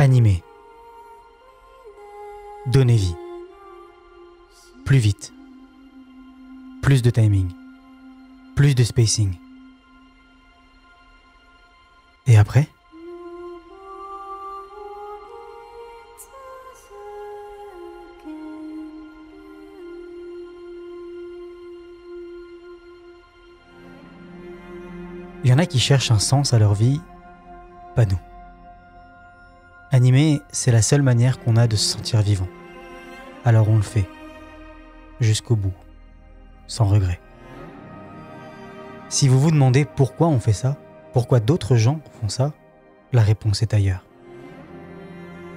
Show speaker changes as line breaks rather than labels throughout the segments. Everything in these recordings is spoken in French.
animer, donner vie, plus vite, plus de timing, plus de spacing. Et après Il y en a qui cherchent un sens à leur vie, pas nous. Animer, c'est la seule manière qu'on a de se sentir vivant. Alors on le fait. Jusqu'au bout. Sans regret. Si vous vous demandez pourquoi on fait ça, pourquoi d'autres gens font ça, la réponse est ailleurs.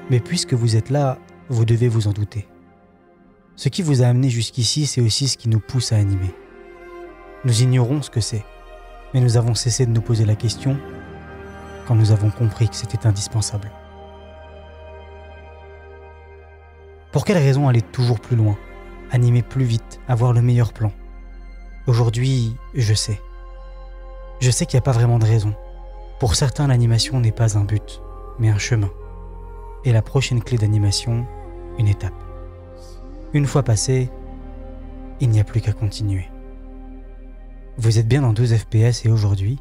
Mais puisque vous êtes là, vous devez vous en douter. Ce qui vous a amené jusqu'ici, c'est aussi ce qui nous pousse à animer. Nous ignorons ce que c'est, mais nous avons cessé de nous poser la question quand nous avons compris que c'était indispensable. Pour quelle raison aller toujours plus loin, animer plus vite, avoir le meilleur plan Aujourd'hui, je sais. Je sais qu'il n'y a pas vraiment de raison. Pour certains, l'animation n'est pas un but, mais un chemin. Et la prochaine clé d'animation, une étape. Une fois passée, il n'y a plus qu'à continuer. Vous êtes bien dans 12 FPS et aujourd'hui,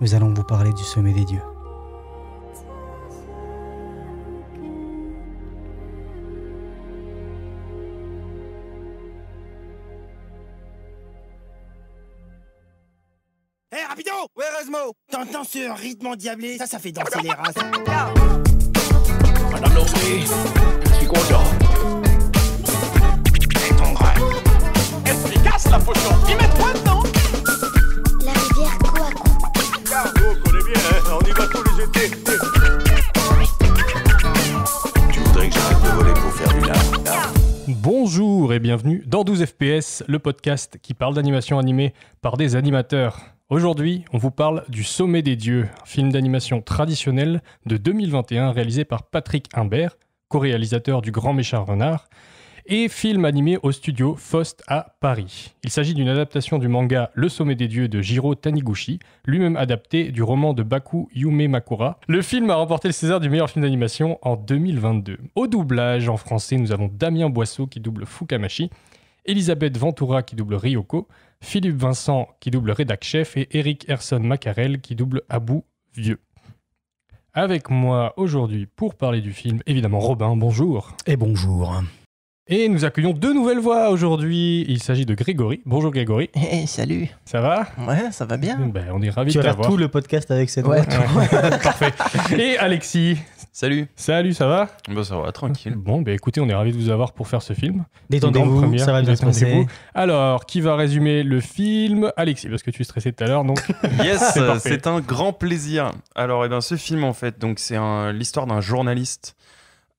nous allons vous parler du sommet des dieux.
ce rythme endiablé, ça, ça fait danser les races. Madame Lomé, je suis content. C'est
ton grain. Efficace la potion, Il met quoi dedans La rivière quoi Oh, connais bien, hein on y va tous les étés.
Tu voudrais que j'arrête de voler pour faire du lard
Bonjour et bienvenue dans 12 FPS, le podcast qui parle d'animation animée par des animateurs. Aujourd'hui, on vous parle du Sommet des Dieux, film d'animation traditionnel de 2021 réalisé par Patrick Imbert, co-réalisateur du Grand Méchant Renard, et film animé au studio Faust à Paris. Il s'agit d'une adaptation du manga Le Sommet des Dieux de Jiro Taniguchi, lui-même adapté du roman de Baku Yume Makura. Le film a remporté le César du meilleur film d'animation en 2022. Au doublage en français, nous avons Damien Boisseau qui double Fukamashi, Elisabeth Ventura qui double Ryoko, Philippe Vincent qui double rédac chef et Eric erson Macarel qui double Abou Vieux. Avec moi aujourd'hui pour parler du film, évidemment Robin, bonjour. Et bonjour. Et nous accueillons deux nouvelles voix aujourd'hui. Il s'agit de Grégory. Bonjour Grégory. Eh, eh, salut. Ça va Ouais, ça va bien. Ben, on est ravis tu de faire tout le
podcast avec cette voix. Parfait.
Et Alexis. Salut. Salut, ça va Bon, bah, ça va, tranquille. Bon, bah écoutez, on est ravis de vous avoir pour faire ce film. Détendez-vous, ça va bien se passer. Alors, qui va résumer le film Alexis, parce que tu es stressé tout à l'heure, donc. yes, c'est
un grand plaisir. Alors, et eh bien ce film, en fait, donc c'est l'histoire d'un journaliste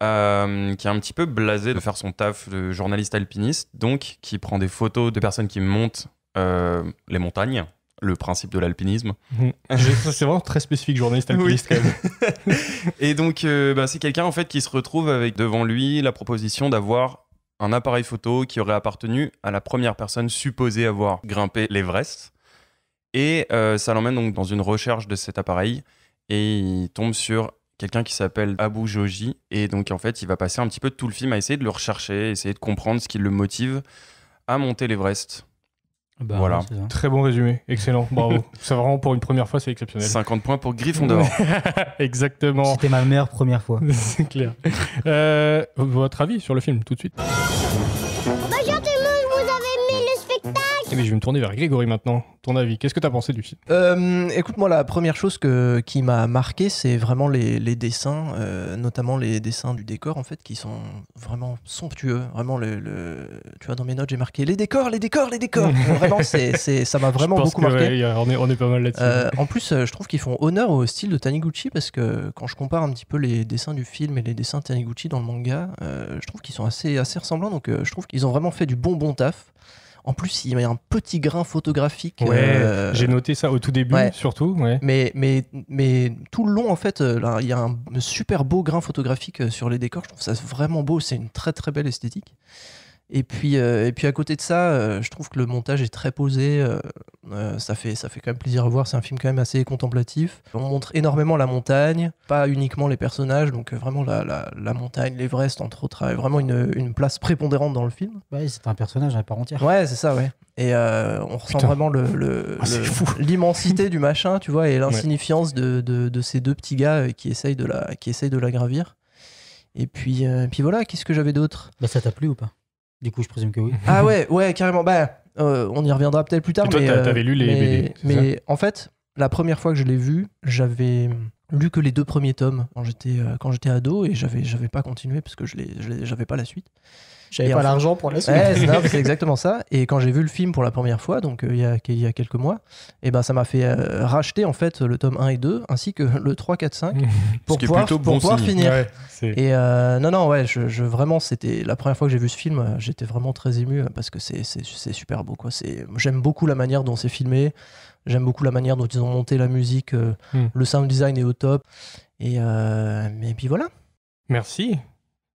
euh, qui est un petit peu blasé de faire son taf de journaliste alpiniste, donc qui prend des photos de personnes qui montent euh, les montagnes, le principe de l'alpinisme.
Mhm. Ah, c'est vraiment très spécifique, journaliste alpiniste
et donc, euh, bah, c'est quelqu'un en fait qui se retrouve avec devant lui la proposition d'avoir un appareil photo qui aurait appartenu à la première personne supposée avoir grimpé l'Everest. Et euh, ça l'emmène donc dans une recherche de cet appareil et il tombe sur quelqu'un qui s'appelle Abu Joji. Et donc, en fait, il va passer un petit peu tout le film à essayer de le rechercher, essayer de comprendre ce qui le motive à monter l'Everest. Bah, voilà.
Très bon résumé. Excellent. Bravo. C'est vraiment pour une première fois, c'est exceptionnel. 50 points pour Gryffondor. Exactement. C'était ma meilleure première fois. c'est clair. Euh, votre avis sur le film, tout de suite
je vais me tourner vers Grégory maintenant. Ton avis, qu'est-ce que tu as pensé du film euh, Écoute, moi, la première chose qui m'a marqué, c'est vraiment les, dessins, euh, notamment les dessins du décor, en fait, qui sont vraiment somptueux. Vraiment, le, tu vois, dans mes notes, j'ai marqué les décors, les décors, les décors. vraiment, c'est, ça m'a vraiment beaucoup marqué. on, est, on, est, pas mal là-dessus. Euh, en plus, je trouve qu'ils font honneur au style de Taniguchi parce que quand je compare un petit peu les dessins du film et les dessins de Taniguchi dans le manga, je trouve qu'ils sont assez, assez ressemblants. Donc, je trouve qu'ils ont vraiment fait du bon bon taf. En plus, il y a un petit grain photographique. Ouais, euh, j'ai noté ça au tout début, surtout. Mais, mais, mais tout le long, en fait, euh, là, il y a un super beau grain photographique euh, sur les décors. Je trouve ça vraiment beau. C'est une très très belle esthétique. Et puis, euh, et puis à côté de ça, euh, je trouve que le montage est très posé. Euh, ça, fait, ça fait quand même plaisir à voir. C'est un film quand même assez contemplatif. On montre énormément la montagne, pas uniquement les personnages. Donc vraiment la, la, montagne, l'Everest, entre autres, a vraiment une, une, place prépondérante dans le film. Bah c'est un personnage à part entière. Ouais, c'est ça, ouais. Et on ressent vraiment l'immensité le, le, ah, du machin, tu vois, et l'insignifiance de, de, ces deux petits gars qui essayent de la, qui essayent de la gravir. Et puis, puis voilà, qu'est-ce que j'avais d'autre bah, Ça t'a plu ou pas
du coup, je présume que oui. Ah
ouais, ouais, carrément. Bah, euh, on y reviendra peut-être plus tard. mais, lu les mais, en fait, la première fois que je l'ai vu, j'avais lu que les deux premiers tomes quand j'étais euh, quand j'étais ado et j'avais j'avais pas continué parce que je n'avais je l'ai- j'avais pas la suite. J'avais pas l'argent pour la suite. c'est exactement ça. Et quand j'ai vu le film pour la première fois, donc euh, il y, a, y a quelques mois, et eh ben ça m'a fait euh, racheter en fait le tome 1 et 2 ainsi que le 3, 4, 5 pour pouvoir, pour pouvoir finir. et euh, non, non, ouais, je, vraiment, c'était la première fois que j'ai vu ce film, j'étais vraiment très ému parce que c'est super beau. J'aime beaucoup la manière dont c'est filmé. J'aime beaucoup la manière dont ils ont monté la musique. Hmm. Le sound design est au top. Et,
puis voilà. Merci.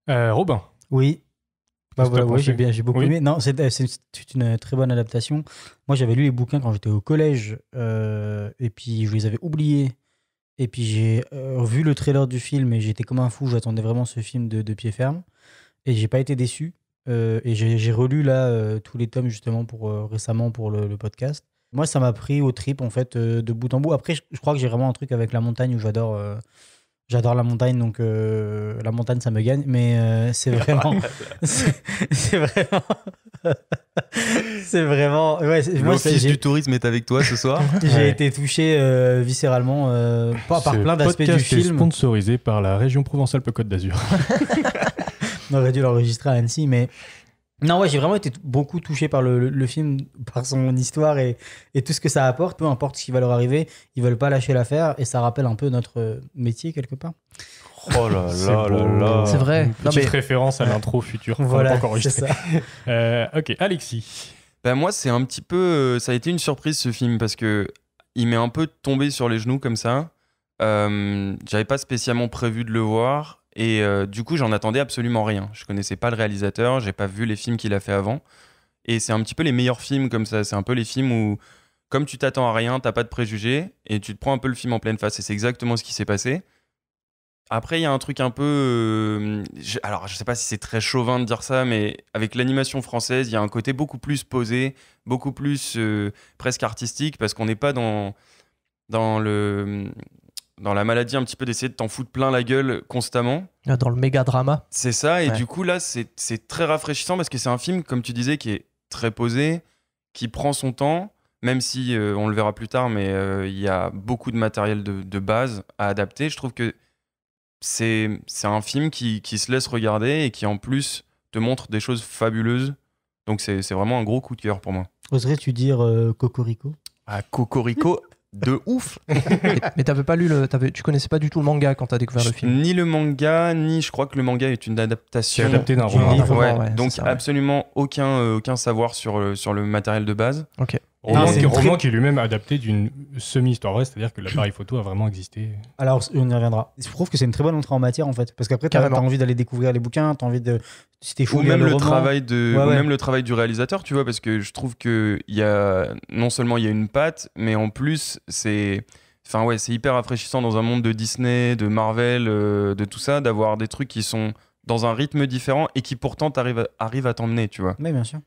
Robin. Oui j'ai beaucoup aimé. Non, c'est, eh, une euh, très bonne adaptation. Moi, j'avais lu les bouquins quand j'étais au collège, euh, et puis je les avais oubliés. Et puis j'ai revu vu le trailer du film et j'étais comme un fou. J'attendais vraiment ce film de, pied ferme, et j'ai pas été déçu. Euh, et j'ai, relu là tous les tomes justement pour récemment pour le, podcast. Moi, ça m'a pris au trip en fait de bout en bout. Après, je crois que j'ai vraiment un truc avec la montagne où j'adore J'adore la montagne, donc euh, la montagne, ça me gagne, mais euh, c'est vraiment. c'est vraiment. c'est vraiment. Ouais, L'office du tourisme est avec toi
ce soir. J'ai
été touché euh, viscéralement par, plein d'aspects du film. sponsorisé par la région Provençale-Côte d'Azur. On aurait dû l'enregistrer à Annecy, mais non, ouais, j'ai vraiment été beaucoup touché par le, film, par son histoire et, tout ce que ça apporte. Peu importe ce qui va leur arriver, ils veulent pas lâcher l'affaire et ça rappelle un peu notre euh, métier quelque part.
Oh là là là là. C'est vrai.
petite référence à l'intro future. Voilà, encore ça. euh, ok, Alexis.
Ben moi, c'est un petit peu. Euh, ça a été une surprise ce film parce que il m'est un peu tombé sur les genoux comme ça. Euh, J'avais pas spécialement prévu de le voir. Et euh, du coup, j'en attendais absolument rien. Je connaissais pas le réalisateur, j'ai pas vu les films qu'il a fait avant. Et c'est un petit peu les meilleurs films comme ça. C'est un peu les films où, comme tu t'attends à rien, t'as pas de préjugés et tu te prends un peu le film en pleine face. Et c'est exactement ce qui s'est passé. Après, il y a un truc un peu. Euh, alors, je sais pas si c'est très chauvin de dire ça, mais avec l'animation française, il y a un côté beaucoup plus posé, beaucoup plus euh, presque artistique, parce qu'on n'est pas dans, dans le dans la maladie un petit peu d'essayer de t'en foutre plein la gueule constamment.
Ah, dans le méga drama.
C'est ça, et du coup là c'est très rafraîchissant parce que c'est un film, comme tu disais, qui est très posé, qui prend son temps, même si euh, on le verra plus tard, mais euh, il y a beaucoup de matériel de, base à adapter. Je trouve que c'est un film qui, se laisse regarder et qui en plus te montre des choses fabuleuses. Donc c'est vraiment un gros coup de cœur pour moi.
Oserais-tu dire euh, Cocorico
ah, Cocorico de ouf.
mais t'avais pas lu le, tu connaissais pas du tout le manga quand t'as découvert
le
film. Ni le manga, ni je crois que le manga est une adaptation adapté d'un roman. donc absolument aucun euh, aucun savoir sur euh, sur le matériel de base. Ok. Roman, roman qui est lui-même
adapté d'une semi-histoire vraie, c'est-à-dire que l'appareil photo a vraiment existé.
Alors, on y reviendra. Je trouve que c'est une très bonne entrée en matière, en fait. Parce qu'après, t'as as envie d'aller découvrir les bouquins, t'as envie de. Si fou, ou même le, travail de, Ou même
le travail du réalisateur, tu vois, parce que je trouve que y a, non seulement il y a une patte, mais en plus, c'est. Enfin, ouais, c'est hyper rafraîchissant dans un monde de Disney, de Marvel, euh, de tout ça, d'avoir des trucs qui sont dans un rythme différent et qui pourtant arrive à t'emmener, tu vois.
Mais bien sûr.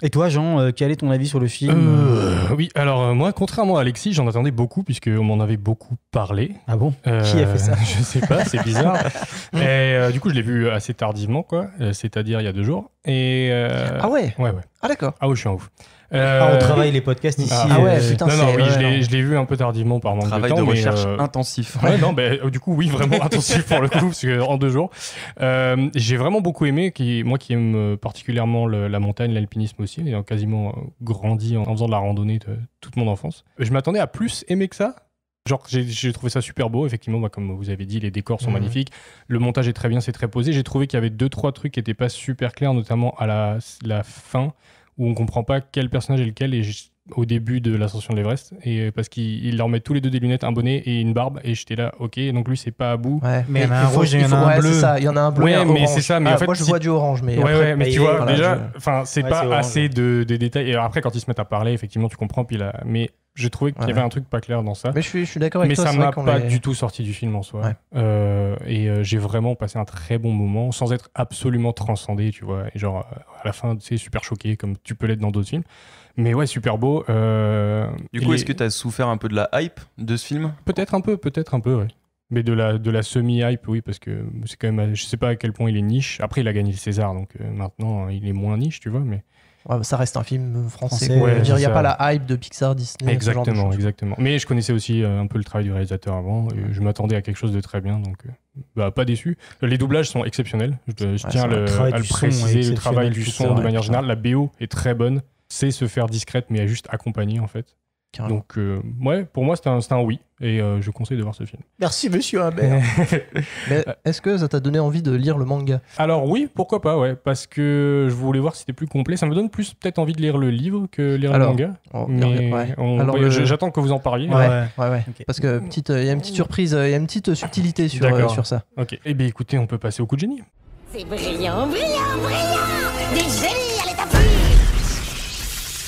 Et toi, Jean, euh, quel est ton avis sur le film euh, euh Oui, alors moi,
contrairement à Alexis, j'en attendais beaucoup puisqu'on m'en avait beaucoup parlé. Ah bon Qui a fait ça Je sais pas, c'est bizarre. Mais du coup, je l'ai vu assez tardivement, quoi. C'est-à-dire il y a deux jours. Et euh, Ah ouais Ouais, ouais. Ah d'accord. Ah ouais, je suis en ouf. Ah, on euh, travaille les podcasts ici. Ah, ah ouais, euh, putain, non, non, oui, je l'ai vu un peu tardivement par manque de temps. Travail de recherche intensif. Ouais, non, du coup, oui, vraiment intensif pour le coup, parce en deux jours. J'ai vraiment beaucoup aimé, qui, moi qui aime particulièrement la montagne, l'alpinisme aussi, ayant quasiment grandi en, faisant de la randonnée toute mon enfance. Je m'attendais à plus aimer que ça, Genre, j'ai trouvé ça super beau. Effectivement, bah, comme vous avez dit, les décors sont mhm. magnifiques. Le montage est très bien, c'est très posé. J'ai trouvé qu'il y avait deux, trois trucs qui n'étaient pas super clairs, notamment à la, la fin, où on comprend pas quel personnage est lequel. Et au début de l'ascension de l'Everest et euh, parce qu'il leur met tous les deux des lunettes, un bonnet et une barbe et j'étais là ok donc lui c'est pas à bout mais il, faut, il, faut, ouais, ça, il y en a un bleu, il y en un bleu, mais c'est ça mais ah, en fait, moi je vois du orange mais ouais, ouais mais tu vois déjà enfin c'est pas assez de, des détails et après quand ils se mettent à parler effectivement tu comprends puis là mais j'ai trouvé qu'il y avait un truc pas clair dans ça. Mais je suis, d'accord avec Mais Mais ça m'a pas du tout sorti du film en soi. Euh, et euh, j'ai vraiment passé un très bon moment sans être absolument transcendé, tu vois. Et genre, euh, à la fin, tu sais, super choqué comme tu peux l'être dans d'autres films. Mais ouais, super beau. du coup, est-ce que
tu as souffert un peu de la hype de ce film
Peut-être un peu, peut-être un peu, oui. Mais de la, de la semi-hype, oui, parce que c'est quand même. Je sais pas à quel point il est niche. Après, il a gagné le César, donc maintenant, il est moins niche, tu vois. Mais
bah, ça reste un film français. il n'y a pas la hype de Pixar, Disney. Exactement,
exactement. Mais je connaissais aussi euh, un peu le travail du réalisateur avant. je m'attendais à quelque chose de très bien, donc euh, bah, pas déçu. Les doublages sont exceptionnels. Je, tiens le, à le préciser. Le travail du son, de manière générale, la BO est très bonne. C'est se faire discrète, mais à juste accompagner en fait. Donc, euh, ouais, pour moi, c'est un, un, oui. Et euh, je conseille de voir ce film.
Merci, monsieur Haber.
Mais est-ce que ça t'a donné envie de lire le manga Alors, oui, pourquoi pas, ouais. Parce
que
je voulais voir si c'était plus complet. Ça me donne plus peut-être envie de lire le livre que lire le manga. Alors J'attends que vous en parliez. Ouais, ouais ouais Parce que il y a une petite surprise, il y a une petite subtilité sur, sur ça. Ok. Et eh bien, écoutez, on peut passer au coup de génie.
C'est brillant, brillant, brillant Des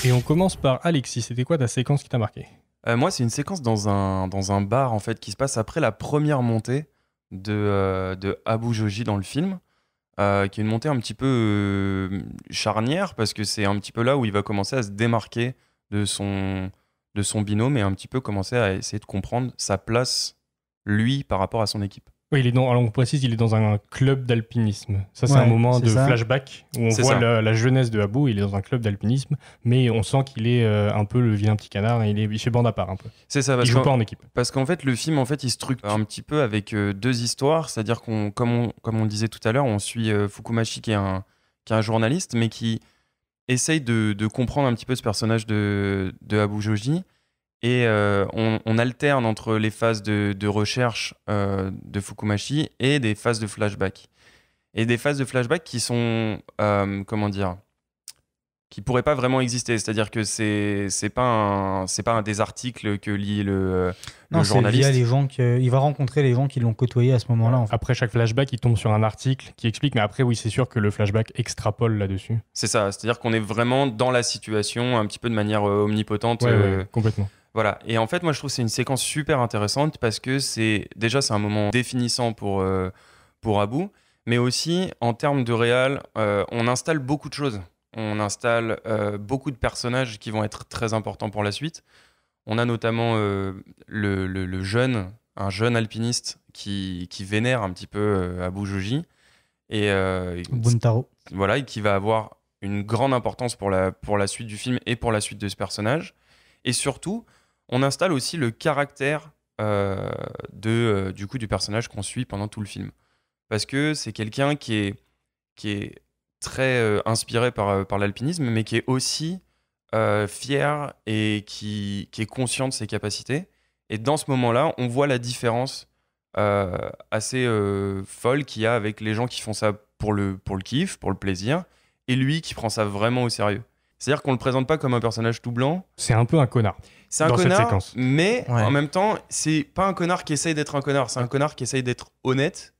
et on commence par Alexis. C'était quoi ta séquence qui t'a marqué
euh, Moi, c'est une séquence dans un, dans un bar en fait qui se passe après la première montée de, euh, de Abu Joji dans le film. Euh, qui est une montée un petit peu charnière parce que c'est un petit peu là où il va commencer à se démarquer de son, de son binôme et un petit peu commencer à essayer de comprendre sa place, lui, par rapport à son équipe. Oui,
il est dans, alors on précise, il est dans un club d'alpinisme. Ça, c'est un moment de flashback où on voit la, jeunesse de Abou. Il est dans un club d'alpinisme, mais on sent qu'il est euh, un peu le vilain petit canard. Et il, est, fait bande à part un peu. C'est ça. il joue pas en équipe.
Parce qu'en fait, le film, en fait, il structure un petit peu avec euh, deux histoires. C'est-à-dire qu'on, comme on, comme on disait tout à l'heure, on suit euh, Fukumashi qui est, un, un journaliste, mais qui essaye de, comprendre un petit peu ce personnage de, de Abu Joji et euh, on, alterne entre les phases de, recherche euh, de Fukumashi et des phases de flashback. Et des phases de flashback qui sont, euh, comment dire, qui pourraient pas vraiment exister. C'est-à-dire que c'est c'est pas un c'est pas un des articles que lit le, journaliste. les
gens que, il va rencontrer les gens qui l'ont côtoyé à ce
moment-là. Après chaque flashback, il tombe sur un article qui explique. Mais après, oui, c'est sûr que le flashback extrapole là-dessus.
C'est ça. C'est-à-dire qu'on est vraiment dans la situation, un petit peu de manière omnipotente. complètement. Voilà. Et en fait, moi, je trouve que c'est une séquence super intéressante parce que c'est déjà c'est un moment définissant pour euh, pour Abou, mais aussi en termes de réal, euh, on installe beaucoup de choses. On installe euh, beaucoup de personnages qui vont être très importants pour la suite. On a notamment le, jeune, un jeune alpiniste qui, vénère un petit peu Abou Joji et Buntaro. Voilà, et qui va avoir une grande importance pour la pour la suite du film et pour la suite de ce personnage. Et surtout, on installe aussi le caractère euh, de, euh, du coup du personnage qu'on suit pendant tout le film. Parce que c'est quelqu'un qui est, qui est très euh, inspiré par, par l'alpinisme, mais qui est aussi fier et qui, qui est conscient de ses capacités. Et dans ce moment-là, on voit la différence assez folle qu'il y a avec les gens qui font ça pour le, pour le kiff, pour le plaisir, et lui qui prend ça vraiment au sérieux. C'est-à-dire qu'on le présente pas comme un personnage tout blanc.
C'est un peu un connard. C'est un connard,
mais en même temps, c'est pas un connard qui essaye d'être un connard, c'est un connard qui essaye d'être honnête.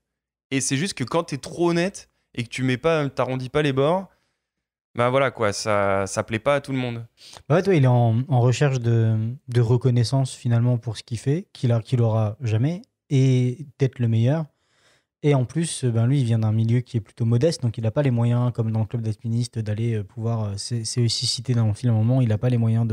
Et c'est juste que quand tu es trop honnête et que tu mets pas, t'arrondis pas les bords, bah voilà quoi, ça, ça plaît pas à tout le monde.
Bah il est en, recherche de, reconnaissance finalement pour ce qu'il fait, qu'il qu'il aura jamais, et d'être le meilleur. Et en plus, euh, ben lui, il vient d'un milieu qui est plutôt modeste, donc il n'a pas les moyens, comme dans le club d'alpinistes, d'aller euh, pouvoir. Euh, c'est aussi cité dans le film à un moment, il n'a pas les moyens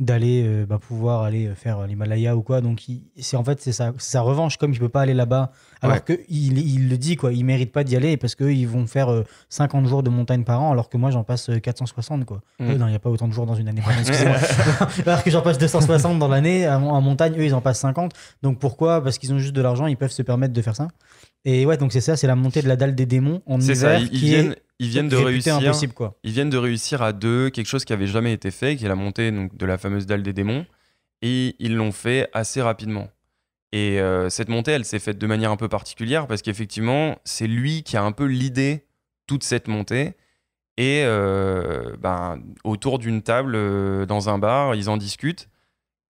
d'aller ben, pouvoir aller faire l'Himalaya ou quoi. Donc c'est en fait c'est sa, revanche, comme il ne peut pas aller là-bas, alors qu'il que il, le dit quoi, il mérite pas d'y aller parce ils vont faire 50 jours de montagne par an, alors que moi j'en passe 460 quoi. Mm. non, il n'y a pas autant de jours dans une année. alors que j'en passe 260 dans l'année en montagne, eux ils en passent 50. Donc pourquoi Parce qu'ils ont juste de l'argent, ils peuvent se permettre de faire ça. Et ouais, donc c'est ça, c'est la montée de la dalle des démons en hiver ça, ils, qui viennent, de réussir, impossible quoi.
Ils viennent de réussir à deux quelque chose qui avait jamais été fait, qui est la montée donc, de la fameuse dalle des démons, et ils l'ont fait assez rapidement. Et euh, cette montée, elle s'est faite de manière un peu particulière parce qu'effectivement, c'est lui qui a un peu l'idée toute cette montée. Et euh, ben, autour d'une table, euh, dans un bar, ils en discutent.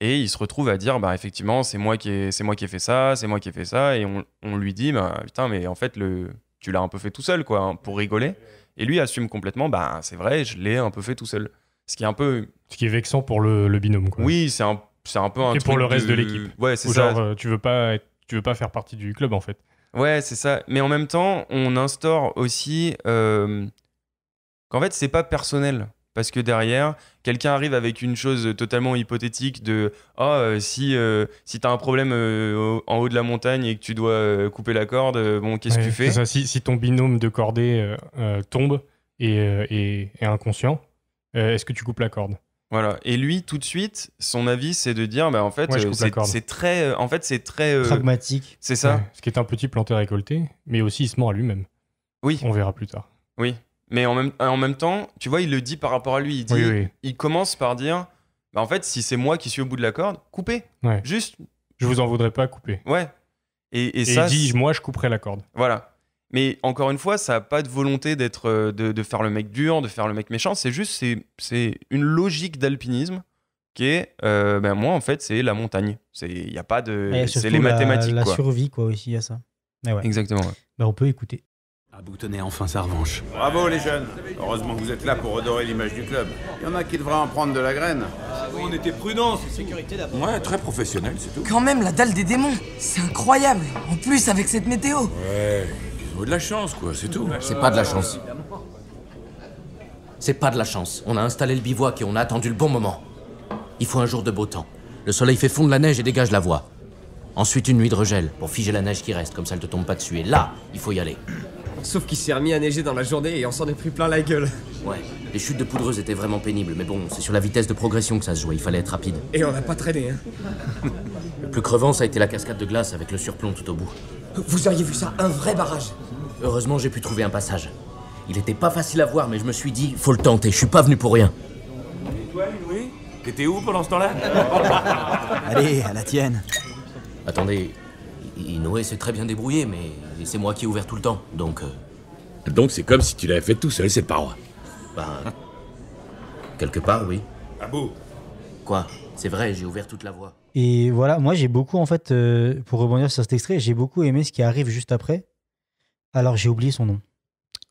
Et il se retrouve à dire, bah, effectivement, c'est moi, qui ai, c'est moi qui ai fait ça, c'est moi qui ai fait ça. Et on, lui dit, bah, putain, mais en fait, le, tu l'as un peu fait tout seul, quoi, hein, pour rigoler. Et lui assume complètement, bah, c'est vrai, je l'ai un peu fait tout seul. Ce qui est un peu.
Ce qui est vexant pour le, binôme, quoi. Oui, c'est
un, c'est un peu un. pour le reste de, l'équipe. Ouais, c'est ça. Euh,
tu veux pas tu veux pas faire partie du club, en
fait. Ouais, c'est ça. Mais en même temps, on instaure aussi euh, qu'en fait, c'est pas personnel. Parce que derrière, quelqu'un arrive avec une chose totalement hypothétique de ah oh, si tu euh, si t'as un problème euh, en haut de la montagne et que tu dois couper la corde, bon qu'est-ce que tu fais Si,
ton binôme de cordée tombe et, est inconscient, est-ce que tu coupes la corde
voilà. Et lui, tout de suite, son avis, c'est de dire, bah, en fait, c'est très, en fait, c'est très pragmatique. C'est ça.
ce qui est un petit planteur récolté, mais aussi il se ment à lui-même. Oui. On verra plus tard.
Oui. Mais en même, en même temps, tu vois, il le dit par rapport à lui. Il, dit, il commence par dire bah, En fait, si c'est moi qui suis au bout de la corde, coupez.
Juste. Je vous en voudrais pas, couper.
Ouais. Et, et, ça. Il dit Moi,
je couperai la corde.
Voilà. Mais encore une fois, ça n'a pas de volonté d'être euh, de, faire le mec dur, de faire le mec méchant. C'est juste, c'est une logique d'alpinisme qui est, ben moi en fait, c'est la montagne. C'est il y a pas de, c'est les mathématiques. La, la
survie quoi aussi à ça.
ouais. Exactement. Bah, on peut écouter. A ah, enfin sa revanche. Bravo les jeunes Heureusement que vous êtes là pour redorer l'image du club. Il y en a qui devraient en prendre de la graine. Ah, on était prudents, sécurité Ouais, très professionnel, c'est tout.
Quand même, la dalle des démons C'est incroyable En plus, avec cette météo
Ouais, ils ont eu de la chance, quoi, c'est tout. C'est pas de la chance. C'est pas de la chance. On a installé le bivouac et on a attendu le bon moment. Il faut un jour de beau temps. Le soleil fait fondre la neige et dégage la voie. Ensuite, une nuit de regel pour figer la neige qui reste, comme ça elle te tombe pas dessus. Et là, il faut y aller. Sauf qu'il s'est remis à neiger dans la journée et on s'en est pris plein la gueule. Ouais, les chutes de poudreuse étaient vraiment pénibles, mais bon, c'est sur la vitesse de progression que ça se jouait, il fallait être rapide. Et on n'a pas traîné, hein. le plus crevant, ça a été la cascade de glace avec le surplomb tout au bout. Vous auriez vu ça, un vrai barrage Heureusement, j'ai pu trouver un passage. Il était pas facile à voir, mais je me suis dit, faut le tenter, je suis pas venu pour rien. Et
toi, Louis T'étais où pendant ce temps-là Allez, à la tienne. Attendez,
Inoué s'est très bien débrouillé, mais c'est moi qui ai ouvert tout le temps, donc... Euh. Donc c'est comme si tu l'avais fait tout seul, cette paroi.
Ben... quelque part, oui. Ah bon Quoi C'est vrai, j'ai ouvert toute la voie.
Et voilà, moi j'ai beaucoup, en fait, euh, pour rebondir sur cet extrait, j'ai beaucoup aimé ce qui arrive juste après. Alors j'ai oublié son nom.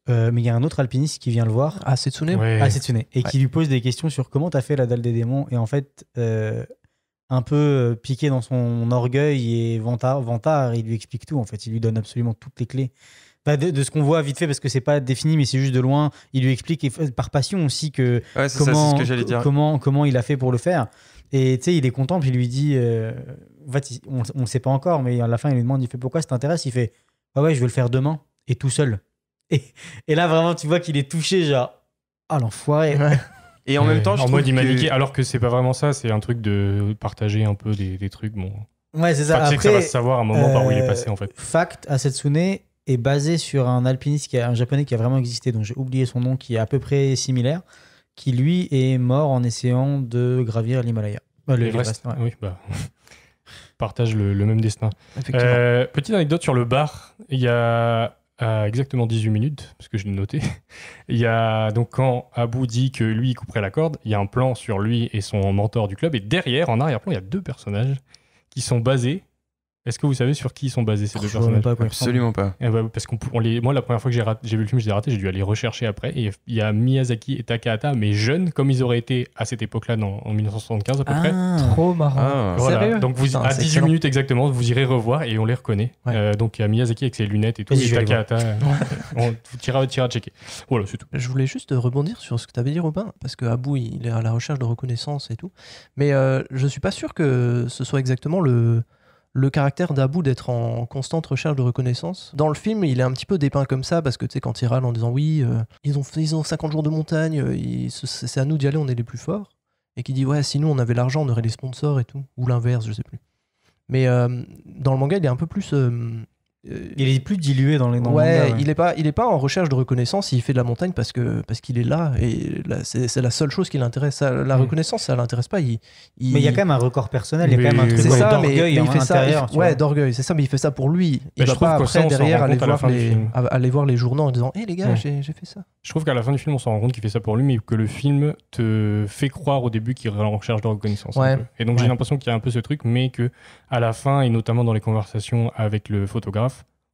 Euh, mais il y a un autre alpiniste qui vient le voir. Ah, Setsune Ah, Setsune. Et qui lui pose des questions sur comment t'as fait la dalle des démons. Et en fait, un peu euh, piqué dans son orgueil et Vantard, Vantard, il lui explique tout en fait, il lui donne absolument toutes les clés. Bah, de, ce qu'on voit vite fait parce que c'est pas défini mais c'est juste de loin il lui explique euh, par passion aussi que, comment, comment il a fait pour le faire et tu sais il est content puis il lui dit euh, en fait, on, ne sait pas encore mais à la fin il lui demande il fait pourquoi ça t'intéresse il fait ah ouais je vais le faire demain et tout seul et, là vraiment tu vois qu'il est touché genre ah l'enfoiré Et en même temps, en mode
alors que c'est pas vraiment ça, c'est un truc de partager un peu des, trucs. Bon. Ouais, c'est ça. Après, que ça va se savoir à un moment par où il est passé en fait. Euh,
Fact, à Asetsune est basé sur un alpiniste qui un japonais qui a vraiment existé, donc j'ai oublié son nom, qui est à peu près similaire, qui lui est mort en essayant de gravir l'Himalaya. Euh, le reste, ouais. oui, bah.
partage le, même destin. Euh, petite anecdote sur le bar, il y a exactement 18 minutes, parce que je l'ai noté, il y a donc quand Abou dit que lui couperait la corde, il y a un plan sur lui et son mentor du club, et derrière, en arrière-plan, il y a deux personnages qui sont basés est-ce que vous savez sur qui sont basés ces deux personnages Absolument pas. Eh ben, parce qu'on les, moi la première fois que j'ai, vu le film, j'ai raté, j'ai dû aller rechercher après. Et il y a Miyazaki et Takahata, mais jeunes comme ils auraient été à cette époque-là, en 1975 à peu près. Ah. Trop marrant. Ah. Sérieux donc vous, à 18 minutes exactement, vous irez revoir et on les reconnaît. Euh, donc il y a Miyazaki avec ses
lunettes et tout, et, Takahata. on tira, tira checker. Voilà, c'est tout. Je voulais juste rebondir sur ce que tu avais dit, Robin, parce que Abou il est à la recherche de reconnaissance et tout, mais euh, je suis pas sûr que ce soit exactement le le caractère d'Abu d'être en constante recherche de reconnaissance. Dans le film, il est un petit peu dépeint comme ça, parce que tu sais, quand il râle en disant oui, euh, ils, ont, 50 jours de montagne, euh, c'est à nous d'y aller, on est les plus forts. Et qui dit ouais, si nous on avait l'argent, on aurait les sponsors et tout, ou l'inverse, je sais plus. Mais euh, dans le manga, il est un peu plus euh, il
est plus dilué dans les dans il
est pas il est pas en recherche de reconnaissance il fait de la montagne parce que parce qu'il est là et c'est la seule chose qui l'intéresse la mm. reconnaissance ça l'intéresse pas il, mais il y a quand même un record
personnel il y a quand même un truc d'orgueil il fait ça ouais
d'orgueil c'est ça mais il fait ça pour lui il va pas après derrière aller voir, les, aller voir les journaux en disant hé eh, les gars j'ai fait ça je trouve qu'à la fin du film on s'en rend compte qu'il
fait ça pour lui mais que le film te fait croire au début qu'il est en recherche de reconnaissance et donc j'ai l'impression qu'il y a un peu ce truc mais que à la fin et notamment dans les conversations avec le photographe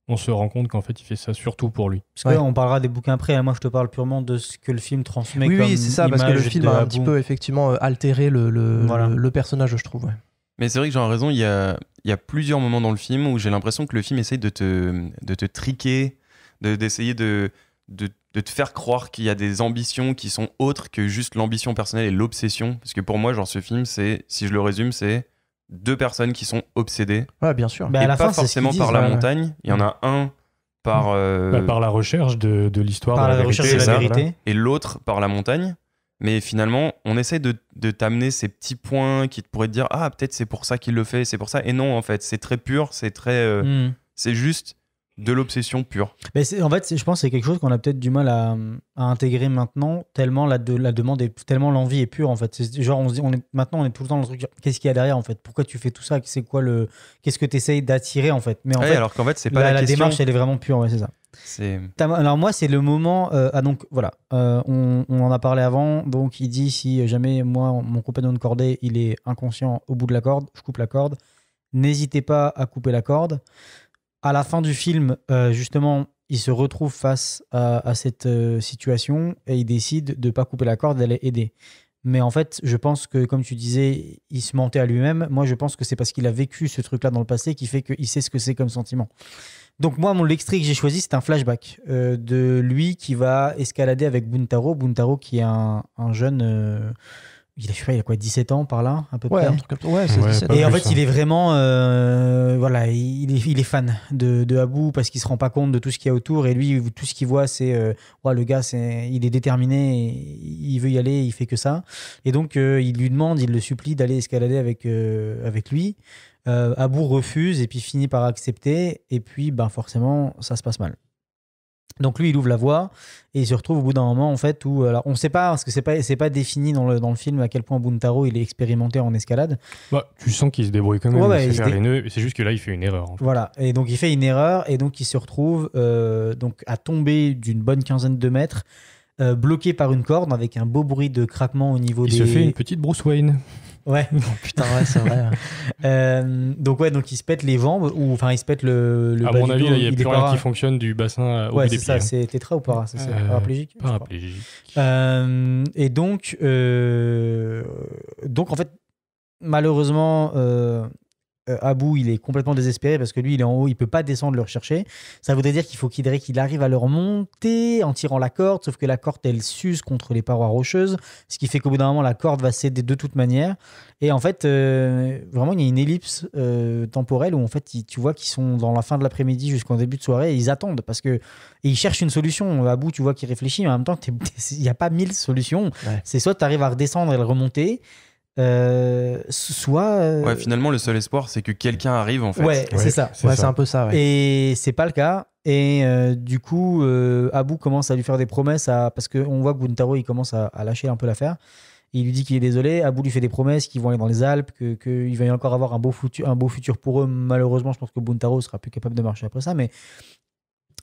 on se rend compte qu'en fait, il fait ça surtout pour lui. Parce qu'on
parlera des bouquins après. Hein. Moi, je te parle purement de ce que le film transmet. Oui, oui c'est ça, parce que le film a un petit peu
effectivement euh, altéré le,
le,
personnage, je trouve.
Mais c'est vrai que j'ai raison, il y a, y a, plusieurs moments dans le film où j'ai l'impression que le film essaye de te, te triquer, d'essayer de, de, de, te faire croire qu'il y a des ambitions qui sont autres que juste l'ambition personnelle et l'obsession. Parce que pour moi, genre, ce film, c'est, si je le résume, c'est deux personnes qui sont obsédées. Ouais,
bien sûr.
Bah, pas forcément par la montagne. Il y en a
un par. Bah, euh, bah, par
la recherche de, l'histoire. la,
Et l'autre par la montagne. Mais finalement, on essaie de, t'amener ces petits points qui te pourraient te dire Ah, peut-être c'est pour ça qu'il le fait, c'est pour ça. Et non, en fait, c'est très pur, c'est très. Euh, hmm. C'est juste de l'obsession pure.
Mais en fait, je pense que c'est quelque chose qu'on a peut-être du mal à, intégrer maintenant, tellement la, demande est, tellement l'envie est pure en fait. genre, on, dit, on est, maintenant on est tout le temps dans le truc, qu'est-ce qu'il y a derrière en fait Pourquoi tu fais tout ça C'est quoi le. Qu'est-ce que tu essayes d'attirer en fait Mais en fait, alors qu'en fait, c'est pas la, démarche, elle est vraiment pure, c'est ça. Alors moi, c'est le moment. Euh, ah donc voilà, euh, on, en a parlé avant. Donc il dit si jamais moi, mon compagnon de cordée, il est inconscient au bout de la corde, je coupe la corde. N'hésitez pas à couper la corde à la fin du film, euh, justement, il se retrouve face à, cette euh, situation et il décide de ne pas couper la corde, d'aller aider. Mais en fait, je pense que, comme tu disais, il se mentait à lui-même. Moi, je pense que c'est parce qu'il a vécu ce truc-là dans le passé qui fait qu'il sait ce que c'est comme sentiment. Donc moi, mon l'extrait que j'ai choisi, c'est un flashback euh, de lui qui va escalader avec Buntaro. Buntaro qui est un jeune il a, je quoi, 17 ans par là, à peu près. et en fait, hein. il est vraiment, euh, voilà, il est, il est, fan de, de Abou parce qu'il se rend pas compte de tout ce qu'il y a autour. Et lui, tout ce qu'il voit, c'est, euh, le gars, c'est, il est déterminé, il veut y aller, il fait que ça. Et donc, euh, il lui demande, il le supplie d'aller escalader avec, avec lui. Abou refuse et puis finit par accepter. Et puis, ben, forcément, ça se passe mal. Donc lui, il ouvre la voie et il se retrouve au bout d'un moment en fait où alors on ne sait pas parce que c'est pas c'est pas défini dans le, film à quel point Buntaro il est expérimenté en escalade. Bah,
tu sens qu'il se débrouille quand même. C'est juste que là, il fait une erreur.
Voilà. Et donc il fait une erreur et donc il se retrouve euh, donc à tomber d'une bonne quinzaine de mètres. Euh, bloqué par une corde avec un beau bruit de craquement au niveau des. Il se fait une petite Bruce Wayne. Ouais, non, oh, putain, ouais, c'est vrai. Euh, donc, ouais, donc ils se pètent les jambes, ou enfin, ils se pètent le. le à mon avis, il y a plus rien qui fonctionne du bassin euh, au Ouais, bout des c'est ça, hein. c'est tétra ou para, c'est euh, paraplégique. Paraplégique. et donc, donc en fait, malheureusement, euh, Abou, il est complètement désespéré parce que lui, il est en haut, il peut pas descendre le rechercher. Ça voudrait dire qu'il faut qu'il arrive à le remonter en tirant la corde, sauf que la corde, elle s'use contre les parois rocheuses, ce qui fait qu'au bout d'un moment, la corde va céder de toute manière. Et en fait, euh, vraiment, il y a une ellipse euh, temporelle où en fait, tu vois qu'ils sont dans la fin de l'après-midi jusqu'en début de soirée et ils attendent parce que ils cherchent une solution. Abou, tu vois qu'il réfléchit, mais en même temps, il n'y a pas mille solutions. C'est soit tu arrives à redescendre et le remonter euh, soit. Euh, ouais,
finalement, le seul espoir, c'est que quelqu'un arrive, en fait. Ouais, c'est ça. c'est un peu ça. Et
c'est pas le cas. Et euh, du coup, Abu commence à lui faire des promesses, à... parce qu'on voit que Buntaro il commence à, lâcher un peu l'affaire. Il lui dit qu'il est désolé. Abou lui fait des promesses qu'ils vont aller dans les Alpes, qu'il que va y encore avoir un beau, futur, un beau futur pour eux. Malheureusement, je pense que Buntaro sera plus capable de marcher après ça. Mais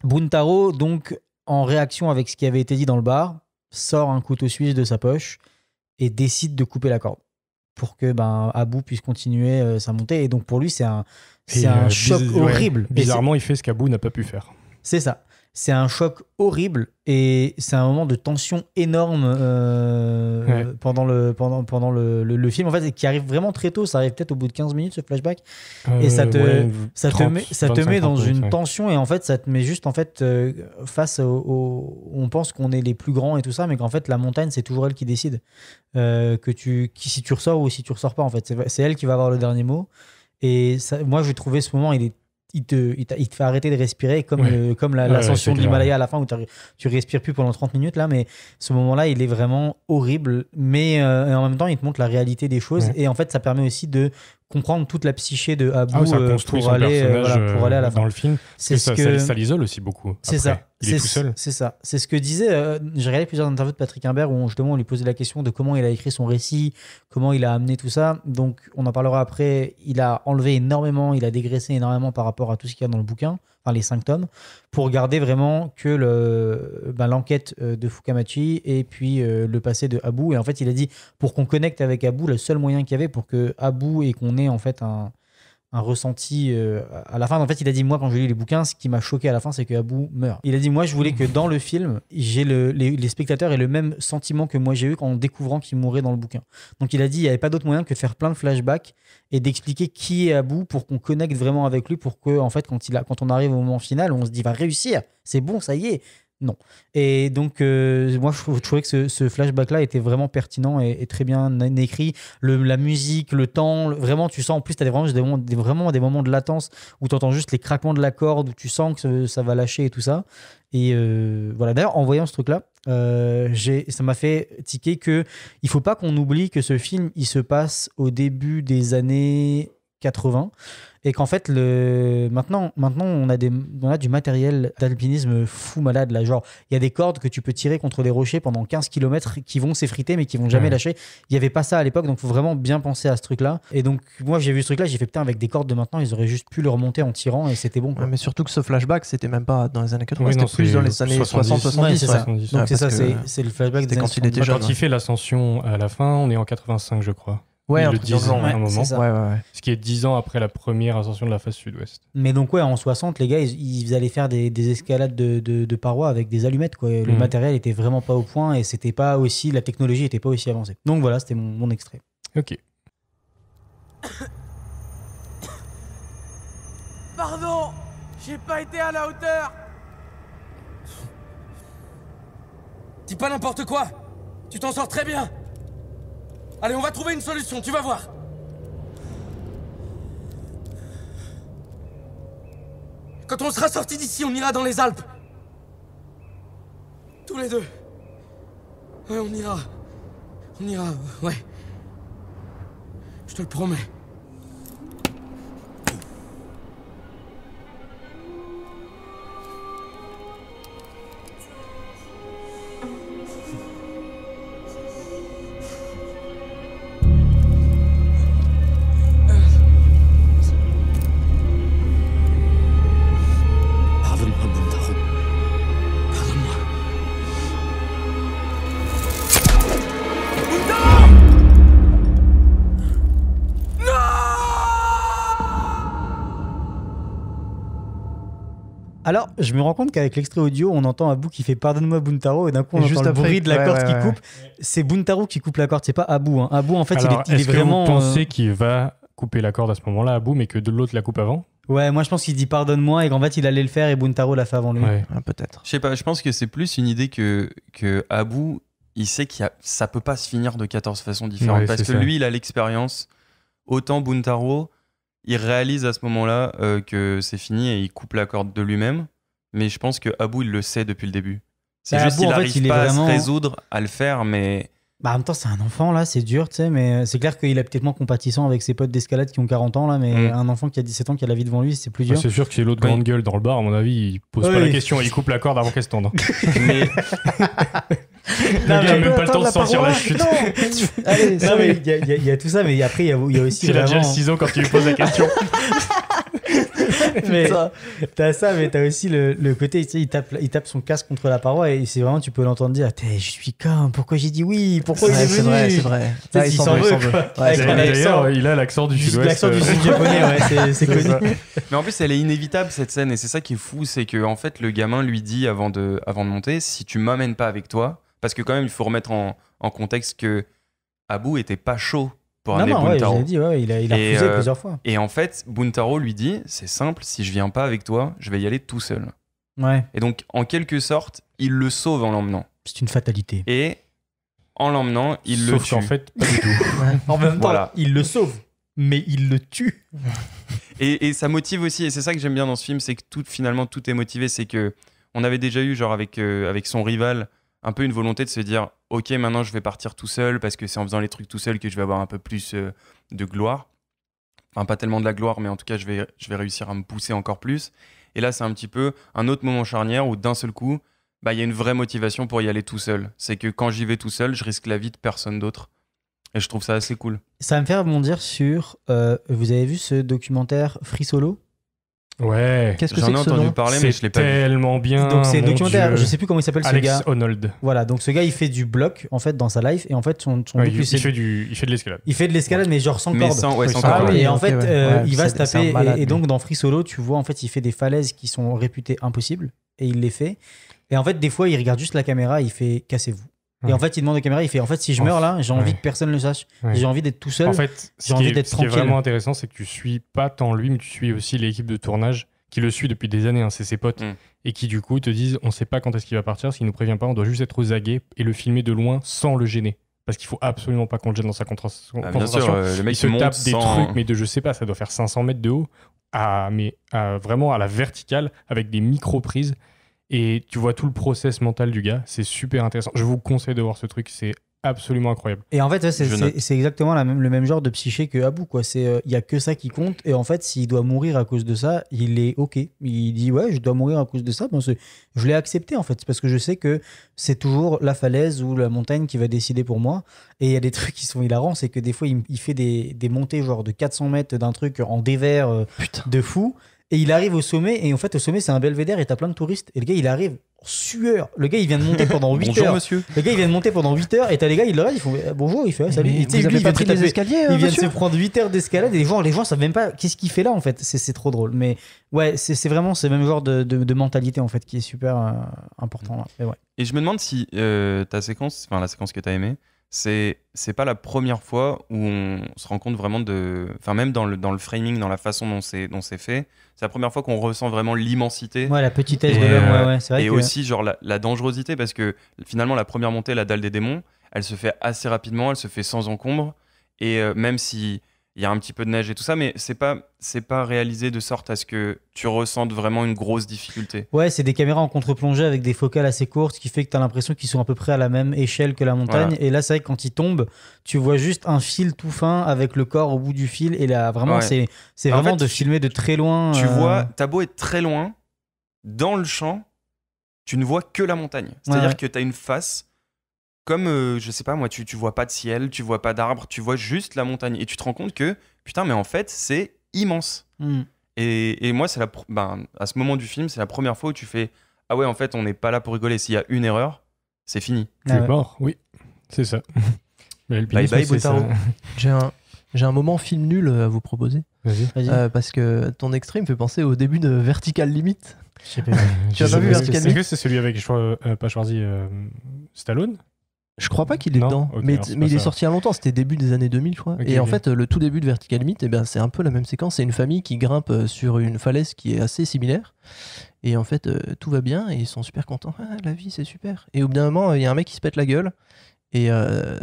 Buntaro, donc, en réaction avec ce qui avait été dit dans le bar, sort un couteau suisse de sa poche et décide de couper la corde pour que ben, Abou puisse continuer euh, sa montée. Et donc pour lui, c'est un, c'est un euh, choc horrible. bizarrement, il fait ce qu'Abou n'a pas pu faire. C'est ça c'est un choc horrible et c'est un moment de tension énorme euh, pendant, le, pendant, pendant le, film, en fait, qui arrive vraiment très tôt. Ça arrive peut-être au bout de 15 minutes, ce flashback.
Euh, et ça te, ça te met, ça te met dans une
tension et en fait, ça te met juste en fait, euh, face au, On pense qu'on est les plus grands et tout ça, mais qu'en fait, la montagne, c'est toujours elle qui décide que tu, qui, si tu ressors ou si tu ressors pas. En fait, c'est elle qui va avoir le dernier mot. Et moi, j'ai trouvé ce moment, il est il te, il, fait arrêter de respirer, comme, comme l'ascension la, de l'Himalaya à la fin où tu respires plus pendant 30 minutes. là Mais ce moment-là, il est vraiment horrible. Mais euh, en même temps, il te montre la réalité des choses. Et en fait, ça permet aussi de comprendre toute la psyché de Abou ah euh, pour, euh, euh, aller, à la fin. le film. C'est ça, que... ça l'isole aussi beaucoup. C'est ça. seul. C'est ça. C'est ce que disait. J'ai regardé plusieurs interviews de Patrick Imbert où justement on lui posait la question de comment il a écrit son récit, comment il a amené tout ça. Donc on en parlera après. Il a enlevé énormément, il a dégraissé énormément par rapport à tout ce qu'il y a dans le bouquin les cinq tomes, pour garder vraiment que le, ben, l'enquête euh, de Fukamachi et puis euh, le passé de Abu. Et en fait, il a dit, pour qu'on connecte avec Abu, le seul moyen qu'il y avait pour que Abu et qu'on ait en fait un, un ressenti euh, à la fin. En fait, il a dit Moi, quand je lis les bouquins, ce qui m'a choqué à la fin, c'est que Abou meurt. Il a dit Moi, je voulais que dans le film, j'ai le, les, spectateurs aient le même sentiment que moi j'ai eu en découvrant qu'il mourait dans le bouquin. Donc, il a dit Il n'y avait pas d'autre moyen que de faire plein de flashbacks et d'expliquer qui est Abou pour qu'on connecte vraiment avec lui, pour que, en fait, quand, il a, quand on arrive au moment final, on se dit Va réussir, c'est bon, ça y est, non. Et donc, euh, moi, je, trouvais que ce, flashback-là était vraiment pertinent et, très bien écrit. la musique, le temps, vraiment, tu sens, en plus, tu as vraiment, des, moments, des, vraiment des moments de latence où tu entends juste les craquements de la corde, où tu sens que ça va lâcher et tout ça. Et euh, voilà, d'ailleurs, en voyant ce truc-là, euh, ça m'a fait tiquer que il faut pas qu'on oublie que ce film, il se passe au début des années 80. Et qu'en fait, le... maintenant, maintenant on, a des... du matériel d'alpinisme fou malade. Là. Genre, il y a des cordes que tu peux tirer contre des rochers pendant 15 km qui vont s'effriter, mais qui vont jamais lâcher. Il y avait pas ça à l'époque, donc faut vraiment bien penser à ce truc-là. Et donc, moi, j'ai vu ce truc-là, j'ai fait putain, avec des cordes de maintenant, ils auraient juste pu le remonter en tirant et c'était bon. mais surtout que ce flashback, c'était même pas dans les années 80, c'était plus dans les années 60-70. Donc, c'est ça, c'est le flashback des il
était
Quand il fait l'ascension à la fin, on est en 85, je crois. Ouais, le 10 ans à un moment. ce qui est 10 ans après la première ascension de la face sud-ouest.
Mais donc, ouais, en 60, les gars, ils, allaient faire des, escalades de, parois avec des allumettes. Quoi. Le mm. matériel était vraiment pas au point et c'était pas aussi, la technologie était pas aussi avancée. Donc voilà, c'était mon extrait. Ok.
Pardon, j'ai pas été à la hauteur. Dis pas n'importe quoi. Tu t'en sors très bien. Allez, on va trouver une solution, tu vas voir. Quand on sera sorti d'ici, on ira dans les Alpes. Tous les deux. Ouais,
on ira. On ira, ouais. Je te le promets.
Alors, je me rends compte qu'avec l'extrait audio, on entend Abou qui fait Pardonne-moi Buntaro, et d'un coup, on entend le bruit de la corde qui coupe. C'est Buntaro qui coupe la corde, c'est pas Abou. Hein. Abu, en fait, il est, est, est que vraiment. Vous
euh, qu'il va couper la corde à ce moment-là,
Abou, mais que de l'autre la coupe avant Ouais, moi je pense qu'il dit pardonne-moi et qu'en fait il allait le faire et Buntaro l'a fait avant lui.
Ah, peut-être. Je sais pas, je pense que c'est plus une idée que, que Abu, il sait que ça peut pas se finir de 14 façons différentes parce que lui il a l'expérience. Autant Buntaro, il réalise à ce moment-là euh, que c'est fini et il coupe la corde de lui-même. Mais je pense que Abou, il le sait depuis le début. C'est bah, juste qu'il n'arrive pas vraiment... à se résoudre à le faire, mais.
Bah, en même temps, c'est un enfant, là, c'est dur, tu sais, mais euh, c'est clair qu'il est peut-être moins compatissant avec ses potes d'escalade qui ont 40 ans, là, mais mm. un enfant qui a 17 ans, qui a la vie devant lui, c'est plus ah, dur. c'est sûr que c'est l'autre grande
gueule dans le bar, à mon avis, il pose pas la question, il coupe la corde avant qu'elle se tende.
mais... non, il a même pas le temps de sentir la chute. Allez, il y, a tout ça, mais après, il y a, aussi. Il a déjà le ciseau quand tu lui poses la question. mais t'as ça, mais t'as aussi le, côté, il tape, il tape son casque contre la paroi et c'est vraiment, tu peux l'entendre dire Je suis con, pourquoi j'ai dit oui Pourquoi il C'est vrai, c'est vrai. il s'en il a l'accent du sud-ouest. L'accent du euh. japonais, c'est connu.
Mais en plus, elle est inévitable cette scène et c'est ça qui est fou, c'est que fait, le gamin lui dit avant de, avant de monter Si tu m'amènes pas avec toi, parce que quand même, il faut remettre en, contexte que Abu était pas chaud pour aller à non, Buntaro. Ouais, dit, il a, il a refusé euh, plusieurs fois. Et en fait, Buntaro lui dit c'est simple, si je viens pas avec toi, je vais y aller tout seul. Ouais. Et donc, en quelque sorte, il le sauve en l'emmenant. C'est une fatalité. Et en l'emmenant, il le tue. fait, du tout. en même temps, il le sauve,
mais il le tue.
et, ça motive aussi, et c'est ça que j'aime bien dans ce film, c'est que tout, finalement, tout est motivé. C'est que on avait déjà eu, genre, avec, euh, avec son rival, un peu une volonté de se dire ok maintenant je vais partir tout seul parce que c'est en faisant les trucs tout seul que je vais avoir un peu plus euh, de gloire enfin pas tellement de la gloire mais en tout cas je vais je vais réussir à me pousser encore plus et là c'est un petit peu un autre moment charnière où d'un seul coup bah il y a une vraie motivation pour y aller tout seul c'est que quand j'y vais tout seul je risque la vie de personne d'autre et je trouve ça assez cool
ça me fait rebondir sur euh, vous avez vu ce documentaire Free Solo
Ouais. Qu'est-ce que J'en ai entendu parler, mais je l'ai pas tellement bien. Donc c'est documentaire, je sais plus comment il s'appelle ce gars Alex Honnold.
Voilà, donc ce gars il fait du bloc en fait dans sa life et en fait son, son il, fait du, il fait de l'escalade. il fait de l'escalade mais genre sans corde. et en fait, euh, il va se taper. et- donc, dans Free Solo, tu vois, en fait, il fait des falaises qui sont réputées impossibles et il les fait. Et en fait, des fois, il regarde juste la caméra et il fait cassez-vous. Et en fait, il demande aux caméras, il fait en fait, si je meurs là, j'ai envie que personne ne le sache. J'ai envie d'être tout seul. En fait, j'ai envie d'être tranquille. Ce qui est vraiment intéressant,
c'est que tu suis pas tant lui, mais tu suis aussi l'équipe de tournage qui le suit depuis des années, hein, c'est ses potes, mm. et qui du coup te disent on ne sait pas quand est-ce qu'il va partir, s'il nous prévient pas, on doit juste être aux aguets et le filmer de loin sans le gêner. Parce qu'il faut absolument pas qu'on le gêne dans sa ah, concentration. Euh, le mec il se tape des trucs, hein. mais de je sais pas, ça doit faire 500 mètres de haut, à, mais vraiment à la verticale, avec des micro-prises. Et tu vois tout le process mental du gars. C'est super intéressant. Je vous conseille de voir ce truc. C'est absolument incroyable. Et en fait, c'est
exactement le même genre de psyché que Abou. Euh, il n'y a que ça qui compte. Et en fait, s'il doit mourir à cause de ça, il est OK. Il dit Ouais, je dois mourir à cause de ça. je l'ai accepté en fait. parce que je sais que c'est toujours la falaise ou la montagne qui va décider pour moi. Et il y a des trucs qui sont hilarants. C'est que des fois, il, fait des, montées genre de 400 mètres d'un truc en dévers euh, de fou. Et il arrive au sommet, et en fait, au sommet, c'est un belvédère, et t'as plein de touristes. Et le gars, il arrive en sueur. Le gars, il vient de monter pendant 8 bonjour, heures. monsieur. Le gars, il vient de monter pendant 8 heures, et t'as les gars, ils le regardent, ils font euh, bonjour, il fait salut. il vient euh, de se prendre 8 heures d'escalade, et les gens, les gens savent même pas qu'est-ce qu'il fait là, en fait. C'est trop drôle. Mais ouais, c'est vraiment ce même genre de, de, mentalité, en fait, qui est super euh, important
Et, je me demande si ta séquence, enfin, la séquence que t'as aimée, c'est pas la première fois où on se rend compte vraiment de enfin même dans le dans le framing dans la façon dont c'est dont c'est fait c'est la première fois qu'on ressent vraiment l'immensité la petitesse et, de euh, ouais, ouais, c'est vrai et aussi genre la, dangerosité parce que finalement la première montée la dalle des démons elle se fait assez rapidement elle se fait sans encombre et euh, même si il y a un petit peu de neige et tout ça, mais c'est pas c'est pas réalisé de sorte à ce que tu ressentes vraiment une grosse difficulté. Ouais,
c'est des caméras en contre-plongée avec des focales assez courtes, ce qui fait que tu as l'impression qu'ils sont à peu près à la même échelle que la montagne. Et là, c'est vrai que quand ils tombent, tu vois juste un fil tout fin avec le corps au bout du fil. Et là, vraiment, c'est vraiment de filmer de très loin. Tu euh, vois,
t'as beau être très loin, dans le champ, tu ne vois que la montagne. C'est-à-dire que tu as une face comme, euh, je sais pas moi, tu, tu vois pas de ciel, tu vois pas d'arbres, tu vois juste la montagne. Et tu te rends compte que, putain, mais en fait, c'est immense. Hmm. Et, et, moi, c'est la ben, à ce moment du film, c'est la première fois où tu fais Ah ouais, en fait, on n'est pas là pour rigoler. S'il y a une erreur, c'est fini.
Ah tu
mort, oui. C'est ça. bye bye, J'ai un, j'ai un moment film nul euh, à vous proposer. Vas-y. Euh, parce que ton extrême fait penser au début de Vertical Limit. Pas. tu as pas vu Vertical Limit
C'est celui avec, je pas choisi, Stallone je crois pas qu'il est dedans, mais, mais il est sorti
il y a longtemps, c'était début des années 2000, je crois. et en fait, le tout début de Vertical Myth, eh ben, c'est un peu la même séquence. C'est une famille qui grimpe euh, sur une falaise qui est assez similaire. Et en fait, euh, tout va bien et ils sont super contents. Ah, la vie, c'est super. Et au bout d'un moment, il y a un mec qui se pète la gueule et euh,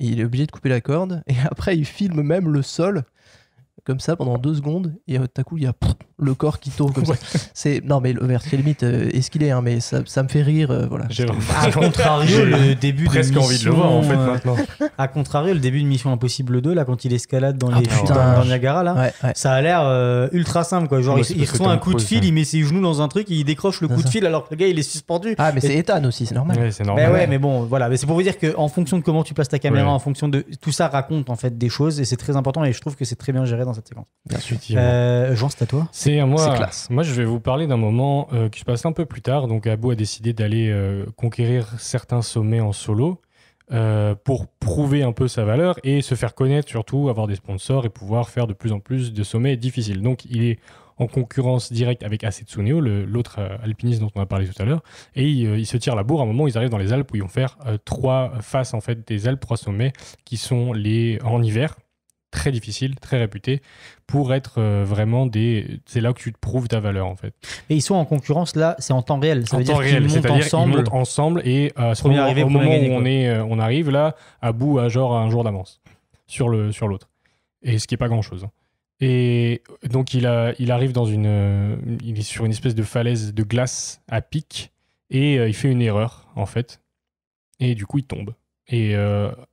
il est obligé de couper la corde. Et après, il filme même le sol comme ça pendant deux secondes et tout euh, à coup il y a le corps qui tourne comme ça c'est non mais le vertical limite
euh, est ce qu'il est hein, mais ça, me fait rire euh, voilà à contrario le début de mission, envie de le en fait maintenant à contrario le début de Mission Impossible 2 là quand il escalade dans ah, les chutes dans, Niagara là ça a l'air ultra simple quoi genre il, reçoit un coup de fil hein. il met ses genoux dans un truc il décroche le coup de fil alors que le gars il est suspendu ah mais c'est Ethan aussi c'est normal ouais, c'est ben normal mais, bon voilà mais c'est pour vous dire que fonction de comment tu places ta caméra en fonction de tout ça raconte en fait des choses et c'est très important et je trouve que c'est très bien géré cette séquence. Euh, Jean, c'est à toi. C'est à moi. Classe.
Moi, je vais vous parler d'un moment euh, qui se passe un peu plus tard. Donc, Abou a décidé d'aller euh, conquérir certains sommets en solo euh, pour prouver un peu sa valeur et se faire connaître, surtout avoir des sponsors et pouvoir faire de plus en plus de sommets difficiles. Donc, il est en concurrence directe avec Asetsuneo, l'autre alpiniste dont on a parlé tout à l'heure, et il se tire la bourre. À un moment, ils arrivent dans les Alpes où ils vont faire trois faces en fait des Alpes, trois sommets qui sont les en hiver très difficile, très réputé, pour être euh, vraiment des. C'est là que tu te prouves ta valeur en fait.
Et ils sont en concurrence là, c'est en temps réel. Ça en veut réel, cest ensemble... qu'ils montent
ensemble et euh, ce moment, au moment où on, est, euh, on arrive là, à bout à genre un jour d'avance sur l'autre. Sur et ce qui n'est pas grand-chose. Hein. Et donc il, a, il arrive dans une, il est sur une espèce de falaise de glace à pic et il fait une erreur en fait. Et du coup il tombe. Et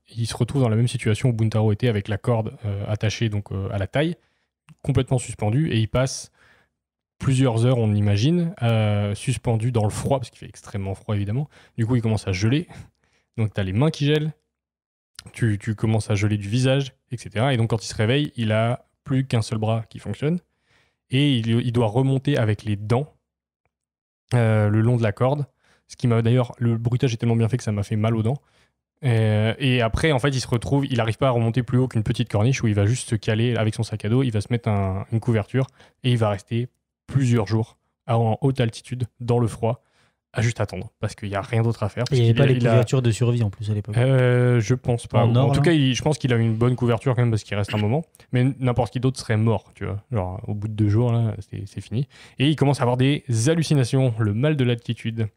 il se retrouve dans la même situation où Buntaro était avec la corde euh, attachée donc euh, à la taille, complètement suspendu, et il passe plusieurs heures, on imagine, euh, suspendu dans le froid, parce qu'il fait extrêmement froid évidemment. Du coup, il commence à geler, donc tu as les mains qui gèlent, tu, tu, commences à geler du visage, etc. Et donc quand il se réveille, il a plus qu'un seul bras qui fonctionne, et il, il doit remonter avec les dents le long de la corde, ce qui m'a d'ailleurs, le bruitage est tellement bien fait que ça m'a fait mal aux dents. Euh, et, après, en fait, il se retrouve, il n'arrive pas à remonter plus haut qu'une petite corniche où il va juste se caler avec son sac à dos, il va se mettre une couverture et il va rester plusieurs jours en haute altitude, dans le froid, à juste attendre parce qu'il n'y a rien d'autre à faire. il n'y avait pas les couvertures
de survie en plus à l'époque. Euh, je pense pas. En, tout cas,
je pense qu'il a une bonne couverture quand même parce qu'il reste un moment. Mais n'importe qui d'autre serait mort, tu vois. Genre, au bout de deux jours, c'est fini. Et il commence à avoir des hallucinations, le mal de l'altitude.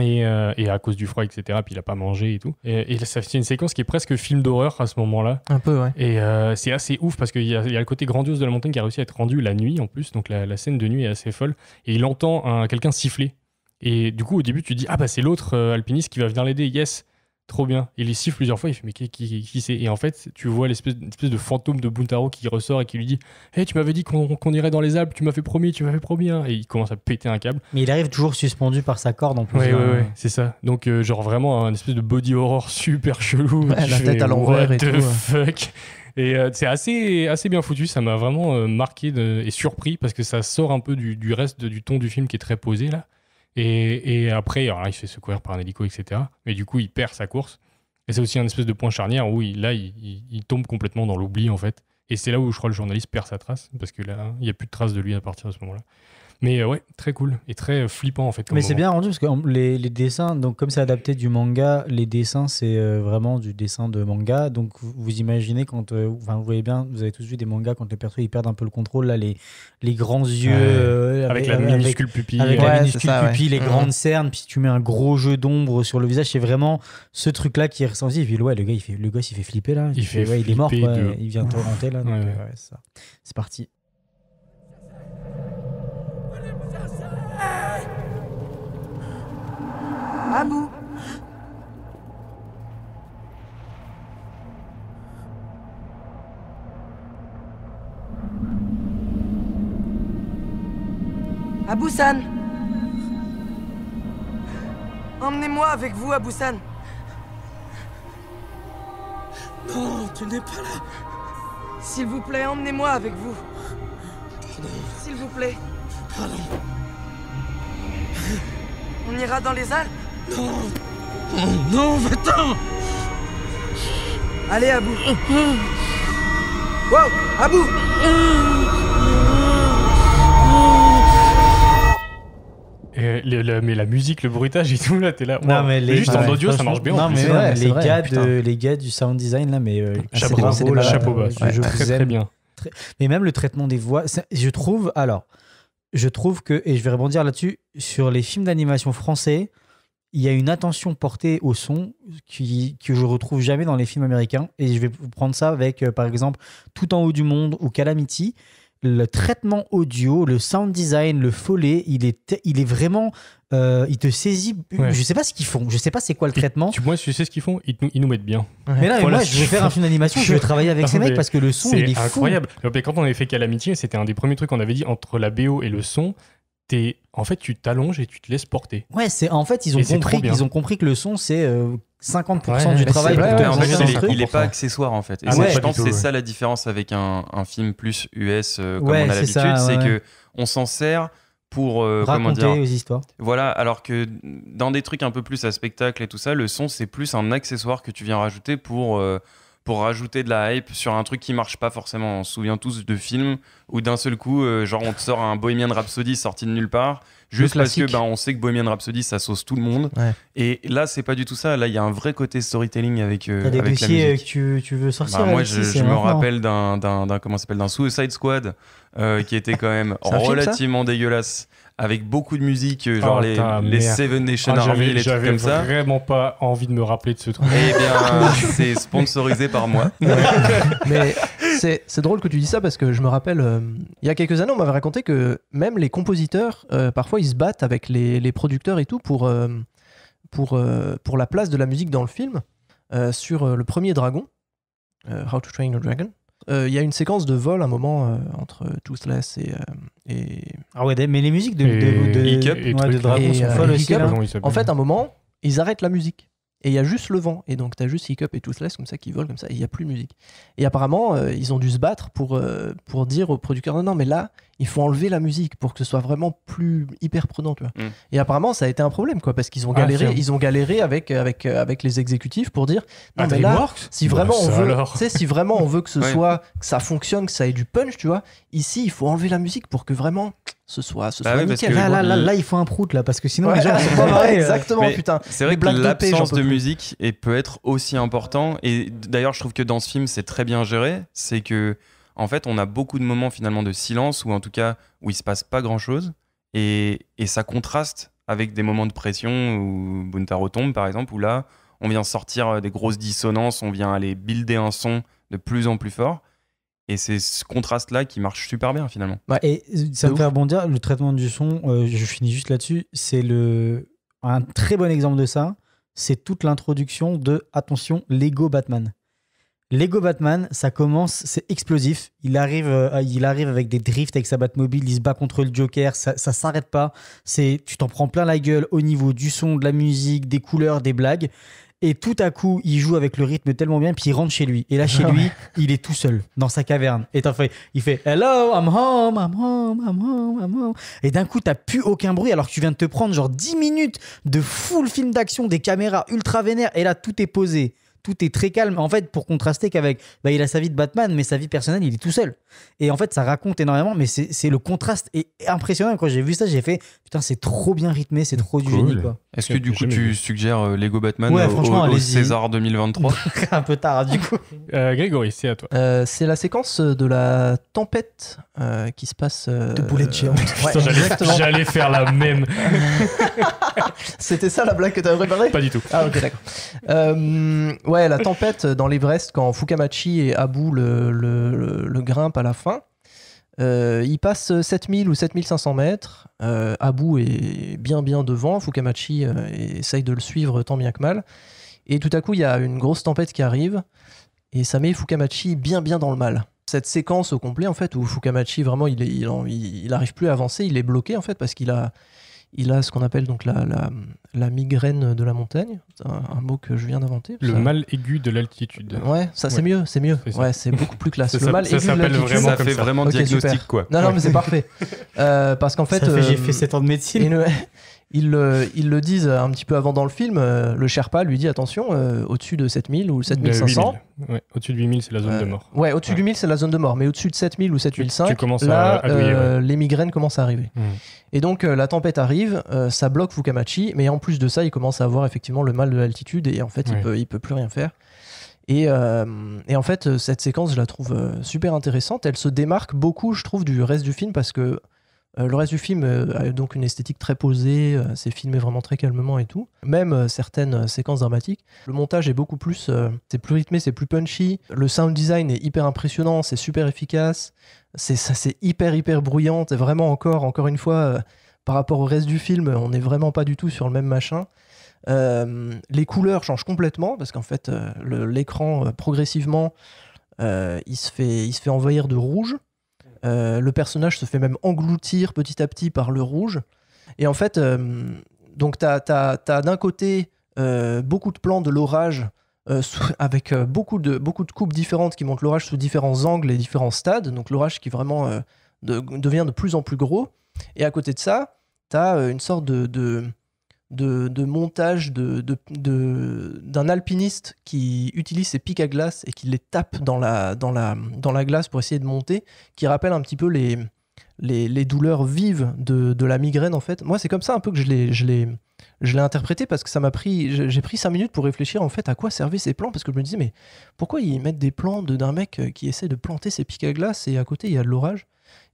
Euh, et, à cause du froid, etc. Puis il a pas mangé et tout. Et, ça c'est une séquence qui est presque film d'horreur à ce moment-là. Un peu, ouais. Et euh, c'est assez ouf parce qu'il y, y, a le côté grandiose de la montagne qui a réussi à être rendu la nuit en plus. Donc la, scène de nuit est assez folle. Et il entend quelqu'un siffler. Et du coup, au début, tu dis Ah bah c'est l'autre euh, alpiniste qui va venir l'aider, yes. Trop bien. Il les siffle plusieurs fois, il fait mais qui, sait c'est Et en fait, tu vois l'espèce de fantôme de Buntaro qui ressort et qui lui dit Hé, eh, tu m'avais dit qu'on irait dans les Alpes, tu m'as fait promis, tu m'as fait promis. Hein. Et il commence à péter un câble.
Mais il arrive toujours suspendu par sa corde en plus. Oui, oui euh, c'est ça. Donc,
euh, genre vraiment un espèce de body horror super chelou. la tête à l'envers et
fuck et euh, c'est assez,
assez bien foutu, ça m'a vraiment marqué et surpris parce que ça sort un peu du, reste du ton du film qui est très posé là. Et, après, il se fait secourir par un hélico, etc. Mais du coup, il perd sa course. Et c'est aussi un espèce de point charnière où là, il, tombe complètement dans l'oubli, en fait. Et c'est là où je crois le journaliste perd sa trace, parce que là, il n'y a plus de trace de lui à partir de ce moment-là. Mais euh, ouais, très cool et très euh, flippant en fait. Mais c'est bien
rendu parce que les, dessins, donc comme c'est adapté du manga, les dessins c'est euh, vraiment du dessin de manga. Donc vous, imaginez quand, enfin vous voyez bien, vous avez tous vu des mangas quand les persos ils perdent un peu le contrôle là, les, les grands yeux avec, la minuscule pupille, avec la minuscule pupille, les mm-hmm. grandes cernes, puis tu mets un gros jeu d'ombre sur le visage, c'est vraiment ce truc là qui est ressenti. Et ouais, le gars il fait, le gosse il fait flipper là, il, fait, il est mort, il vient là. C'est parti. À bout À Emmenez-moi avec vous à Busan
Non, tu n'es pas là S'il vous plaît, emmenez-moi
avec vous S'il vous plaît. Pardon. On ira dans les Alpes non oh,
oh Non, va-t'en
Allez, Abou Wow Abou
Et le, mais la musique, le bruitage et tout, là, t'es là. Non, mais juste en audio, ça marche bien. Non, mais les, gars de,
les gars du sound design, là, mais. Euh, chapeau, bravo, chapeau bas. je très, très bien. Mais même le traitement des voix, je trouve. Alors, je trouve que. Et je vais rebondir là-dessus. Sur les films d'animation français, il y a une attention portée au son que je retrouve jamais dans les films américains. Et je vais vous prendre ça avec, euh, par exemple, Tout en haut du monde ou Calamity. Le traitement audio, le sound design, le follet, il est, il est vraiment. Euh, il te saisit. Je sais pas ce qu'ils font. Je sais pas c'est quoi le traitement. moi, tu sais ce qu'ils font ils, nous mettent bien. Mais là, je vais faire un film d'animation. Je vais travailler avec ces mecs parce que le son, est il est incroyable.
Quand on avait fait Calamity, c'était un des premiers trucs qu'on avait dit entre la BO et le son. T'es en fait, tu t'allonges et tu te laisses porter. Ouais, c'est en fait, ils ont, compris, ont
compris que le son, c'est 50% euh, du travail. Il est, il n'est pas accessoire, en fait. Et ah je pense que c'est ça
la différence avec un, film plus US, euh, comme on a l'habitude, c'est que on s'en sert pour euh, raconter les histoires. Voilà, alors que dans des trucs un peu plus à spectacle et tout ça, le son, c'est plus un accessoire que tu viens rajouter pour pour rajouter de la hype sur un truc qui marche pas forcément. On se souvient tous de films où d'un seul coup, euh, genre on te sort un Bohemian Rhapsody sorti de nulle part, juste parce que bah, on sait que Bohemian Rhapsody ça sauce tout le monde. Et là, c'est pas du tout ça. Là, il y a un vrai côté storytelling avec. des euh, avec la euh, tu, veux sortir. Bah, moi, je, me rappelle d'un comment s'appelle d'un Suicide Squad qui était quand même relativement dégueulasse avec beaucoup de musique, euh, genre oh, les, les Seven Nation ah, Army, les trucs comme ça. J'avais
vraiment pas envie de me rappeler de ce truc. Eh bien, c'est sponsorisé par moi. Mais
c'est drôle que tu dis ça parce que je me rappelle, euh, il y a quelques années, on m'avait raconté que même les compositeurs, euh, parfois, ils se battent avec les, les producteurs et tout pour, pour, pour la place de la musique dans le film. sur le premier dragon, How to Train Your Dragon, euh, il y a une séquence de vol un moment euh, entre Toothless et, euh, et. Ah ouais, mais les musiques de, de, de, de, Dragon sont folles aussi. Hein. en fait, à un moment, ils arrêtent la musique. Et il y a juste le vent. Et donc, tu as juste Hiccup et tout Toothless comme ça qui volent comme ça. Et il n'y a plus de musique. Et apparemment, euh, ils ont dû se battre pour, euh, pour dire au producteurs « non, non, mais là, il faut enlever la musique pour que ce soit vraiment plus hyper prenant. vois. Mm. Et apparemment, ça a été un problème, quoi, parce qu'ils ont ah, galéré, ils ont galéré avec, euh, avec, avec les exécutifs pour dire non, ah, mais là, si vraiment, bah, on veut, si vraiment on veut que ce soit, que ça fonctionne, que ça ait du punch, tu vois, ici, il faut enlever la musique pour que vraiment ce soit ce bah Là, il faut un prout, là, parce que sinon, les gens pas marrés. Euh. Exactement, putain. C'est vrai que l'absence de,
musique et peut être aussi important. Et d'ailleurs, je trouve que dans ce film, c'est très bien géré. C'est que, en fait, on a beaucoup de moments finalement de silence, ou en tout cas, où il se passe pas grand chose. Et, et ça contraste avec des moments de pression où Buntaro tombe, par exemple, où là, on vient sortir des grosses dissonances, on vient aller builder un son de plus en plus fort. Et c'est ce contraste-là qui marche super bien finalement. Bah, et euh, ça me fait
rebondir, le traitement du son, euh, je finis juste là-dessus, c'est le... un très bon exemple de ça, c'est toute l'introduction de, attention, Lego Batman. Lego Batman, ça commence, c'est explosif. Il arrive, euh, il arrive avec des drifts avec sa Batmobile, il se bat contre le Joker, ça, ça s'arrête pas. C'est, tu t'en prends plein la gueule au niveau du son, de la musique, des couleurs, des blagues. Et tout à coup, il joue avec le rythme tellement bien, puis il rentre chez lui. Et là, chez ah lui, il est tout seul dans sa caverne. Et fait, il fait Hello, I'm home, I'm home, I'm home, I'm home. Et d'un coup, t'as plus aucun bruit alors que tu viens de te prendre genre 10 minutes de full film d'action, des caméras ultra vénères. Et là, tout est posé. Tout est très calme. En fait, pour contraster qu'avec, bah, il a sa vie de Batman, mais sa vie personnelle, il est tout seul. Et en fait, ça raconte énormément, mais c'est le contraste est impressionnant. Quand j'ai vu ça, j'ai fait putain, c'est trop bien rythmé, c'est trop du génie.
Est-ce que du coup, tu suggères euh, Lego Batman franchement, au, César 2023
Un peu tard, du coup. Euh, Grégory, c'est à toi. Euh, c'est la séquence de la tempête qui se passe. de boulet de Ouais, J'allais faire la même. C'était ça la blague que t'avais préparée Pas du tout. Ah, ok, d'accord. Euh, ouais, la tempête dans l'Everest, quand Fukamachi et Abu le, grimpent à la fin, euh, ils passent 7000 ou 7500 mètres. Euh, Abu est bien, bien devant. Fukamachi euh, essaye de le suivre tant bien que mal. Et tout à coup, il y a une grosse tempête qui arrive. Et ça met Fukamachi bien, bien dans le mal cette séquence au complet en fait où Fukamachi vraiment il il, arrive plus à avancer, il est bloqué en fait parce qu'il a il a ce qu'on appelle donc la, la, migraine de la montagne, un, un mot que je viens d'inventer. Le mal aigu de l'altitude. Ouais, ça c'est mieux, c'est mieux. Ouais, c'est beaucoup plus classe. le mal aigu de l'altitude. Ça fait vraiment okay, diagnostic quoi. Non, non, mais c'est parfait. Euh, parce qu'en fait, j'ai euh, fait 7 ans de médecine. Ils le, disent un petit peu avant dans le film. Euh, le Sherpa lui dit attention, euh, au-dessus de 7000 ou 7500. Ouais, au-dessus de 8000, c'est la zone de mort. Ouais, au-dessus de 8000, c'est la zone de mort. Mais au-dessus de 7000 ou 7500, là, euh, les migraines commencent à arriver. Mmh. Et donc, la tempête arrive, ça bloque Fukamachi. Mais en plus de ça, il commence à avoir effectivement le mal de l'altitude. Et en fait, il peut, il peut plus rien faire. Et, et, en fait, cette séquence, je la trouve super intéressante. Elle se démarque beaucoup, je trouve, du reste du film parce que euh, le reste du film euh, a donc une esthétique très posée, euh, c'est filmé vraiment très calmement et tout. Même certaines séquences dramatiques. Le montage est beaucoup plus, c'est plus rythmé, c'est plus punchy. Le sound design est hyper impressionnant, c'est super efficace, c'est hyper hyper bruyant. C'est vraiment encore encore une fois par rapport au reste du film, on n'est vraiment pas du tout sur le même machin. les couleurs changent complètement parce qu'en fait l'écran progressivement il se fait il se fait envahir de rouge euh, le personnage se fait même engloutir petit à petit par le rouge. Et en fait, euh, donc t'as as, d'un côté euh, beaucoup de plans de l'orage avec beaucoup, de, beaucoup de coupes différentes qui montrent l'orage sous différents angles et différents stades. Donc l'orage qui vraiment devient de plus en plus gros. Et à côté de ça, t'as une sorte de de, montage d'un de, alpiniste qui utilise ses pics à glace et qui les tape dans la, dans, la, dans la glace pour essayer de monter, qui rappelle un petit peu les, les, douleurs vives de, la migraine en fait. Moi c'est comme ça un peu que je l'ai, je l'ai interprété parce que ça m'a pris, j'ai pris 5 minutes pour réfléchir en fait à quoi servaient ces plans parce que je me disais mais pourquoi ils mettent des plans d'un mec qui essaie de planter ses pics à glace et à côté il y a de l'orage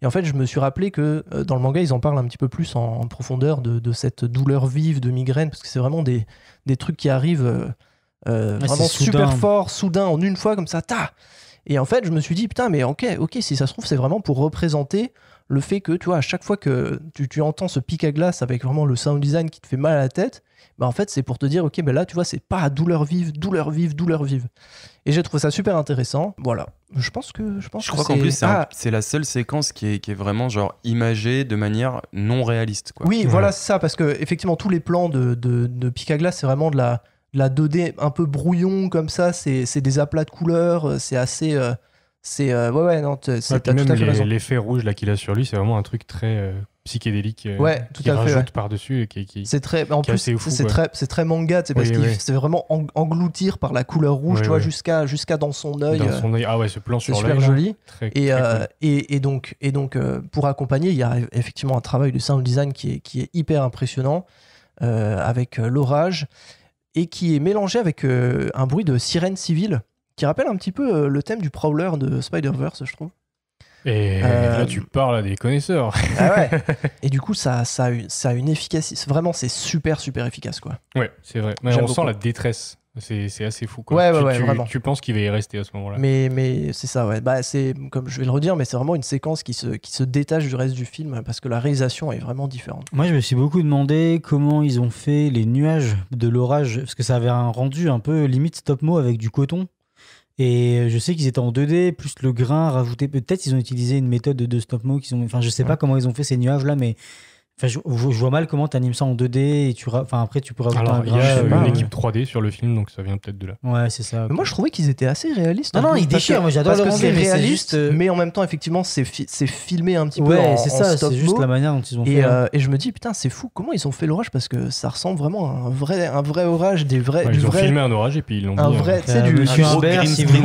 et en fait, je me suis rappelé que euh, dans le manga, ils en parlent un petit peu plus en, profondeur de, cette douleur vive de migraine, parce que c'est vraiment des, des, trucs qui arrivent euh, euh, vraiment super fort, soudain, en une fois, comme ça, ta Et en fait, je me suis dit, putain, mais ok, ok, si ça se trouve, c'est vraiment pour représenter le fait que, tu vois, à chaque fois que tu, entends ce pic à glace avec vraiment le sound design qui te fait mal à la tête, bah en fait, c'est pour te dire, ok, mais là, tu vois, c'est pas douleur vive, douleur vive, douleur vive. Et j'ai trouvé ça super intéressant. Voilà. Je pense que. Je, pense je crois qu'en plus,
c'est la seule séquence qui est, est, vraiment, genre, imagée de manière non réaliste. Oui, voilà, c'est
ça, parce que, effectivement, tous les plans de, de, pic à glace, c'est vraiment de la, la 2D un peu brouillon, comme ça. C'est des aplats de couleurs, euh, c'est assez. Euh, c'est euh, ouais ouais non, c'est même
l'effet rouge là qu'il a sur lui, c'est vraiment un truc très euh, psychédélique euh, qui rajoute par-dessus et qui, c'est très en plus c'est très
c'est très manga, c'est parce qu'il vraiment engloutir par la couleur rouge, tu vois jusqu'à jusqu'à dans son œil. Dans son œil. Ah ouais, ce plan sur super joli. et, et, et donc et donc pour accompagner, il y a effectivement un travail de sound design qui est qui est hyper impressionnant avec l'orage et qui est mélangé avec un bruit de sirène civile qui rappelle un petit peu euh, le thème du Prowler de Spider-Verse, je trouve.
Et là, euh, tu parles à des connaisseurs. Ah
Et du coup, ça, ça, a une, ça a une efficacité. Vraiment, c'est super, super efficace, quoi. Ouais, c'est vrai. Mais on sent la
détresse. C'est assez fou, quoi. Ouais, ouais, tu, ouais, tu, vraiment. tu penses qu'il va y rester à ce moment-là. Mais,
mais c'est ça, ouais. Bah, c'est, comme je vais le redire, mais c'est vraiment une séquence qui se, qui se détache du reste du film parce que la réalisation est vraiment différente.
Moi, je me suis beaucoup demandé comment ils ont fait les nuages de l'orage, parce que ça avait un rendu un peu limite stop-mo avec du coton. Et je sais qu'ils étaient en 2D, plus le grain rajouté. Peut-être ils ont utilisé une méthode de stop-mo. Ont... Enfin, je sais pas comment ils ont fait ces nuages-là, mais Enfin, je, vois mal comment tu animes ça en 2D et tu enfin après tu peux rajouter Il y a une euh, équipe
3D sur le film donc ça vient peut-être de là.
Ouais, c'est ça.
moi je trouvais qu'ils étaient assez réalistes. Non non, hein. ils déchirent, moi j'adore parce que c'est réaliste euh, mais en même temps effectivement c'est filmé un petit peu Ouais, c'est ça, c'est juste la manière dont ils ont fait. Hein. Euh, et je me dis putain, c'est fou comment ils ont fait l'orage parce que ça ressemble vraiment à un vrai un vrai orage des vrais ils ont filmé un orage et puis ils l'ont un vrai tu sais du Humbert si vous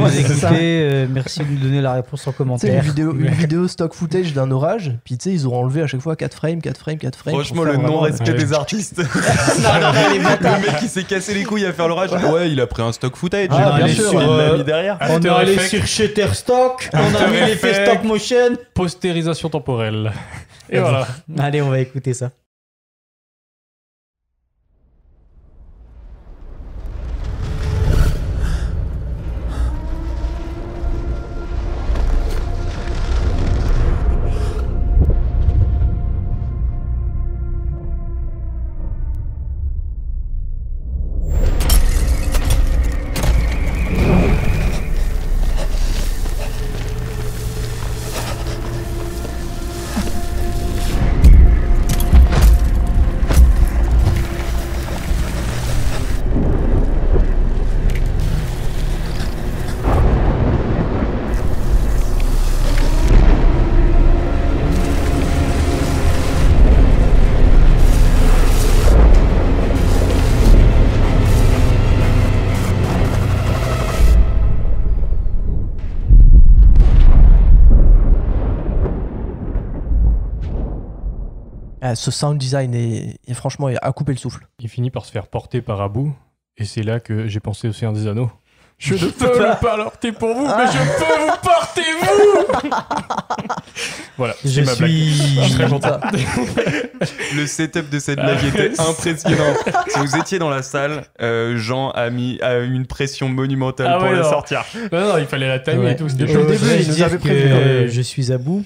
merci de nous donner la réponse en commentaire. C'est une vidéo stock footage d'un orage puis tu sais ils ont enlevé à chaque fois 4 frames 4 frames Franchement, le non-respect des artistes.
le mec qui s'est cassé les couilles à faire l'orage. Ouais, il a pris un stock footage. Ah, euh, derrière. On est allé sur
Shutterstock. On a mis l'effet stock motion.
Postérisation temporelle. Et voilà.
Allez, on va écouter ça.
Ah, ce sound design est, franchement
à couper le souffle. Il finit par se faire porter par Abou, et c'est là que j'ai pensé au Seigneur des Anneaux. Je ne peux le porter pour vous, mais je peux vous porter vous
Voilà, je ma blague. Je suis très content. le setup de cette blague ah, était impressionnant. si vous étiez dans la salle, euh, Jean a mis une pression monumentale ah pour la sortir. Non, non, il fallait la timer et tout. début,
Je suis à bout.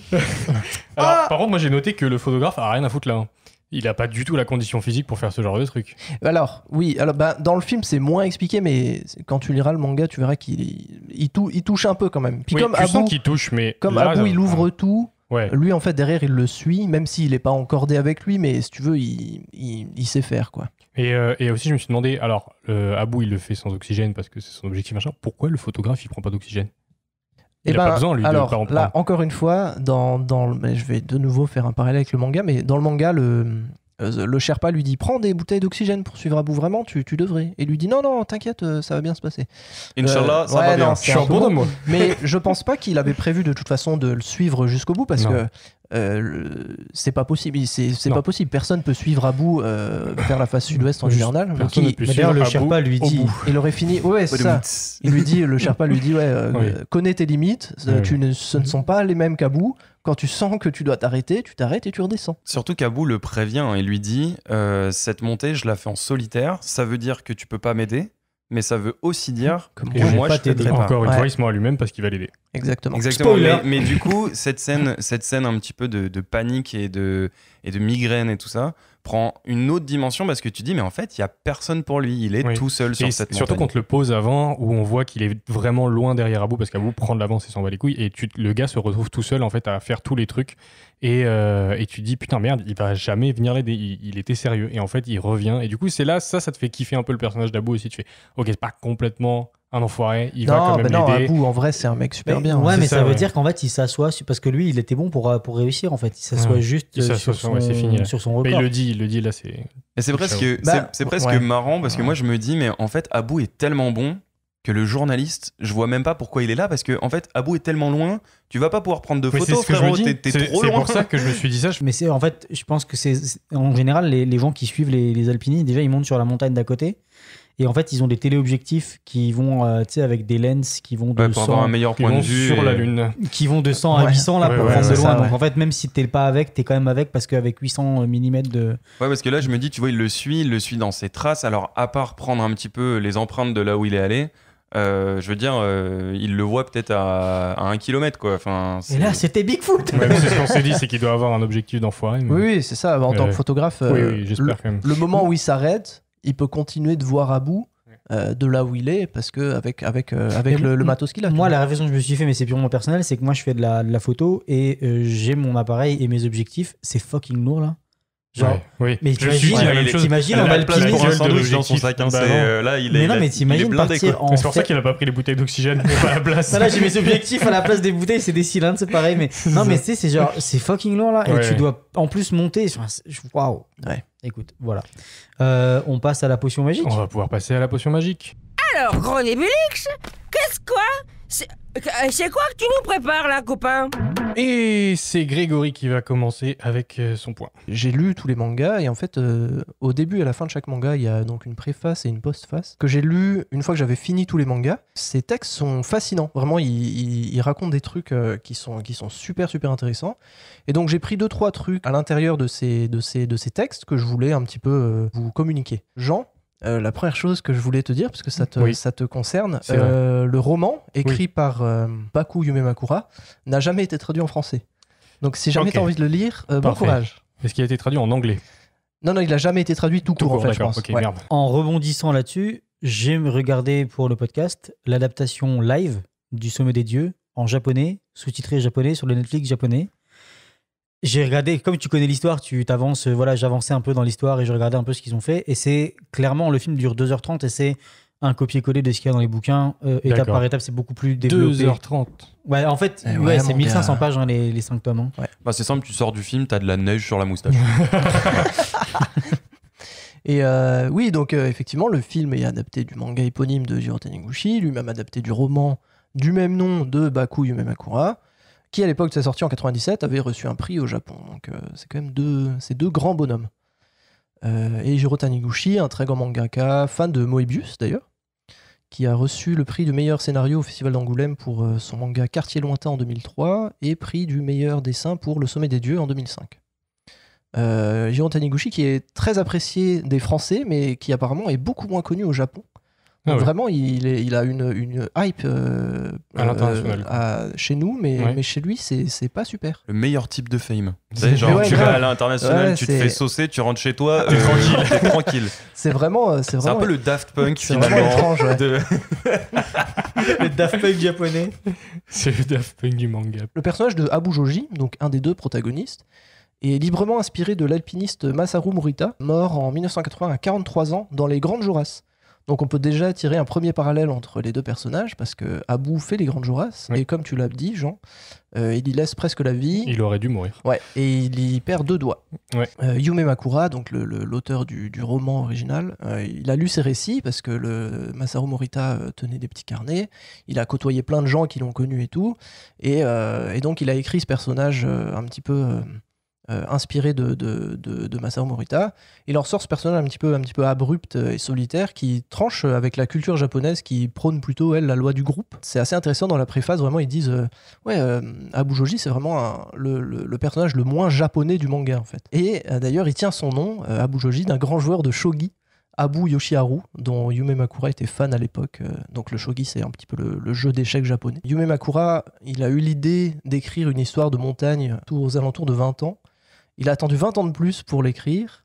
par contre, moi j'ai noté que le photographe a rien à foutre là. Hein il n'a pas du tout la condition physique pour
faire ce genre de truc. Alors, oui, alors, ben dans le film, c'est moins expliqué, mais quand tu liras le manga, tu verras qu'il il, touche un peu quand même. oui, comme tu sens qu'il
touche, mais. Comme là, il euh,
ouvre tout. Lui, en fait, derrière, il le suit, même s'il n'est pas encordé avec lui, mais si tu veux, il, il, sait faire, quoi.
Et, euh, et, aussi, je me suis demandé, alors, euh, Abou, il le fait sans oxygène parce que c'est son objectif, machin.
Pourquoi le photographe, il prend
pas d'oxygène eh pas ben, besoin, lui, alors, là,
encore une fois, dans, dans le, je vais de nouveau faire un parallèle avec le manga, mais dans le manga, le, euh, le Sherpa lui dit Prends des bouteilles d'oxygène pour suivre à bout, vraiment, tu, tu devrais. Et lui dit Non, non, t'inquiète, euh, ça va bien se passer. Inch'Allah, euh, ça va Je Mais je pense pas qu'il avait prévu de toute façon de le suivre jusqu'au bout parce que euh, c'est pas possible. C'est pas possible. Personne peut suivre à bout euh, vers la face sud-ouest en journal D'ailleurs, le Sherpa lui dit. Il aurait fini. Ouais, ça. Il lui dit, le Sherpa lui dit, ouais, euh, connais tes limites. Tu ne, ce ne sont pas les mêmes qu'Abou Quand tu sens que tu dois t'arrêter, tu t'arrêtes et tu redescends.
Surtout qu'Abou le prévient et lui dit Cette montée, je la fais en solitaire. Ça veut dire que tu peux pas m'aider mais ça veut aussi dire mmh. que moi, je t'aiderai Encore une fois,
il à lui-même parce qu'il va l'aider. Exactement. Exactement. Mais,
du coup, cette scène, cette scène un petit peu de, panique et de, et de migraine et tout ça prend une autre dimension parce que tu dis, mais en fait, il n'y a personne pour lui. Il est tout seul sur Surtout quand
le pose avant, où on voit qu'il est vraiment loin derrière Abou parce qu'Abou prend de l'avance et s'en va les couilles. Et le gars se retrouve tout seul, en fait, à faire tous les trucs. Et, euh, et, tu dis putain merde il va jamais venir l'aider il, était sérieux et en fait il revient et du coup c'est là ça ça te fait kiffer un peu le personnage d'Abou aussi tu fais ok c'est pas complètement un enfoiré il va quand même
en vrai c'est un mec super bien hein. ouais mais ça, veut dire qu'en fait il s'assoit parce que lui il était bon pour, euh, pour réussir en fait il s'assoit juste euh, sur, son, sur, record mais il le dit le dit là c'est c'est presque
bah, c'est presque marrant parce que moi je me dis mais en fait Abou est tellement bon que le journaliste, je vois même pas pourquoi il est là parce que en fait, Abou est tellement loin, tu vas pas pouvoir prendre de photos, frérot. trop loin. C'est pour ça que je
me suis dit ça. Mais c'est en fait, je pense que c'est en général les, les, gens qui suivent les, les alpinistes, déjà ils montent sur la montagne d'à côté. Et en fait, ils ont des téléobjectifs qui vont, euh, tu sais, avec
des lenses qui vont de 100 avoir un meilleur point de vue sur la lune, qui vont de 100 à 800 là pour prendre de loin. Donc
en fait, même si t'es pas avec, t'es quand même avec parce qu'avec 800 mm de.
Ouais, parce que là, je me dis, tu vois, il le suit, il le suit dans ses traces. Alors à part prendre un petit peu les empreintes de là où il est allé, euh, je veux dire, euh, il le voit peut-être à, un kilomètre, quoi. Enfin, et
là, c'était Bigfoot C'est
ce qu'on s'est dit, c'est qu'il doit avoir un objectif d'enfoiré. Oui, c'est ça. En tant que photographe, euh, le, moment
où il s'arrête, il peut continuer de voir à bout. de là où il est parce que avec avec
avec le, matos qu'il a. Moi, la réflexion que je me suis fait, mais c'est purement personnel, c'est que moi je fais de la, photo et j'ai mon appareil et mes objectifs. C'est fucking lourd là. Genre, oui. mais t'imagines, t'imagines en Alpine pour un sandwich dans son sac, hein, bah euh, là, il est, mais non, mais C'est pour ça qu'il a pas pris les bouteilles d'oxygène pas la place. là, j'ai mes objectifs à la place des bouteilles, c'est des cylindres, c'est pareil, mais non, mais c'est c'est genre, c'est fucking lourd là, et tu dois en plus monter. Waouh. Ouais. Écoute, voilà. Euh, on passe à la potion magique. On va pouvoir passer à la potion magique.
Alors, gros Bulix,
qu'est-ce quoi euh, C'est quoi que tu nous prépares là, copain
et c'est
Grégory qui va commencer avec euh, son point. J'ai lu tous les mangas et en fait, euh, au début et à la fin de chaque manga, il y a donc une préface et une postface que j'ai lu une fois que j'avais fini tous les mangas. Ces textes sont fascinants. Vraiment, ils, racontent des trucs euh, qui, sont, qui sont super, super intéressants. Et donc, j'ai pris deux, trois trucs à l'intérieur de ces, de, ces, de ces textes que je voulais un petit peu vous communiquer. Jean, euh, la première chose que je voulais te dire, parce que ça te, ça te concerne, euh, le roman écrit par euh, Baku Yumemakura n'a jamais été traduit en français.
Donc si jamais tu as envie de le lire, bon courage.
Est-ce qu'il a été traduit en anglais Non, non, il n'a jamais été traduit tout,
court, en fait, je pense.
En rebondissant là-dessus, j'ai regardé pour le podcast l'adaptation live du Sommet des Dieux en japonais, sous-titré japonais sur le Netflix japonais j'ai regardé, comme tu connais l'histoire, tu t'avances, euh, voilà, j'avançais un peu dans l'histoire et je regardais un peu ce qu'ils ont fait. Et c'est clairement, le film dure 2h30 et c'est un copier-coller de ce qu'il y a dans les bouquins, euh, étape par étape, c'est beaucoup plus développé. 2h30. Ouais, en fait, eh ouais, c'est 1500 pages, hein, les, les 5 tomes.
Hein. Bah, c'est simple, tu sors du film, t'as de la neige sur la moustache.
Et euh, oui, donc effectivement, le film est adapté du manga éponyme de Jiro Taniguchi, lui-même adapté du roman du même nom de Baku Yumemakura qui à l'époque de sa sortie en 97 avait reçu un prix au Japon. Donc euh, c'est quand même deux, deux grands bonhommes. Euh, et Jiro Taniguchi, un très grand mangaka, fan de Moebius d'ailleurs, qui a reçu le prix du meilleur scénario au Festival d'Angoulême pour euh, son manga Quartier lointain en 2003 et prix du meilleur dessin pour Le Sommet des Dieux en 2005. Jiro Taniguchi qui est très apprécié des Français mais qui apparemment est beaucoup moins connu au Japon ah vraiment, il, il, a une, hype euh, euh, chez nous, mais, mais chez lui, c'est pas super.
Le meilleur type de fame. Tu vas à l'international, tu te fais saucer, tu rentres chez toi, ah, euh, tu tranquille. tranquille. C'est vraiment. C'est un peu le Daft Punk finalement. Étrange,
le Daft Punk japonais. C'est
le Daft Punk du manga. Le personnage de Abu Joji, donc un des deux protagonistes, est librement inspiré de l'alpiniste Masaru Murita mort en 1980 à 43 ans dans les Grandes Jorasses. Donc on peut déjà tirer un premier parallèle entre les deux personnages parce que Abou fait les grandes Jorasses et comme tu l'as dit Jean, euh, il y laisse presque la vie. Il aurait dû mourir. Ouais, et il y perd deux doigts. Euh, Yume Makura, donc l'auteur du, roman original, euh, il a lu ses récits parce que le Masaru Morita tenait des petits carnets, il a côtoyé plein de gens qui l'ont connu et tout, et, et, donc il a écrit ce personnage un petit peu euh, inspiré de, de, de, Masao Morita. Il en sort ce personnage un petit peu, un petit peu abrupt euh, et solitaire qui tranche avec la culture japonaise qui prône plutôt, elle, la loi du groupe. C'est assez intéressant dans la préface, vraiment, ils disent euh, Ouais, Abu Joji, c'est vraiment le, personnage le moins japonais du manga, en fait. Et d'ailleurs, il tient son nom, Abu Joji, d'un grand joueur de shogi. Abu Yoshiharu, dont Yume Makura était fan à l'époque. Donc le shogi, c'est un petit peu le, jeu d'échecs japonais. Yume Makura, il a eu l'idée d'écrire une histoire de montagne tout aux alentours de 20 ans il a attendu 20 ans de plus pour l'écrire.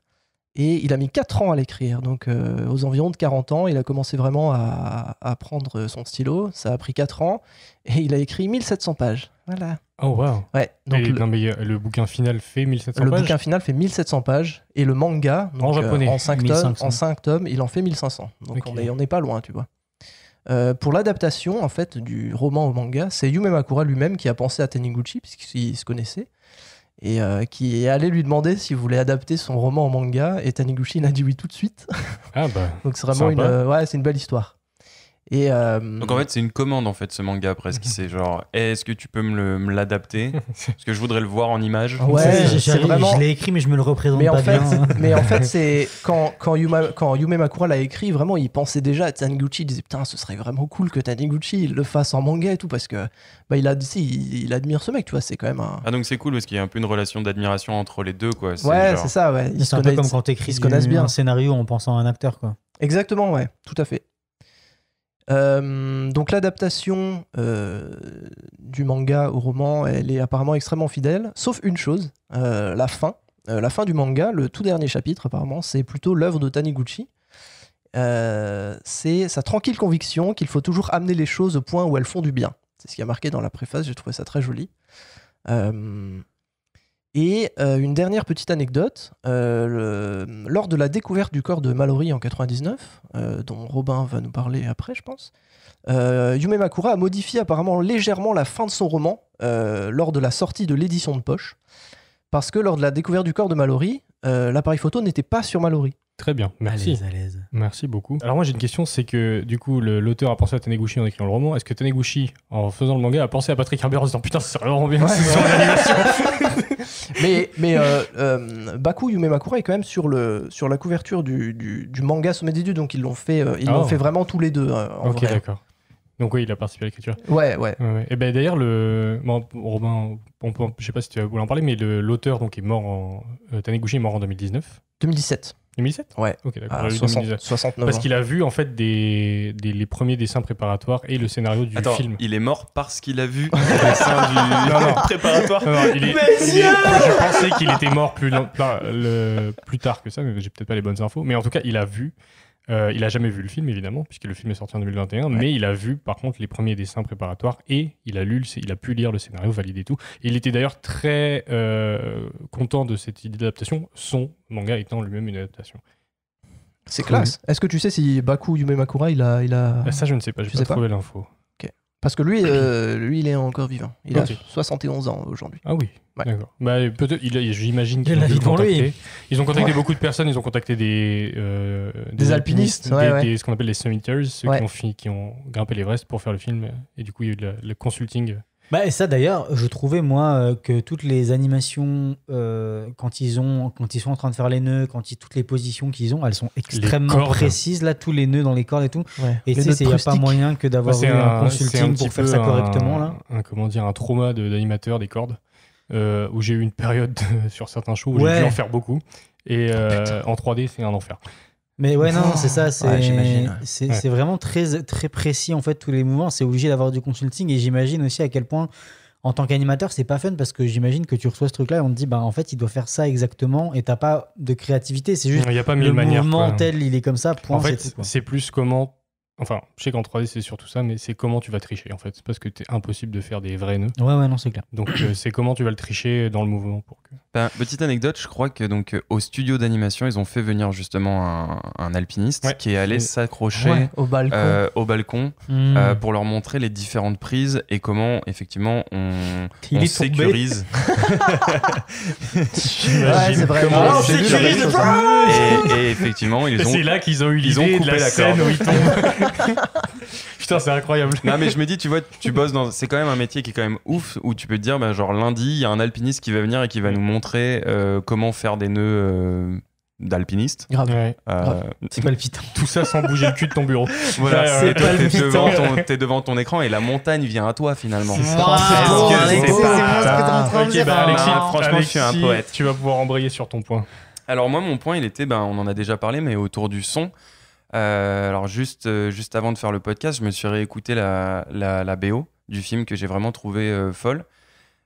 Et il a mis 4 ans à l'écrire. Donc, euh, aux environs de 40 ans, il a commencé vraiment à, prendre son stylo. Ça a pris 4 ans. Et il a écrit 1700 pages. Voilà. Oh, wow. Donc, euh,
le, bouquin final fait 1700 pages. Le bouquin
final fait 1700 pages. Et le manga, en, euh, japonais, en, 5 tomes, il en fait 1500. Donc, on on n'est pas loin, tu vois. pour l'adaptation en fait du roman au manga, c'est Yume Makura lui-même qui a pensé à Teniguchi puisqu'il se connaissait et euh, qui est allé lui demander s'il voulait adapter son roman en manga. Et Taniguchi, il a dit oui tout de suite. Ah bah, Donc c'est vraiment euh, ouais, c'est une belle histoire. Euh, donc en
fait, c'est une commande en fait ce manga presque. Mhm. c'est genre, est-ce que tu peux me l'adapter Parce que je voudrais le voir en image. Ouais, je l'ai écrit, mais je me le représente mais pas en fait, mais en fait,
c'est quand quand, quand Yume Makura l'a écrit, vraiment, il pensait déjà à Taniguchi. Il disait putain, ce serait vraiment cool que Taniguchi le fasse en manga et tout parce que bah il a si, il, admire ce mec, tu vois, c'est quand même un.
Ah donc c'est cool parce qu'il y a un peu une relation d'admiration entre les deux quoi. Ouais, c'est ça. Ouais. C'est un
peu comme quand t'écris un scénario en pensant à un acteur quoi. Exactement, ouais, tout à fait. Euh, donc l'adaptation euh, du manga au roman, elle est apparemment extrêmement fidèle, sauf une chose, euh, la fin. la fin du manga, le tout dernier chapitre apparemment, c'est plutôt l'œuvre de Taniguchi. c'est sa tranquille conviction qu'il faut toujours amener les choses au point où elles font du bien. C'est ce qui a marqué dans la préface, j'ai trouvé ça très joli. Et euh, une dernière petite anecdote, euh, lors de la découverte du corps de Mallory en 99, euh, dont Robin va nous parler après, je pense, Yume Makura a modifié apparemment légèrement la fin de son roman lors de la sortie de l'édition de poche, parce que lors de la découverte du corps de Mallory, l'appareil photo n'était pas sur Mallory. Très bien, merci. Merci beaucoup. Alors
moi j'ai une question, c'est que du coup l'auteur a pensé à Taneguchi en écrivant le roman. Est-ce que Taneguchi en faisant le manga, a pensé à Patrick Herbert en disant putain c'est vraiment bien c'est ouais.
Mais, mais euh, euh Baku est quand même sur, le, sur la couverture du, manga Sommet des donc ils l'ont fait, euh, ils ah. fait vraiment tous les deux. Euh, en ok d'accord. Donc oui,
il a participé à l'écriture. Ouais, ouais. Et eh ben d'ailleurs le Robin, on peut, je sais pas si tu voulais en parler, mais l'auteur donc est mort en Taneguchi est mort en 2019. 2017. 2007 Ouais. Ah, parce qu'il a vu en fait des, des, les premiers dessins préparatoires et le scénario du film.
Il est mort parce qu'il a vu les dessins du préparatoire. je pensais qu'il était
mort plus, euh, le, plus tard que ça, mais j'ai peut-être pas les bonnes infos. Mais en tout cas, il a vu euh, il a jamais vu le film, évidemment, puisque le film est sorti en 2021, mais il a vu, par contre, les premiers dessins préparatoires et il a, lu, il a pu lire le scénario, valider tout. Et il était d'ailleurs très euh, content de cette idée d'adaptation, son manga étant lui-même une adaptation.
C'est classe. Est-ce que tu sais si Baku Yume Makura, il a. Ah, ça, je ne sais pas, je n'ai trouver trouvé l'info. Parce que lui, ah euh, lui, il est encore vivant. Il a 71 ah ans aujourd'hui. Ah oui. D'accord.
Bah, peut-être, j'imagine qu'ils ont contacté. Lui. Ils ont contacté beaucoup de personnes. Ils ont contacté des, euh, des, alpinistes, ce qu'on appelle les summiters, ceux qui ont, qui, ont, grimpé l'Everest pour faire le film. Et du coup, il y a eu le consulting
bah, et ça d'ailleurs, je trouvais moi euh, que toutes les animations, euh, quand, ils ont, quand ils sont en train de faire les nœuds, quand ils, toutes les positions qu'ils ont, elles sont extrêmement précises, là, tous les nœuds dans les cordes et tout. Et tu sais, il n'y a pas moyen que d'avoir un, consulting pour faire ça correctement. là.
Un, comment dire, un trauma d'animateur des cordes, euh, où j'ai eu une période sur certains shows où j'ai dû en faire beaucoup. Et oh, en 3D, c'est un enfer.
Mais ouais, non, c'est ça. C'est vraiment très, très précis, en fait, tous les mouvements. C'est obligé d'avoir du consulting. Et j'imagine aussi à quel point, en tant qu'animateur, c'est pas fun parce que j'imagine que tu reçois ce truc-là et on te dit, bah, en fait, il doit faire ça exactement et t'as pas de créativité. C'est juste. Il le mouvement tel, il est comme ça, En fait, c'est
plus comment Enfin, je sais qu'en 3D, c'est surtout ça, mais c'est comment tu vas tricher, en fait. Parce que c'est impossible de faire des vrais nœuds.
Ouais, ouais, non, c'est clair.
Donc, euh, c'est comment tu vas le tricher dans le mouvement. Pour
que... petite anecdote, je crois que donc euh, au studio d'animation, ils ont fait venir justement un, alpiniste qui est allé s'accrocher au balcon, euh, au balcon hmm. pour leur montrer les différentes prises et comment, effectivement, on, on sécurise.
ouais, c'est vrai. Ah, on sécurise et, et, effectivement,
ils ont. C'est là qu'ils ont eu l'idée de la, scène où ils tombent. Putain, c'est incroyable.
Non, mais je me dis, tu vois, tu bosses dans. C'est quand même un métier qui est quand même ouf où tu peux te dire, genre lundi, il y a un alpiniste qui va venir et qui va nous montrer comment faire des nœuds. d'alpiniste. Grave. Ouais. c'est
palpitant. Tout ça sans bouger le cul de ton bureau. Voilà, c'est T'es devant, devant,
ton écran et la montagne vient à toi finalement. C'est c'est franchement, je suis un poète.
Tu vas pouvoir embrayer sur ton point.
Alors moi, mon point, il était, ben, on en a déjà parlé, mais autour du son. Euh, alors juste, euh, juste avant de faire le podcast, je me suis réécouté la, la, BO du film que j'ai vraiment trouvé euh, folle.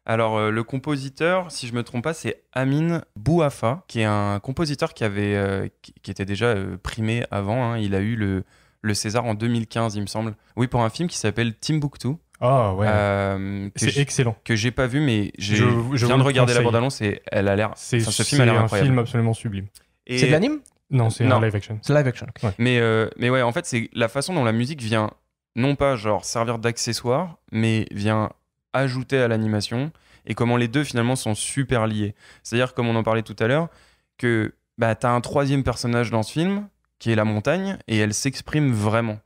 Alors le compositeur, si je me trompe pas, c'est Amin Bouafa, qui est un compositeur qui avait, qui, était déjà primé avant. Hein. Il a eu le, le César en 2015, il me semble. Oui, pour un film qui s'appelle Timbuktu. Ah ouais. c'est excellent. Que j'ai pas vu, mais je, viens de regarder la bande-annonce et elle a l'air. C'est C'est un film
absolument sublime. C'est de l'anime non, c'est un live
action. C'est live action.
Mais, euh, mais ouais, en fait, c'est la façon dont la musique vient, non pas genre servir d'accessoire, mais vient ajouter à l'animation et comment les deux finalement sont super liés. C'est-à-dire, comme on en parlait tout à l'heure, que bah, tu as un troisième personnage dans ce film qui est la montagne et elle s'exprime vraiment.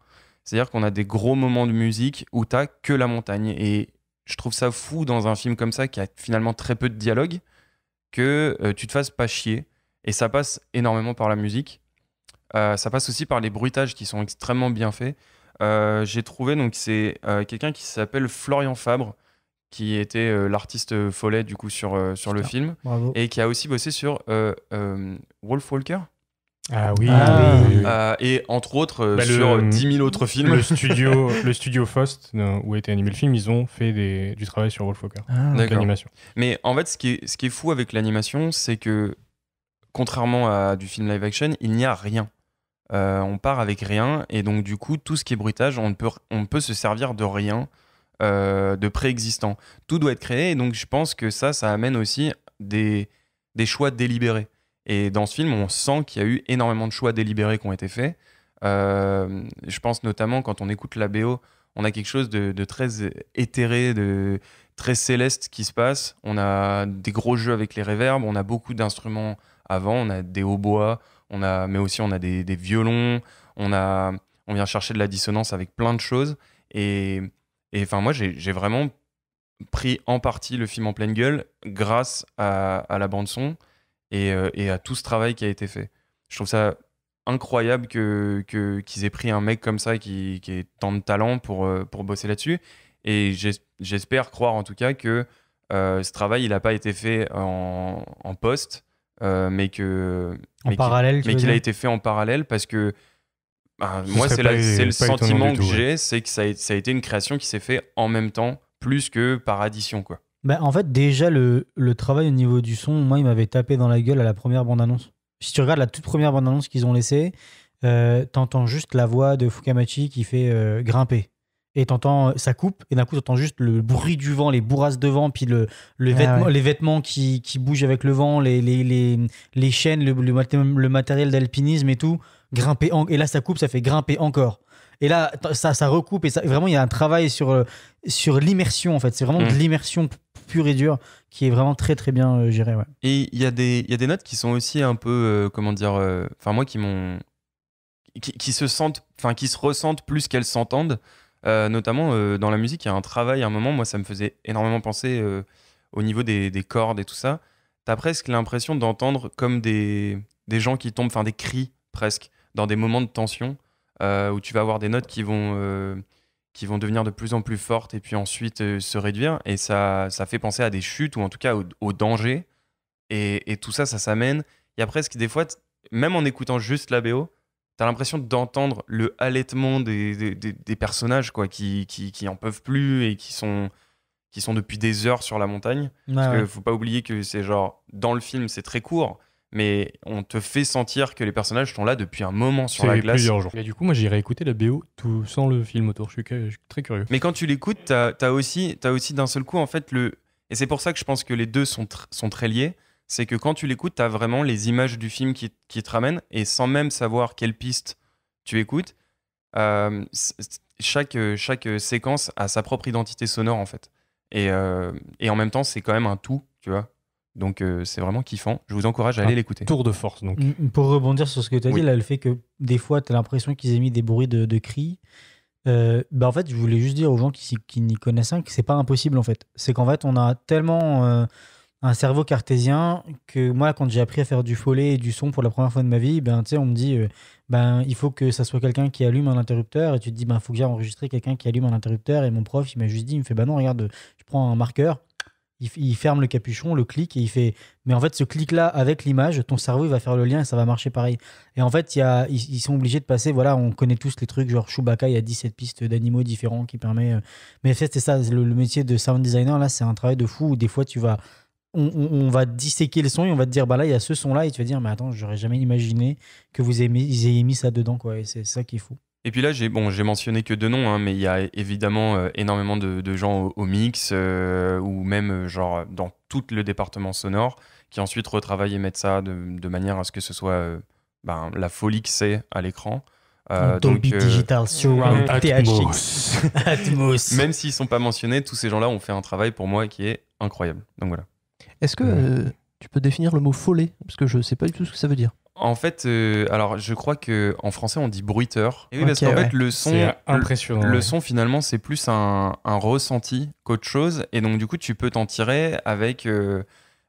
C'est-à-dire qu'on a des gros moments de musique où tu que la montagne. Et je trouve ça fou dans un film comme ça qui a finalement très peu de dialogue que euh, tu te fasses pas chier et ça passe énormément par la musique. Euh, ça passe aussi par les bruitages qui sont extrêmement bien faits. Euh, j'ai trouvé, donc, c'est euh, quelqu'un qui s'appelle Florian Fabre, qui était l'artiste follet, du coup, sur, sur le film. Et qui a aussi bossé sur Wolf Walker. Ah oui. Ah. et entre autres, bah, sur 10 000 autres films. Le studio, le
studio Faust, où était été animé le film, ils ont fait des, du travail sur Wolf Walker. Ah, l'animation.
Mais en fait, ce qui ce qui est fou avec l'animation, c'est que contrairement à du film live action, il n'y a rien. Euh, on part avec rien et donc du coup tout ce qui est bruitage, on peut, on peut se servir de rien euh, de préexistant. Tout doit être créé et donc je pense que ça, ça amène aussi des, des choix délibérés. Et dans ce film, on sent qu'il y a eu énormément de choix délibérés qui ont été faits. Euh, je pense notamment quand on écoute la BO, on a quelque chose de, de, très éthéré, de très céleste qui se passe. On a des gros jeux avec les réverbes, on a beaucoup d'instruments avant, on a des hautbois, on a, mais aussi on a des, violons, on, a, on vient chercher de la dissonance avec plein de choses. Et enfin, moi, j'ai vraiment pris en partie le film en pleine gueule grâce à, la bande-son euh, et, à tout ce travail qui a été fait. Je trouve ça incroyable qu'ils que, qu'ils aient pris un mec comme ça qui, qui ait tant de talent pour, euh, pour bosser là-dessus. Et j'espère croire en tout cas que euh, ce travail, il n'a pas été fait en, en poste euh, mais que qu'il a été fait en parallèle parce que bah, moi c'est le sentiment que j'ai, c'est que ça a, été une création qui s'est fait en même temps plus que par addition quoi.
Bah, en fait déjà le, travail au niveau du son, moi il m'avait tapé dans la gueule à la première bande annonce. Si tu regardes la toute première bande annonce qu'ils ont laissée, euh, t'entends juste la voix de Fukamachi qui fait euh, grimper et t'entends euh, ça coupe et d'un coup t'entends juste le bruit du vent les bourrasses de vent puis le, le ah les vêtements qui, qui, bougent avec le vent les, les, les, chaînes le, le, matériel d'alpinisme et tout grimper et là ça coupe ça fait grimper encore et là ça, ça recoupe et ça, vraiment il y a un travail sur, euh, sur l'immersion en fait c'est vraiment de mmh. l'immersion pure et dure qui est vraiment très très bien euh, gérée
et il y, a des, y a des notes qui sont aussi un peu comment dire enfin moi qui m'ont qui, qui, se sentent enfin qui se ressentent plus qu'elles s'entendent euh, notamment euh, dans la musique, il y a un travail à un moment, moi ça me faisait énormément penser euh, au niveau des, cordes et tout ça. T'as presque l'impression d'entendre comme des, des, gens qui tombent, enfin des cris presque, dans des moments de tension où tu vas avoir des notes qui vont, qui vont devenir de plus en plus fortes et puis ensuite se réduire. Et ça, ça fait penser à des chutes ou en tout cas au, danger. Et, et, tout ça, ça s'amène. Il y a presque des fois, même en écoutant juste la BO, t'as l'impression d'entendre le halètement des, des, personnages quoi, qui, qui, qui, en peuvent plus et qui sont, qui sont depuis des heures sur la montagne. Parce que faut pas oublier que c'est genre, dans le film, c'est très court, mais on te fait sentir que les personnages sont là depuis un moment sur la glace.
Et du coup, moi, j'irai écouter la BO tout sans le film autour. Je suis, très curieux. Mais
quand tu l'écoutes, t'as as aussi, aussi d'un seul coup, en fait, le. Et c'est pour ça que je pense que les deux sont, sont très liés c'est que quand tu l'écoutes, tu as vraiment les images du film qui, te ramènent, et sans même savoir quelle piste tu écoutes, euh, chaque, euh, euh, séquence a sa propre identité sonore, en fait. Et, en même temps, c'est quand même un tout, tu vois. Donc c'est vraiment kiffant. Je vous encourage à aller l'écouter. Tour de force donc. Pour rebondir sur ce que tu as dit, le
fait que des fois tu as l'impression qu'ils aient mis des bruits de, cris. Bah, en fait, je voulais juste dire aux gens qui, n'y connaissent rien que c'est pas impossible en fait. C'est qu'en fait, on a tellement un cerveau cartésien que moi, quand j'ai appris à faire du follet et du son pour la première fois de ma vie, ben, on me dit euh, ben, il faut que ça soit quelqu'un qui allume un interrupteur. Et tu te dis il ben, faut que j'aille enregistrer quelqu'un qui allume un interrupteur. Et mon prof, il m'a juste dit il me fait ben non, regarde, je prends un marqueur, il, ferme le capuchon, le clic, et il fait mais en fait, ce clic-là, avec l'image, ton cerveau, il va faire le lien et ça va marcher pareil. Et en fait, y a, ils, sont obligés de passer voilà, on connaît tous les trucs, genre Chewbacca, il y a 17 pistes d'animaux différents qui permettent... Euh, mais c'est ça, le, le métier de sound designer, là, c'est un travail de fou des fois, tu vas on, va disséquer le son et on va te dire, bah là, il y a ce son-là, et tu vas dire, mais attends, j'aurais jamais imaginé que vous aimiez, aient mis ça dedans, quoi. Et c'est ça qui est fou.
Et puis là, j'ai bon, mentionné que deux noms, hein, mais il y a évidemment euh, énormément de, gens au, mix euh, ou même euh, genre dans tout le département sonore qui ensuite retravaillent et mettent ça de, manière à ce que ce soit ben, la folie que c'est à l'écran. Digital Surround Atmos. Atmos. Même s'ils ne sont pas mentionnés, tous ces gens-là ont fait un travail pour moi qui est incroyable. Donc voilà.
Est-ce que euh, tu peux définir le mot follet Parce que je sais pas du tout ce que ça veut dire.
En fait, euh, alors je crois que en français on dit bruiteur. Eh oui, parce qu'en fait le son, le, son finalement c'est plus un, ressenti qu'autre chose. Et donc du coup tu peux t'en tirer avec, euh,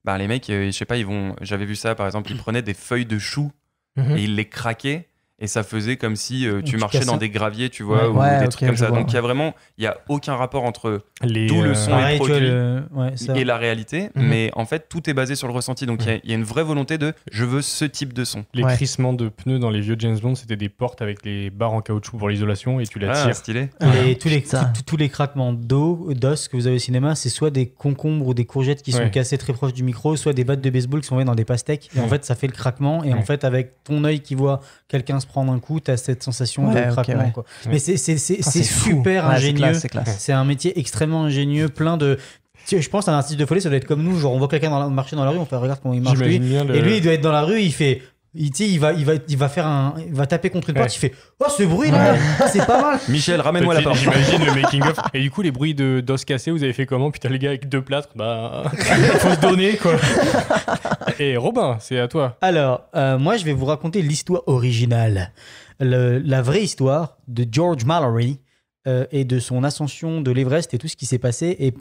bah, les mecs, je sais pas, ils vont, j'avais vu ça par exemple, ils prenaient des feuilles de chou mhm. et ils les craquaient et ça faisait comme si euh, tu marchais dans des graviers, tu vois, ou des trucs comme ça. Donc il y a vraiment, il y a aucun rapport entre tout le euh, son est et la réalité, mhm. mais en fait tout est basé sur le ressenti. Donc il y, a une vraie volonté de je veux ce type de son. Les
crissements de pneus dans les vieux James Bond, c'était des portes avec les barres en caoutchouc pour l'isolation et tu la ah, stylé. Et tous
les tous les craquements d'eau, d'os que vous avez au cinéma, c'est soit des concombres ou des courgettes qui sont cassées très proche du micro, soit des battes de baseball qui sont envoyées dans des pastèques. Et en fait ça fait le craquement et en fait avec ton œil qui voit quelqu'un se prendre un coup, tu as cette sensation de craquement. Mais c'est ah, super ingénieux. C'est un métier extrêmement ingénieux, plein de je pense à un artiste de folie, ça doit être comme nous. Genre, on voit quelqu'un marcher dans la rue, on fait regarde comment il marche. Lui. Et lui, il doit être dans la rue, il fait il, il, va, il, va, il va faire un, va taper contre une porte, il fait Oh, ce bruit là, c'est pas mal. Michel,
ramène-moi la porte. J'imagine le making-of. Et du coup, les bruits de d'os cassé, vous avez fait comment Putain, les gars, avec deux plâtres, bah, faut se donner quoi.
Et Robin, c'est à toi. Alors, euh, moi, je vais vous raconter l'histoire originale, le, la vraie histoire de George Mallory, euh, et de son ascension de l'Everest et tout ce qui s'est passé et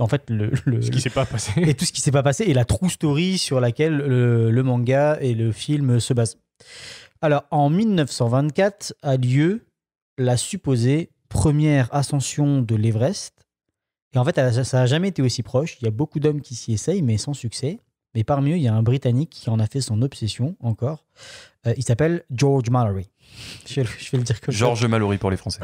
en fait ce qui s'est pas passé et tout ce qui s'est pas passé et la true story sur laquelle le, manga et le film se basent. Alors en 1924 a lieu la supposée première ascension de l'Everest et en fait ça n'a jamais été aussi proche. Il y a beaucoup d'hommes qui s'y essayent mais sans succès. Mais parmi eux, il y a un Britannique qui en a fait son obsession encore. Euh, il s'appelle George Mallory. Je vais, le dire que George Mallory pour les Français.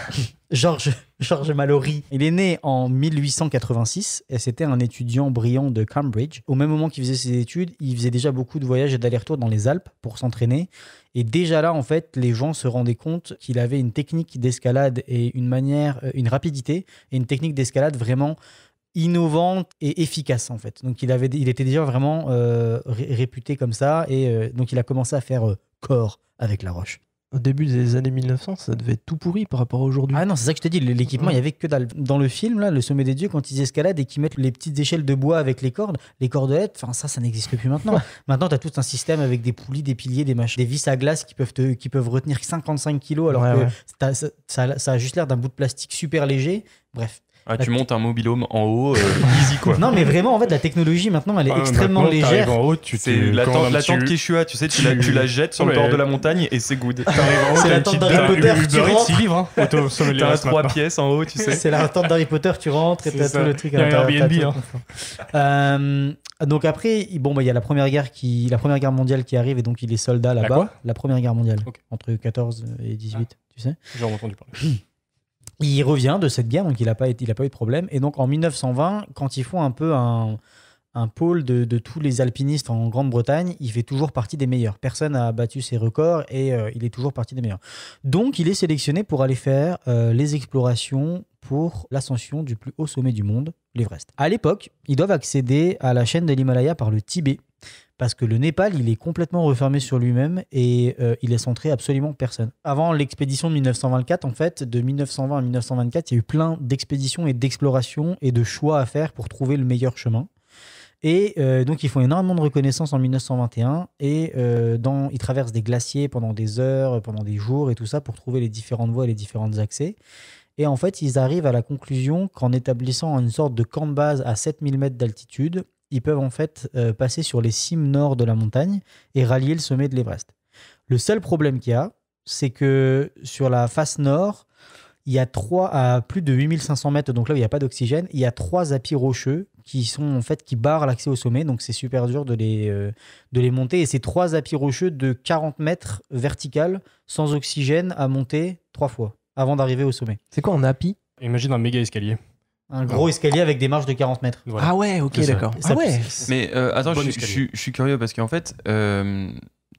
George, George Mallory. Il est né en 1886 et c'était un étudiant brillant de Cambridge. Au même moment qu'il faisait ses études, il faisait déjà beaucoup de voyages et d'allers-retours dans les Alpes pour s'entraîner. Et déjà là, en fait, les gens se rendaient compte qu'il avait une technique d'escalade et une manière, euh, une rapidité et une technique d'escalade vraiment innovante et efficace en fait. Donc il, avait, il était déjà vraiment euh, réputé comme ça et euh, donc il a commencé à faire euh, corps avec la roche. Au début des années 1900, ça devait être tout pourri par rapport à aujourd'hui. Ah non, c'est ça que je te dis, l'équipement, il n'y avait que Dans le film, là, le sommet des dieux, quand ils escaladent et qu'ils mettent les petites échelles de bois avec les cordes, les cordelettes, enfin ça, ça n'existe plus maintenant. maintenant, tu as tout un système avec des poulies, des piliers, des machins, des vis à glace qui peuvent, qui peuvent retenir 55 kilos alors que ça, ça, a juste l'air d'un bout de plastique super léger. Bref, ah, tu
montes un mobilhome en haut, euh, easy quoi. non, mais vraiment,
en fait, la technologie maintenant, elle est ah, extrêmement légère. En haut, tu C'est la tente, la tu- tu sais, tu la, jettes sur le bord de la
montagne et c'est good. C'est la tente d'Harry Potter, tu rentres. Hein, t'as trois pièces en haut, tu sais. C'est la
tente d'Harry Potter, tu rentres et t'as tout le truc. à Airbnb, donc après, bon, bah, il y a la première, guerre qui, la première guerre mondiale qui arrive et donc il est soldat là-bas. La, première guerre mondiale, entre 14 et 18, ah. tu sais. J'ai entendu parler. Il revient de cette guerre, donc il n'a pas, eu de problème. Et donc en 1920, quand ils font un peu un, pôle de, tous les alpinistes en Grande-Bretagne, il fait toujours partie des meilleurs. Personne n'a battu ses records et euh, il est toujours parti des meilleurs. Donc il est sélectionné pour aller faire euh, les explorations pour l'ascension du plus haut sommet du monde, l'Everest. À l'époque, ils doivent accéder à la chaîne de l'Himalaya par le Tibet parce que le Népal, il est complètement refermé sur lui-même et euh, il est centré absolument personne. Avant l'expédition de 1924, en fait, de 1920 à 1924, il y a eu plein d'expéditions et d'explorations et de choix à faire pour trouver le meilleur chemin. Et euh, donc, ils font énormément de reconnaissance en 1921 et euh, dans, ils traversent des glaciers pendant des heures, pendant des jours et tout ça pour trouver les différentes voies et les différents accès. Et en fait, ils arrivent à la conclusion qu'en établissant une sorte de camp de base à 7000 mètres d'altitude, ils peuvent en fait euh, passer sur les cimes nord de la montagne et rallier le sommet de l'Everest. Le seul problème qu'il y a, c'est que sur la face nord, il y a trois à plus de 8500 mètres, donc là où il n'y a pas d'oxygène, il y a trois apis rocheux qui sont en fait qui barrent l'accès au sommet, donc c'est super dur de les, euh, de les monter. Et ces trois apis rocheux de 40 mètres vertical sans oxygène à monter trois fois avant d'arriver au sommet. C'est quoi un api Imagine un
méga
escalier.
Un ah. gros escalier avec des marches de 40 mètres. Ah ouais, ok, d'accord. Ah
mais euh, attends, je, suis curieux parce qu'en fait, euh,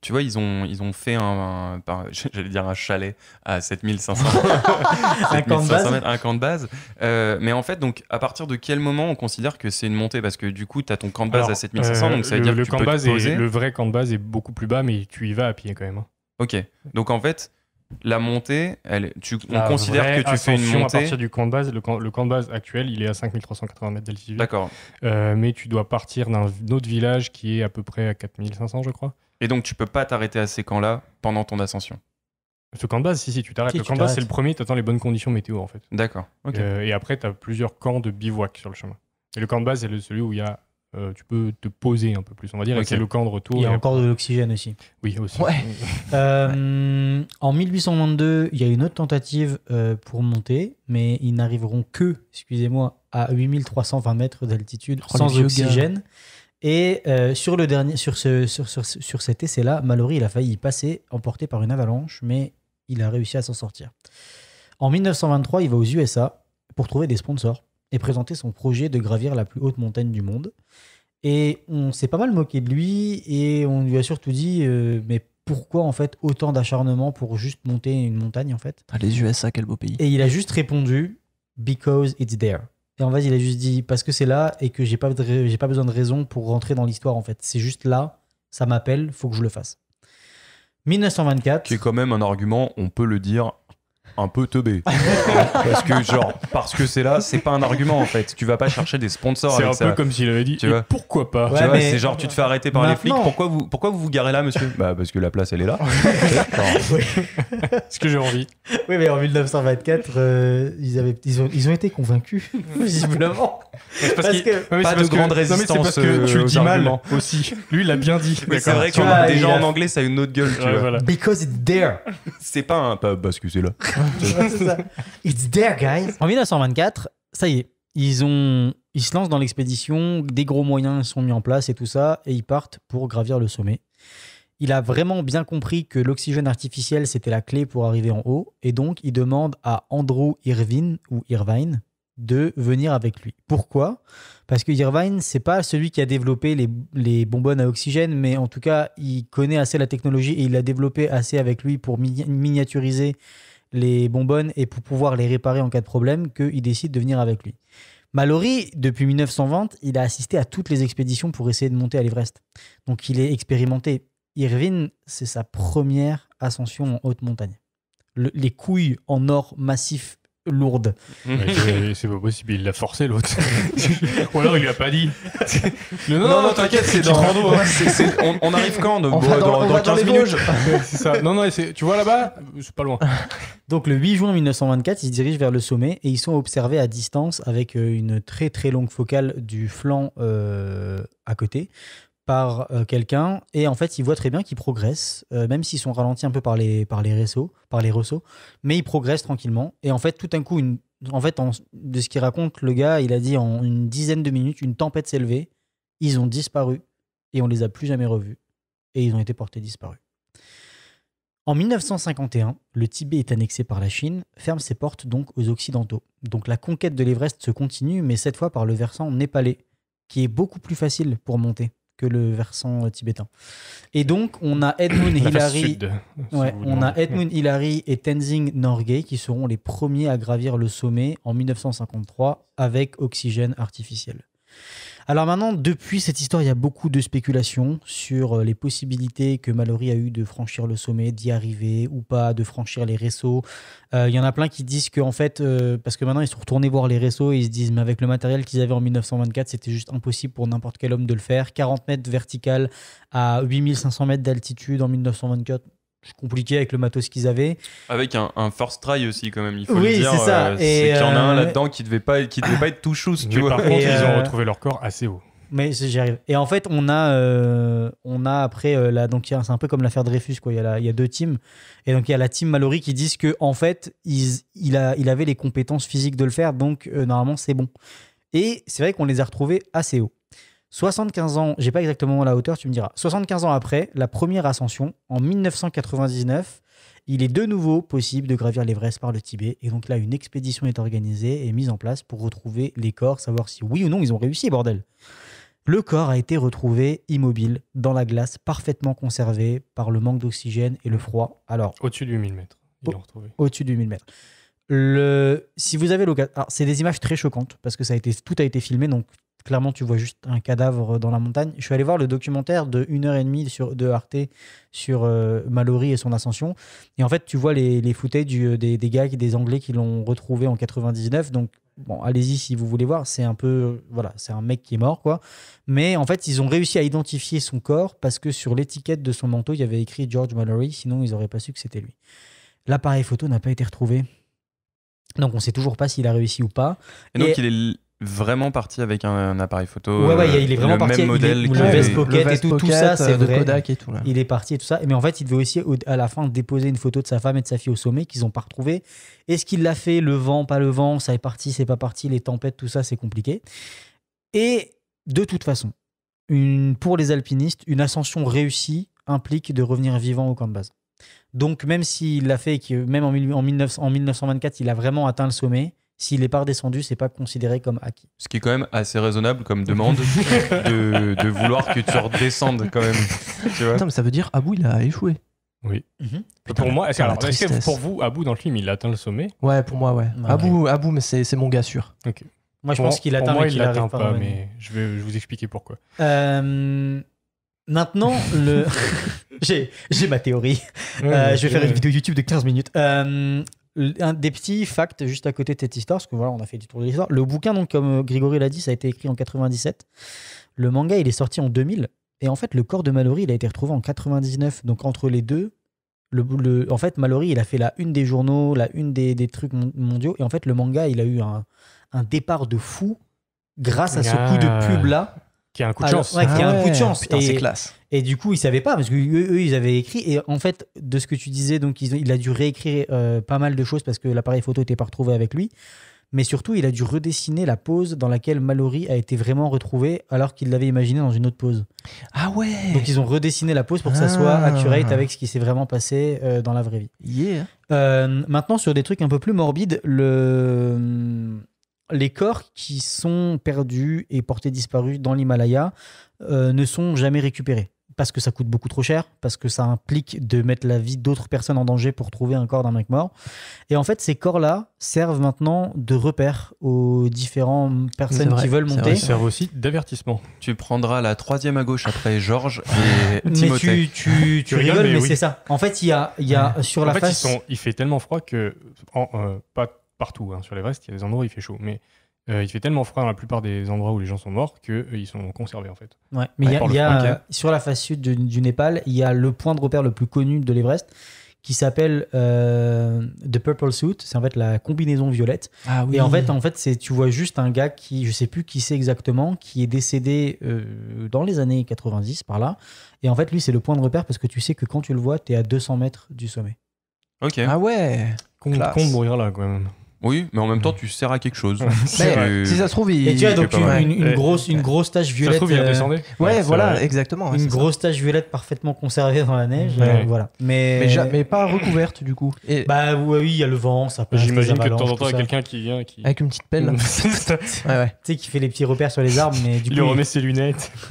tu vois, ils ont, ils ont fait un, dire un chalet à 7500 camp Mètres, un camp de base. Euh, mais en fait, donc, à partir de quel moment on considère que c'est une montée Parce que du coup, tu as ton camp de base à 7500, donc ça veut dire que le
vrai camp de base est beaucoup plus bas, mais tu y vas à pied quand même. Hein.
Ok, donc en fait, la montée, elle, tu, on considère que tu fais une montée. à partir
du camp de base. Le camp, de base actuel, il est à 5380 mètres d'altitude. D'accord. Euh, mais tu dois partir d'un autre village qui est à peu près à 4500, je crois.
Et donc, tu peux pas t'arrêter à ces camps-là pendant ton ascension
ce camp de base, si, si, tu t'arrêtes. le camp de base, c'est le premier, tu attends les bonnes conditions météo, en fait. D'accord. Euh, et après, tu as plusieurs camps de bivouac sur le chemin. Et le camp de base, c'est celui où il y a euh, tu peux te poser un peu plus. On va dire et c'est le camp de retour. Il y a encore
de l'oxygène aussi. Oui, aussi. Euh, en 1822, il y a une autre tentative euh, pour monter, mais ils n'arriveront que, excusez-moi, à 8320 mètres d'altitude oh, sans oxygène. Et sur, le dernier, sur, ce, sur, sur, sur cet essai-là, Mallory, il a failli y passer, emporté par une avalanche, mais il a réussi à s'en sortir. En 1923, il va aux USA pour trouver des sponsors et présenté son projet de gravir la plus haute montagne du monde. Et on s'est pas mal moqué de lui et on lui a surtout dit euh, mais pourquoi en fait autant d'acharnement pour juste monter une montagne en fait ah, Les USA, quel beau pays. Et il a juste répondu because it's there. Et en fait, il a juste dit parce que c'est là et que j'ai pas j'ai pas besoin de raison pour rentrer dans l'histoire en fait. C'est juste là, ça m'appelle, faut que je le fasse.
1924. Qui est quand même un argument, on peut le dire, un peu teubé. parce que genre parce que c'est là, c'est pas un argument en fait. Tu vas pas chercher des sponsors. C'est un peu comme s'il avait dit. Tu vois pourquoi pas. tu vois c'est genre tu te fais arrêter par les flics. Pourquoi vous pourquoi vous vous garez là, monsieur Bah parce que la place elle est là.
Ce que j'ai envie. Oui, mais en 1924, euh, ils avaient ils ont, été convaincus visiblement.
Parce, que pas de grande résistance. parce que tu le dis euh, mal aussi. Lui, il a bien dit. c'est vrai que déjà en anglais, ça a une autre gueule. Because it's there. C'est pas un parce que c'est là.
ça. there, guys. En 1924, ça y est, ils ont, ils se lancent dans l'expédition, des gros moyens sont mis en place et tout ça, et ils partent pour gravir le sommet. Il a vraiment bien compris que l'oxygène artificiel c'était la clé pour arriver en haut, et donc il demande à Andrew Irvine ou Irvine de venir avec lui. Pourquoi Parce que Irvine, c'est pas celui qui a développé les, les, bonbonnes à oxygène, mais en tout cas, il connaît assez la technologie et il l'a développé assez avec lui pour miniaturiser les bonbonnes et pour pouvoir les réparer en cas de problème qu'il décide de venir avec lui. Mallory, depuis 1920, il a assisté à toutes les expéditions pour essayer de monter à l'Everest. Donc il est expérimenté. Irvine, c'est sa première ascension en haute montagne. les couilles en or massif lourde.
c'est pas possible, il l'a forcé l'autre.
Ou alors il lui a pas dit. non, non, non, t'inquiète,
c'est dans rando. Hein. on, arrive quand Dans, 15 minutes. Non, non, tu vois là-bas C'est pas loin.
Donc le 8 juin 1924, ils se dirigent vers le sommet et ils sont observés à distance avec euh, une très très longue focale du flanc euh, à côté par euh, quelqu'un et en fait ils voit très bien qu'ils progressent euh, même s'ils sont ralentis un peu par les par les réseaux par les réseaux mais ils progressent tranquillement et en fait tout d'un coup en fait de ce qu'il raconte le gars il a dit en une dizaine de minutes une tempête s'est levée ils ont disparu et on les a plus jamais revus et ils ont été portés disparus en 1951, le Tibet est annexé par la Chine, ferme ses portes donc aux Occidentaux. Donc la conquête de l'Everest se continue, mais cette fois par le versant népalais, qui est beaucoup plus facile pour monter que le versant euh, tibétain. Et donc, on a Edmund Hillary, on a Edmund Hillary et Tenzing Norgay qui seront les premiers à gravir le sommet en 1953 avec oxygène artificiel. Alors maintenant, depuis cette histoire, il y a beaucoup de spéculations sur euh, les possibilités que Mallory a eues de franchir le sommet, d'y arriver ou pas, de franchir les réseaux. il y en a plein qui disent qu'en fait, euh, parce que maintenant ils sont retournés voir les réseaux et ils se disent, mais avec le matériel qu'ils avaient en 1924, c'était juste impossible pour n'importe quel homme de le faire. 40 mètres vertical à 8500 mètres d'altitude en 1924, compliqué avec le matos qu'ils avaient.
Avec un, first try aussi, quand même, il faut le dire. c'est ça. Euh, qu'il y en a un euh, là-dedans qui devait pas, qui devait pas être tout chousse, tu Par contre, ils ont euh, retrouvé leur
corps assez haut. Mais j'y arrive. Et en fait, on a, on a après, la, donc c'est un peu comme l'affaire Dreyfus, quoi. Il y, a y a deux teams. Et donc, il y a la team Mallory qui disent que en fait, il, a, il avait les compétences physiques de le faire, donc normalement, c'est bon. Et c'est vrai qu'on les a retrouvés assez haut. 75 ans, j'ai pas exactement la hauteur, tu me diras. 75 ans après, la première ascension, en 1999, il est de nouveau possible de gravir l'Everest par le Tibet. Et donc là, une expédition est organisée et mise en place pour retrouver les corps, savoir si oui ou non ils ont réussi, bordel. Le corps a été retrouvé immobile, dans la glace, parfaitement conservé par le manque d'oxygène et le froid. Alors, Au-dessus de 1000 mètres, Au-dessus de 1000 mètres. Le... Si vous avez c'est des images très choquantes parce que ça a été... tout a été filmé, donc clairement, tu vois juste un cadavre dans la montagne. Je suis allé voir le documentaire de 1 et 30 sur, de Arte sur euh, Mallory et son ascension. Et en fait, tu vois les, les euh, des, des gars, des Anglais qui l'ont retrouvé en 99. Donc, bon, allez-y si vous voulez voir. C'est un peu, euh, voilà, c'est un mec qui est mort, quoi. Mais en fait, ils ont réussi à identifier son corps parce que sur l'étiquette de son manteau, il y avait écrit George Mallory. Sinon, ils n'auraient pas su que c'était lui. L'appareil photo n'a pas été retrouvé. Donc on sait toujours pas s'il a réussi ou pas.
et donc il est vraiment parti avec un, appareil photo. il est euh, le parti même modèle le Vest Pocket
le et tout, ça, euh, c'est Kodak et tout Il est parti et tout ça. Mais en fait, il devait aussi à la fin déposer une photo de sa femme et de sa fille au sommet qu'ils n'ont pas retrouvé, Est-ce qu'il l'a fait Le vent, pas le vent Ça est parti, c'est pas parti Les tempêtes, tout ça, c'est compliqué. Et de toute façon, une, pour les alpinistes, une ascension réussie implique de revenir vivant au camp de base. Donc, même s'il l'a fait, que même en, en 1924, il a vraiment atteint le sommet, s'il n'est pas redescendu, c'est pas considéré comme acquis.
Ce qui est quand même assez raisonnable comme demande de, vouloir que tu redescendes quand même. Tu mais
ça veut dire Abou, il a échoué. Oui. Mhm. pour moi,
est-ce que pour vous, Abou dans le film, il atteint le sommet Ouais, pour moi, ouais. Abou,
Abou, mais c'est mon gars sûr. Ok.
Moi, je pense qu'il atteint, moi, mais il, atteint pas, mais
je vais je vous expliquer pourquoi.
Euh, maintenant, le j'ai ma théorie. Euh, je vais faire une vidéo YouTube de 15 minutes. Euh, un, des petits facts juste à côté de cette histoire, parce que voilà, on a fait du tour de l'histoire. Le bouquin, donc, comme euh, Grégory l'a dit, ça a été écrit en 97. Le manga, il est sorti en 2000. Et en fait, le corps de Mallory, il a été retrouvé en 99. Donc, entre les deux, le, en fait, Mallory, il a fait la une des journaux, la une des, trucs mondiaux. Et en fait, le manga, il a eu un, un départ de fou grâce à ce coup de ah. pub-là qui a un coup de chance. Ouais, qui a un ah coup de chance. Putain, c'est classe. Et du coup, ils savaient pas, parce que eux, ils avaient écrit. Et en fait, de ce que tu disais, donc ils ont- il a dû réécrire euh, pas mal de choses parce que l'appareil photo était pas retrouvé avec lui. Mais surtout, il a dû redessiner la pose dans laquelle Mallory a été vraiment retrouvée, alors qu'il l'avait imaginé dans une autre pose. Ah ouais Donc, ils ont redessiné la pose pour que ça soit ah. accurate avec ce qui s'est vraiment passé euh, dans la vraie vie. Yeah. Euh, maintenant, sur des trucs un peu plus morbides, le, les corps qui sont perdus et portés disparus dans l'Himalaya euh, ne sont jamais récupérés. Parce que ça coûte beaucoup trop cher, parce que ça implique de mettre la vie d'autres personnes en danger pour trouver un corps d'un mec mort. Et en fait, ces corps-là servent maintenant de repères aux différentes personnes qui veulent monter. ils servent
aussi d'avertissement. Tu prendras la troisième à gauche après Georges et Timothée. tu, rigoles, mais, c'est
ça. En fait, il y a, y a mmh. sur fait, Ils
il fait tellement froid que, euh, pas partout. Hein. Sur l'Everest, il y a des endroits où il fait chaud. Mais euh, il fait tellement froid dans la plupart des endroits où les gens sont morts que euh, ils sont conservés en fait. Ouais, mais il y a,
sur la face sud du, Népal, il y a le point de repère le plus connu de l'Everest qui s'appelle euh, The Purple Suit, c'est en fait la combinaison violette. Ah, oui. Et en fait, en fait c'est tu vois juste un gars qui, je sais plus qui c'est exactement, qui est décédé dans les années 90 par là. Et en fait, lui, c'est le point de repère parce que tu sais que quand tu le vois, tu es à 200 mètres du sommet.
Ok. Ah ouais. Qu'on mourir là quand même. Oui, mais en même temps, tu sers à quelque chose. si ça se trouve, il. Et tu as donc une, une, une, grosse, une grosse tache violette. Ça se trouve, il a Euh... Ouais, voilà, exactement. Une grosse
tache violette parfaitement conservée dans la neige. Euh, voilà. Mais... Mais, pas recouverte, du coup. Bah oui, il y a le vent, ça peut. J'imagine que de temps en temps, il y a quelqu'un qui vient. Qui... Avec une petite pelle. ouais, Tu sais, qui fait les petits repères sur les arbres, mais du coup. Il remet ses lunettes.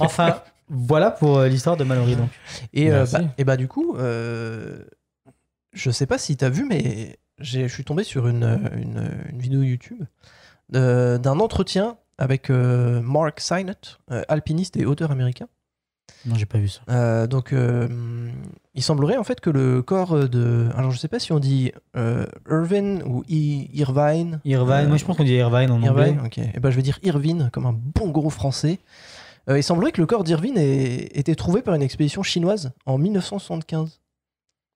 Enfin, voilà pour euh, l'histoire de Mallory, donc. Et euh, bah, bah, du coup,
je sais pas si tu as vu, mais je suis tombé sur une, une, vidéo YouTube euh, d'un entretien avec euh, Mark Sinnott, euh, alpiniste et auteur américain. Non, j'ai pas vu ça. donc, il semblerait en fait que le corps de. Alors, je sais pas si on dit Irvine ou Irvine. Irvine, moi je pense qu'on
dit Irvine en anglais. ok. Et
eh ben, je vais dire Irvine comme un bon gros français. il semblerait que le corps d'Irvine ait été trouvé par une expédition chinoise en 1975.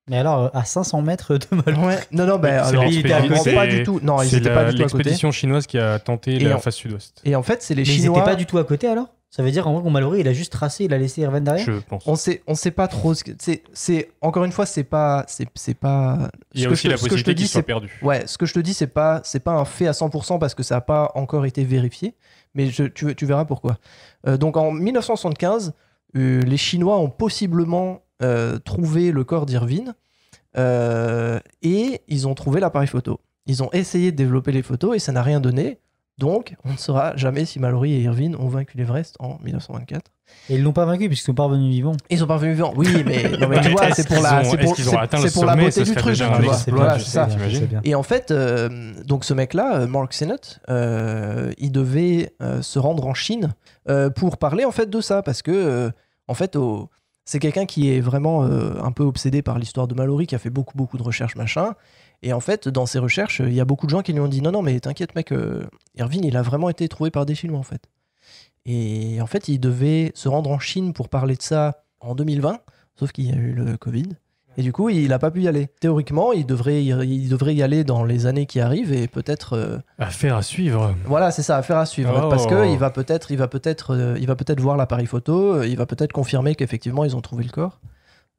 Mais alors,
à 500 mètres de Malou. Non, non, bah, alors, pas du tout. Non, ils étaient pas du tout à côté. L'expédition
chinoise qui a tenté la face sud-ouest.
Et en fait, c'est les mais Chinois. Ils étaient pas du tout à côté alors ça veut dire qu'en gros, Malory, il a juste tracé, il a laissé Irvine derrière Je pense. On sait, on sait pas trop C'est, encore une fois, c'est pas.
C'est, pas il y a aussi je, la possibilité qu'il soit perdu. Ouais, ce que je te dis, c'est pas, c'est pas un fait à 100% parce que ça a pas encore été vérifié. Mais tu, tu, verras pourquoi. Euh, donc en 1975, euh, les Chinois ont possiblement euh, trouvé le corps d'Irvine euh, et ils ont trouvé l'appareil photo. Ils ont essayé de développer les photos et ça n'a rien donné. Donc, on ne saura jamais si Mallory et Irvine ont vaincu l'Everest en 1924. Et ils l'ont pas vaincu puisqu'ils sont pas revenus vivants. Ils sont pas revenus vivants, oui, mais, non, mais tu vois, c'est pour la, pour la beauté du truc, Et en fait, euh, donc ce mec-là, Mark Sennett, il devait se rendre en Chine pour parler en fait de ça, parce que en fait, au, c'est quelqu'un qui est vraiment euh, un peu obsédé par l'histoire de Mallory, qui a fait beaucoup, beaucoup de recherches, machin. Et en fait, dans ses recherches, il y a beaucoup de gens qui lui ont dit Non, non, mais t'inquiète, mec, euh, il a vraiment été trouvé par des films, en fait. Et en fait, il devait se rendre en Chine pour parler de ça en 2020, sauf qu'il y a eu le Covid. Et du coup, il n'a pas pu y aller. Théoriquement, il devrait, il devrait y aller dans les années qui arrivent et peut-être. À euh, Affaire à suivre. Voilà, c'est ça, affaire à suivre. Oh. Parce que il va peut-être, il va peut-être, euh, il va peut-être voir l'appareil photo. Euh, il va peut-être confirmer qu'effectivement, ils ont trouvé le corps.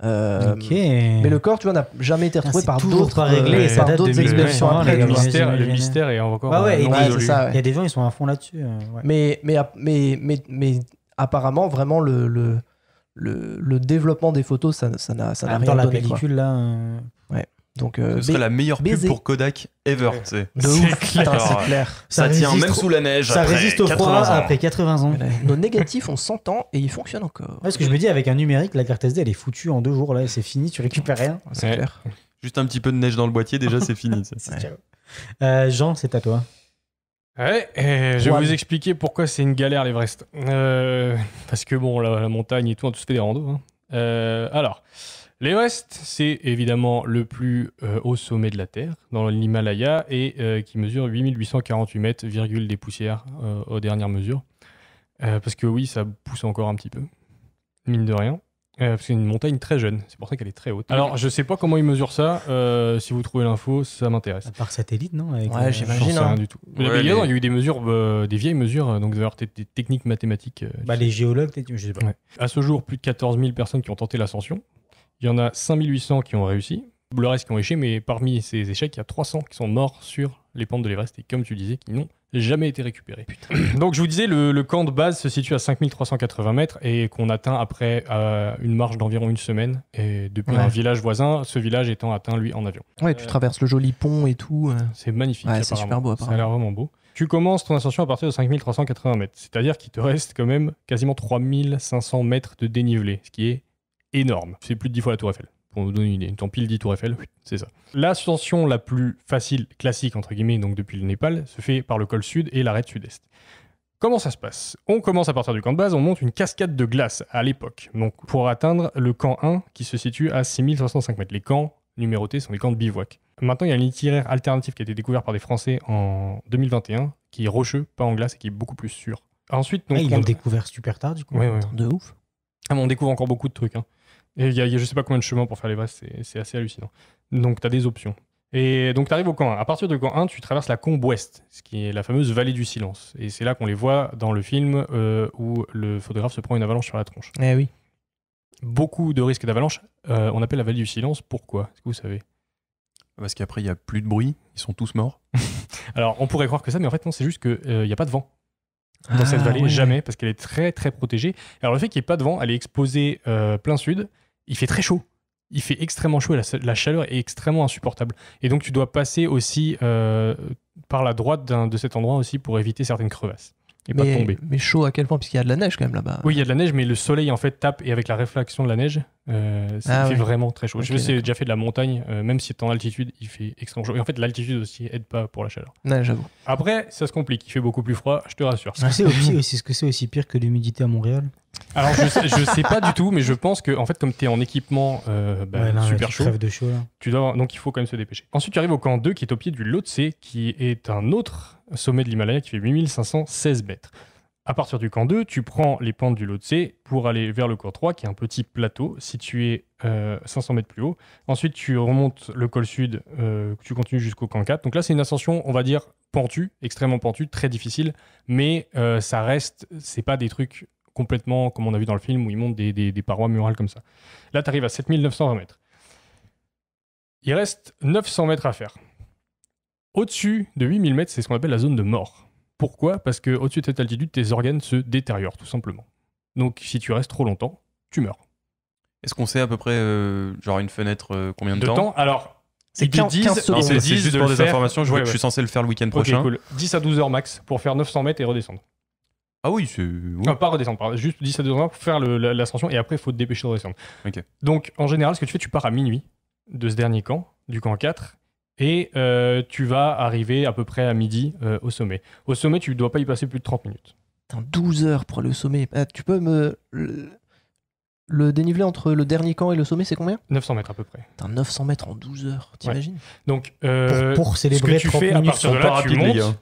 Euh, Mais le corps, tu vois, n'a jamais été ah, retrouvé par d'autres pas réglé, euh, par d'autres expéditions après. Le,
mystère, est encore. Ah ouais, Il y a des gens, ils sont à fond là-dessus.
mais, mais, mais, mais, mais apparemment, vraiment, le, le, développement des photos, ça n'a ça, ça ah, rien la pellicule,
là. Euh.
Ouais. Donc, euh, serait la meilleure pub pour Kodak ever. c'est clair. Ça, tient même sous la neige. Ça résiste au froid
après 80 ans. Nos négatifs ont 100 ans et ils fonctionnent encore. parce que je me dis, avec un numérique, la carte SD, elle est foutue en deux jours. Là, c'est fini, tu récupères rien. C'est clair.
Juste un petit peu de neige dans le boîtier, déjà, c'est fini.
Euh, Jean, c'est à toi
je vais vous expliquer pourquoi c'est une galère l'Everest. Euh, parce que bon, la, montagne et tout, on tous fait des randos. Hein. Euh, alors, l'Everest, c'est évidemment le plus euh, haut sommet de la Terre, dans l'Himalaya, et qui mesure 8848 mètres, virgule des poussières aux dernières mesures. parce que oui, ça pousse encore un petit peu, mine de rien. Euh, c'est une montagne très jeune, c'est pour ça qu'elle est très haute. Alors, je sais pas comment ils mesurent ça. Euh, si vous trouvez l'info, ça m'intéresse. Par satellite,
non Avec,
Ouais, j'imagine. Hein. du tout. il, y a,
eu des mesures, euh, des vieilles mesures, donc d'ailleurs des, des techniques mathématiques. bah, les géologues, je sais pas. À ce jour, plus de 14 000 personnes qui ont tenté l'ascension. Il y en a 5 800 qui ont réussi le reste qui ont échoué, mais parmi ces échecs, il y a 300 qui sont morts sur les pentes de l'Everest et comme tu disais, qui n'ont jamais été récupérés. Donc je vous disais, le, camp de base se situe à 5380 mètres et qu'on atteint après euh, une marche d'environ une semaine et depuis un village voisin, ce village étant atteint lui en avion. Ouais, tu euh.
traverses le joli pont et tout. Euh. C'est magnifique. Ouais, c'est super beau. Ça a l'air vraiment
beau. Tu commences ton ascension à partir de 5380 mètres, c'est-à-dire qu'il te reste quand même quasiment 3500 mètres de dénivelé, ce qui est énorme. C'est plus de 10 fois la tour Eiffel pour nous donner une idée. Une dit Tour Eiffel, c'est ça. L'ascension la plus facile, classique entre guillemets, donc depuis le Népal, se fait par le col sud et l'arête sud-est. Comment ça se passe On commence à partir du camp de base, on monte une cascade de glace à l'époque, donc pour atteindre le camp 1 qui se situe à 665 mètres. Les camps numérotés sont les camps de bivouac. Maintenant, il y a un itinéraire alternatif qui a été découvert par des Français en 2021, qui est rocheux, pas en glace, et qui est beaucoup plus sûr.
Ensuite, donc, ah, ils découvert super tard, du coup. De ouf.
Ah, mais on découvre encore beaucoup de trucs. Hein. Et il y, a je sais pas combien de chemins pour faire les vases, c'est assez hallucinant. Donc tu as des options. Et donc tu arrives au camp 1. À partir du camp 1, tu traverses la combe ouest, ce qui est la fameuse vallée du silence. Et c'est là qu'on les voit dans le film euh, où le photographe se prend une avalanche sur la tronche. Eh oui. Beaucoup de risques d'avalanche. Euh, on appelle la vallée du silence. Pourquoi Est-ce que vous savez Parce qu'après, il n'y a plus de bruit. Ils sont tous morts. Alors on pourrait croire que ça, mais en fait, non, c'est juste qu'il euh, n'y a pas de vent dans cette ah, vallée, jamais, parce qu'elle est très très protégée. Alors le fait qu'il n'y ait pas de vent, elle est exposée plein sud il fait très chaud. Il fait extrêmement chaud et la, chaleur est extrêmement insupportable. Et donc tu dois passer aussi euh, par la droite de cet endroit aussi pour éviter certaines crevasses mais,
chaud à quel point Puisqu'il qu'il y a de la neige quand même là-bas. Oui,
il y a de la neige, mais le soleil en fait tape et avec la réflexion de la neige, euh, ça ah fait vraiment très chaud. je sais, déjà fait de la montagne, euh, même si tu en altitude, il fait extrêmement chaud. Et en fait, l'altitude aussi aide pas pour la chaleur. j'avoue. Après, ça se complique. Il fait beaucoup plus froid, je te rassure. Ah, c'est ce
que c'est aussi pire que l'humidité à Montréal alors je sais, sais pas du
tout, mais je pense que en fait comme tu es en équipement euh, bah, super chaud, de tu dois, donc il faut quand même se dépêcher. Ensuite tu arrives au camp 2 qui est au pied du Lotse, qui est un autre sommet de l'Himalaya qui fait 8516 mètres. À partir du camp 2, tu prends les pentes du Lhotse pour aller vers le cours 3, qui est un petit plateau situé 500 euh, mètres plus haut. Ensuite, tu remontes le col sud, euh, tu continues jusqu'au camp 4. Donc là, c'est une ascension, on va dire, pentue, extrêmement pentue, très difficile, mais euh, ça reste, c'est pas des trucs complètement comme on a vu dans le film où ils montent des, des parois murales comme ça. Là, tu arrives à 7920 mètres. Il reste 900 mètres à faire. Au-dessus de 8000 mètres, c'est ce qu'on appelle la zone de mort. Pourquoi Parce que au-dessus de cette altitude, tes organes se détériorent tout simplement. Donc si tu restes trop longtemps, tu meurs.
Est-ce qu'on sait à peu près, euh, genre une fenêtre, euh, combien de, de temps, Alors, c'est 15, secondes. C'est juste pour des informations, je, vois Que je suis censé le faire le week-end prochain.
10 à 12 heures max pour faire 900 mètres et redescendre. Ah oui, c'est. Ah, pas redescendre, juste 10 à 12 heures pour faire l'ascension et après, il faut te dépêcher de redescendre. Donc, en général, ce que tu fais, tu pars à minuit de ce dernier camp, du camp 4, et euh, tu vas arriver à peu près à midi euh, au sommet. Au sommet, tu ne dois pas y passer plus de 30 minutes.
T'as 12 heures pour le sommet. Ah, tu peux me. Le, dénivelé entre le dernier camp et le sommet, c'est combien
900 mètres à peu près.
T'as 900 mètres en
12 heures, t'imagines Donc, euh, pour, ce que tu fais à partir de là,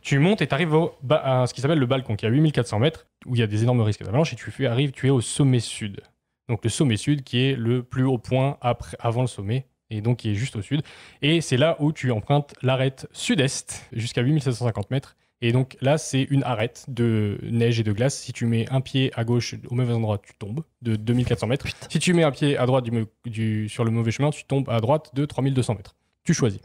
tu, hein. montes, et tu arrives au, à ce qui s'appelle le balcon, qui est à 8400 mètres, où il y a des énormes risques d'avalanche, et tu fais, arrives, tu es au sommet sud. Donc, le sommet sud qui est le plus haut point avant le sommet et donc qui est juste au sud. Et c'est là où tu empruntes l'arête sud-est jusqu'à 8750 mètres. Et donc là, c'est une arête de neige et de glace. Si tu mets un pied à gauche au mauvais endroit, tu tombes de 2400 mètres. Si tu mets un pied à droite sur le mauvais chemin, tu tombes à droite de 3200 mètres. Tu choisis.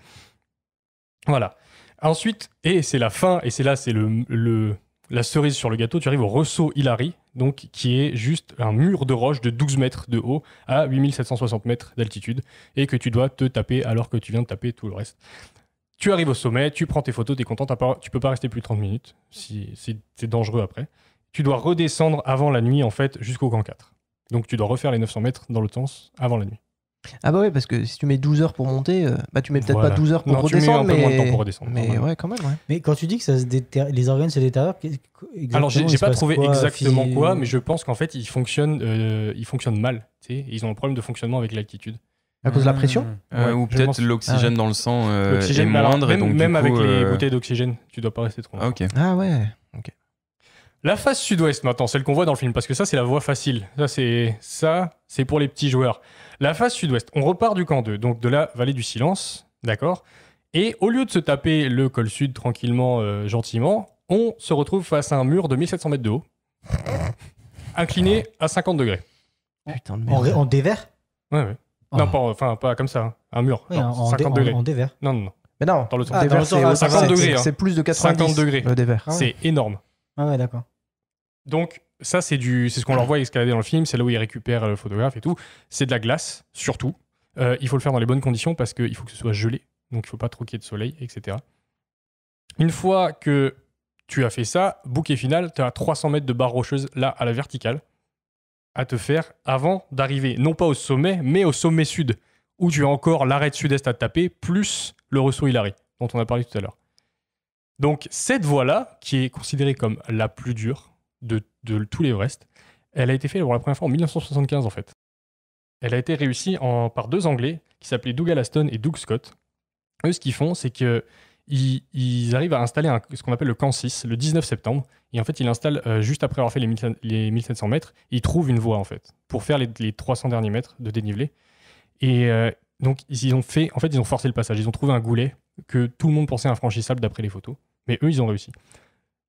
Voilà. Ensuite, et c'est la fin, et c'est là, c'est le, la cerise sur le gâteau, tu arrives au ressaut Hillary, donc qui est juste un mur de roche de 12 mètres de haut à 8760 mètres d'altitude et que tu dois te taper alors que tu viens de taper tout le reste. Tu arrives au sommet, tu prends tes photos, tu es content, tu peux pas rester plus de 30 minutes, si, c'est dangereux après. Tu dois redescendre avant la nuit, en fait, jusqu'au camp 4. Donc tu dois refaire les 900 mètres dans le sens
avant la nuit. Ah bah oui, parce que si tu mets 12 heures pour
monter, euh, bah tu mets
peut-être pas 12 heures pour redescendre, tu mais... moins de temps pour redescendre. Mais quand ouais, quand même. Mais quand tu dis que ça les organes se détériorent, alors j'ai pas trouvé exactement quoi, mais
je pense qu'en fait ils fonctionnent, euh, ils fonctionnent mal. sais Ils ont un problème de fonctionnement avec l'altitude. À cause de la pression mmh. Ou peut-être l'oxygène ah. dans le sang euh, est moindre. Même, et donc, même avec les bouteilles d'oxygène, tu dois pas rester trop longtemps. Ah, ah ouais, La face sud-ouest maintenant, celle qu'on voit dans le film, parce que ça c'est la voie facile. Ça c'est ça, c'est pour les petits joueurs. La face sud-ouest, on repart du camp 2, donc de la vallée du silence, d'accord Et au lieu de se taper le col sud tranquillement, euh, gentiment, on se retrouve face à un mur de 1700 mètres de haut, incliné à 50 degrés.
Ah,
putain de merde. En, dévers
Ouais, ouais. Oh. Non, pas, enfin, pas comme ça, hein. un mur. en, degrés. dévers Non, non, non. Mais non, dans le ah, c'est 50 degrés. Hein. C'est plus de 90 50 degrés. Le dévers. Ah c'est énorme. Ah ouais, d'accord. Donc, ça, c'est ce qu'on leur voit escalader dans le film. C'est là où ils récupèrent euh, le photographe et tout. C'est de la glace, surtout. Euh, il faut le faire dans les bonnes conditions parce qu'il faut que ce soit gelé. Donc, il ne faut pas trop qu'il de soleil, etc. Une fois que tu as fait ça, bouquet final, tu as 300 mètres de barre rocheuse là à la verticale à te faire avant d'arriver, non pas au sommet, mais au sommet sud, où tu as encore l'arrêt sud-est à taper, plus le ressaut Hillary, dont on a parlé tout à l'heure. Donc cette voie-là, qui est considérée comme la plus dure de de tous les restes, Elle a été faite pour la première fois en 1975 en fait. Elle a été réussie en, par deux Anglais qui s'appelaient Doug Alaston et Doug Scott. Eux, ce qu'ils font, c'est que ils, arrivent à installer ce qu'on appelle le camp 6 le 19 septembre. Et en fait, ils l'installent euh, juste après avoir fait les, 1700 mètres. Ils trouvent une voie en fait pour faire les, 300 derniers mètres de dénivelé. Et euh, donc, ils ont fait, en fait, ils ont forcé le passage. Ils ont trouvé un goulet que tout le monde pensait infranchissable d'après les photos. Mais eux, ils ont réussi.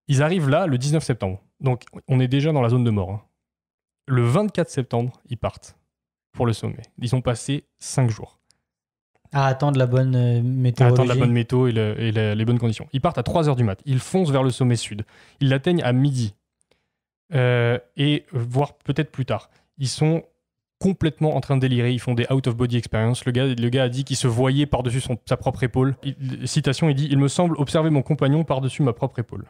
Ils arrivent là le 19 septembre. Donc, on est déjà dans la zone de mort. Hein. Le 24 septembre, ils partent pour le sommet. Ils ont passé cinq jours.
À attendre la bonne euh, météo. À attendre la bonne
météo et, les bonnes conditions. Ils partent à 3 heures du mat. Ils foncent vers le sommet sud. Ils l'atteignent à midi. Euh, et voire peut-être plus tard. Ils sont complètement en train de délirer. Ils font des out-of-body experience. Le gars, le gars a dit qu'il se voyait par-dessus sa propre épaule. citation, il dit Il me semble observer mon compagnon par-dessus ma propre épaule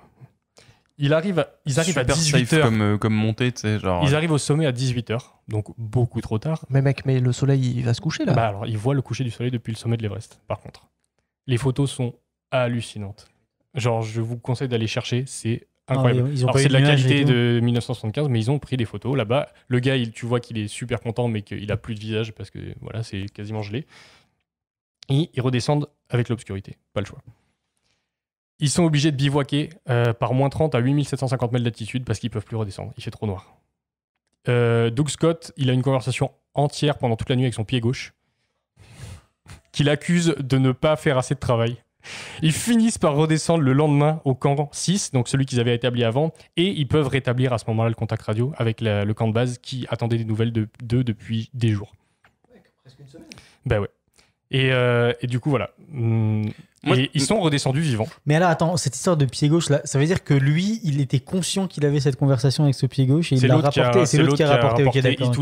arrive, ils arrivent à 18 Comme,
euh, comme tu sais, genre. Ils euh.
arrivent au sommet à 18h,
donc beaucoup trop tard. Mais mec, mais le soleil, il va se coucher là. Bah
alors, ils voient le coucher du soleil depuis le sommet de l'Everest, par contre. Les photos sont hallucinantes. Genre, je vous conseille d'aller chercher, c'est ah, incroyable. ils c'est de la qualité de 1975, mais ils ont pris des photos là-bas. Le gars, il, tu vois qu'il est super content, mais qu'il a plus de visage parce que voilà, c'est quasiment gelé. Et ils redescendent avec l'obscurité, pas le choix. Ils sont obligés de bivouaquer euh, par moins 30 à 8750 mètres d'altitude parce qu'ils peuvent plus redescendre. Il fait trop noir. Euh, Doug Scott, il a une conversation entière pendant toute la nuit avec son pied gauche qu'il accuse de ne pas faire assez de travail. Ils finissent par redescendre le lendemain au camp 6, donc celui qu'ils avaient établi avant, et ils peuvent rétablir à ce moment-là le contact radio avec le camp de base qui attendait des nouvelles d'eux depuis des jours. presque une semaine. Ben ouais. Et, euh, du coup, voilà. Hum, ils sont redescendus vivants.
Mais alors, attends, cette histoire de pied gauche, là, ça veut dire que lui, il était conscient qu'il avait cette conversation avec ce pied gauche et il l'a rapporté. C'est l'autre qui a rapporté.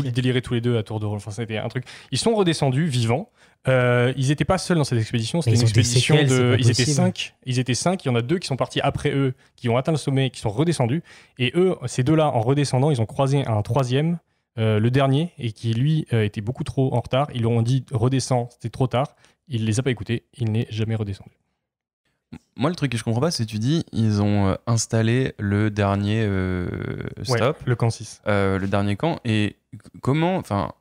ils, déliraient tous les deux à tour de rôle. Enfin, c'était un truc. Ils sont redescendus vivants. Euh, ils n'étaient pas seuls dans cette expédition. C'était une expédition de. Ils étaient cinq. Ils étaient cinq. Il y en a deux qui sont partis après eux, qui ont atteint le sommet, qui sont redescendus. Et eux, ces deux-là, en redescendant, ils ont croisé un troisième. Euh, le dernier, et qui lui euh, était beaucoup trop en retard. Ils leur ont dit redescends, c'était trop tard. Il les a pas écoutés, il n'est jamais redescendu.
Moi, le truc que je comprends pas, c'est que tu dis ils ont euh, installé le dernier euh, stop, le camp 6, euh, le dernier camp, et comment, enfin,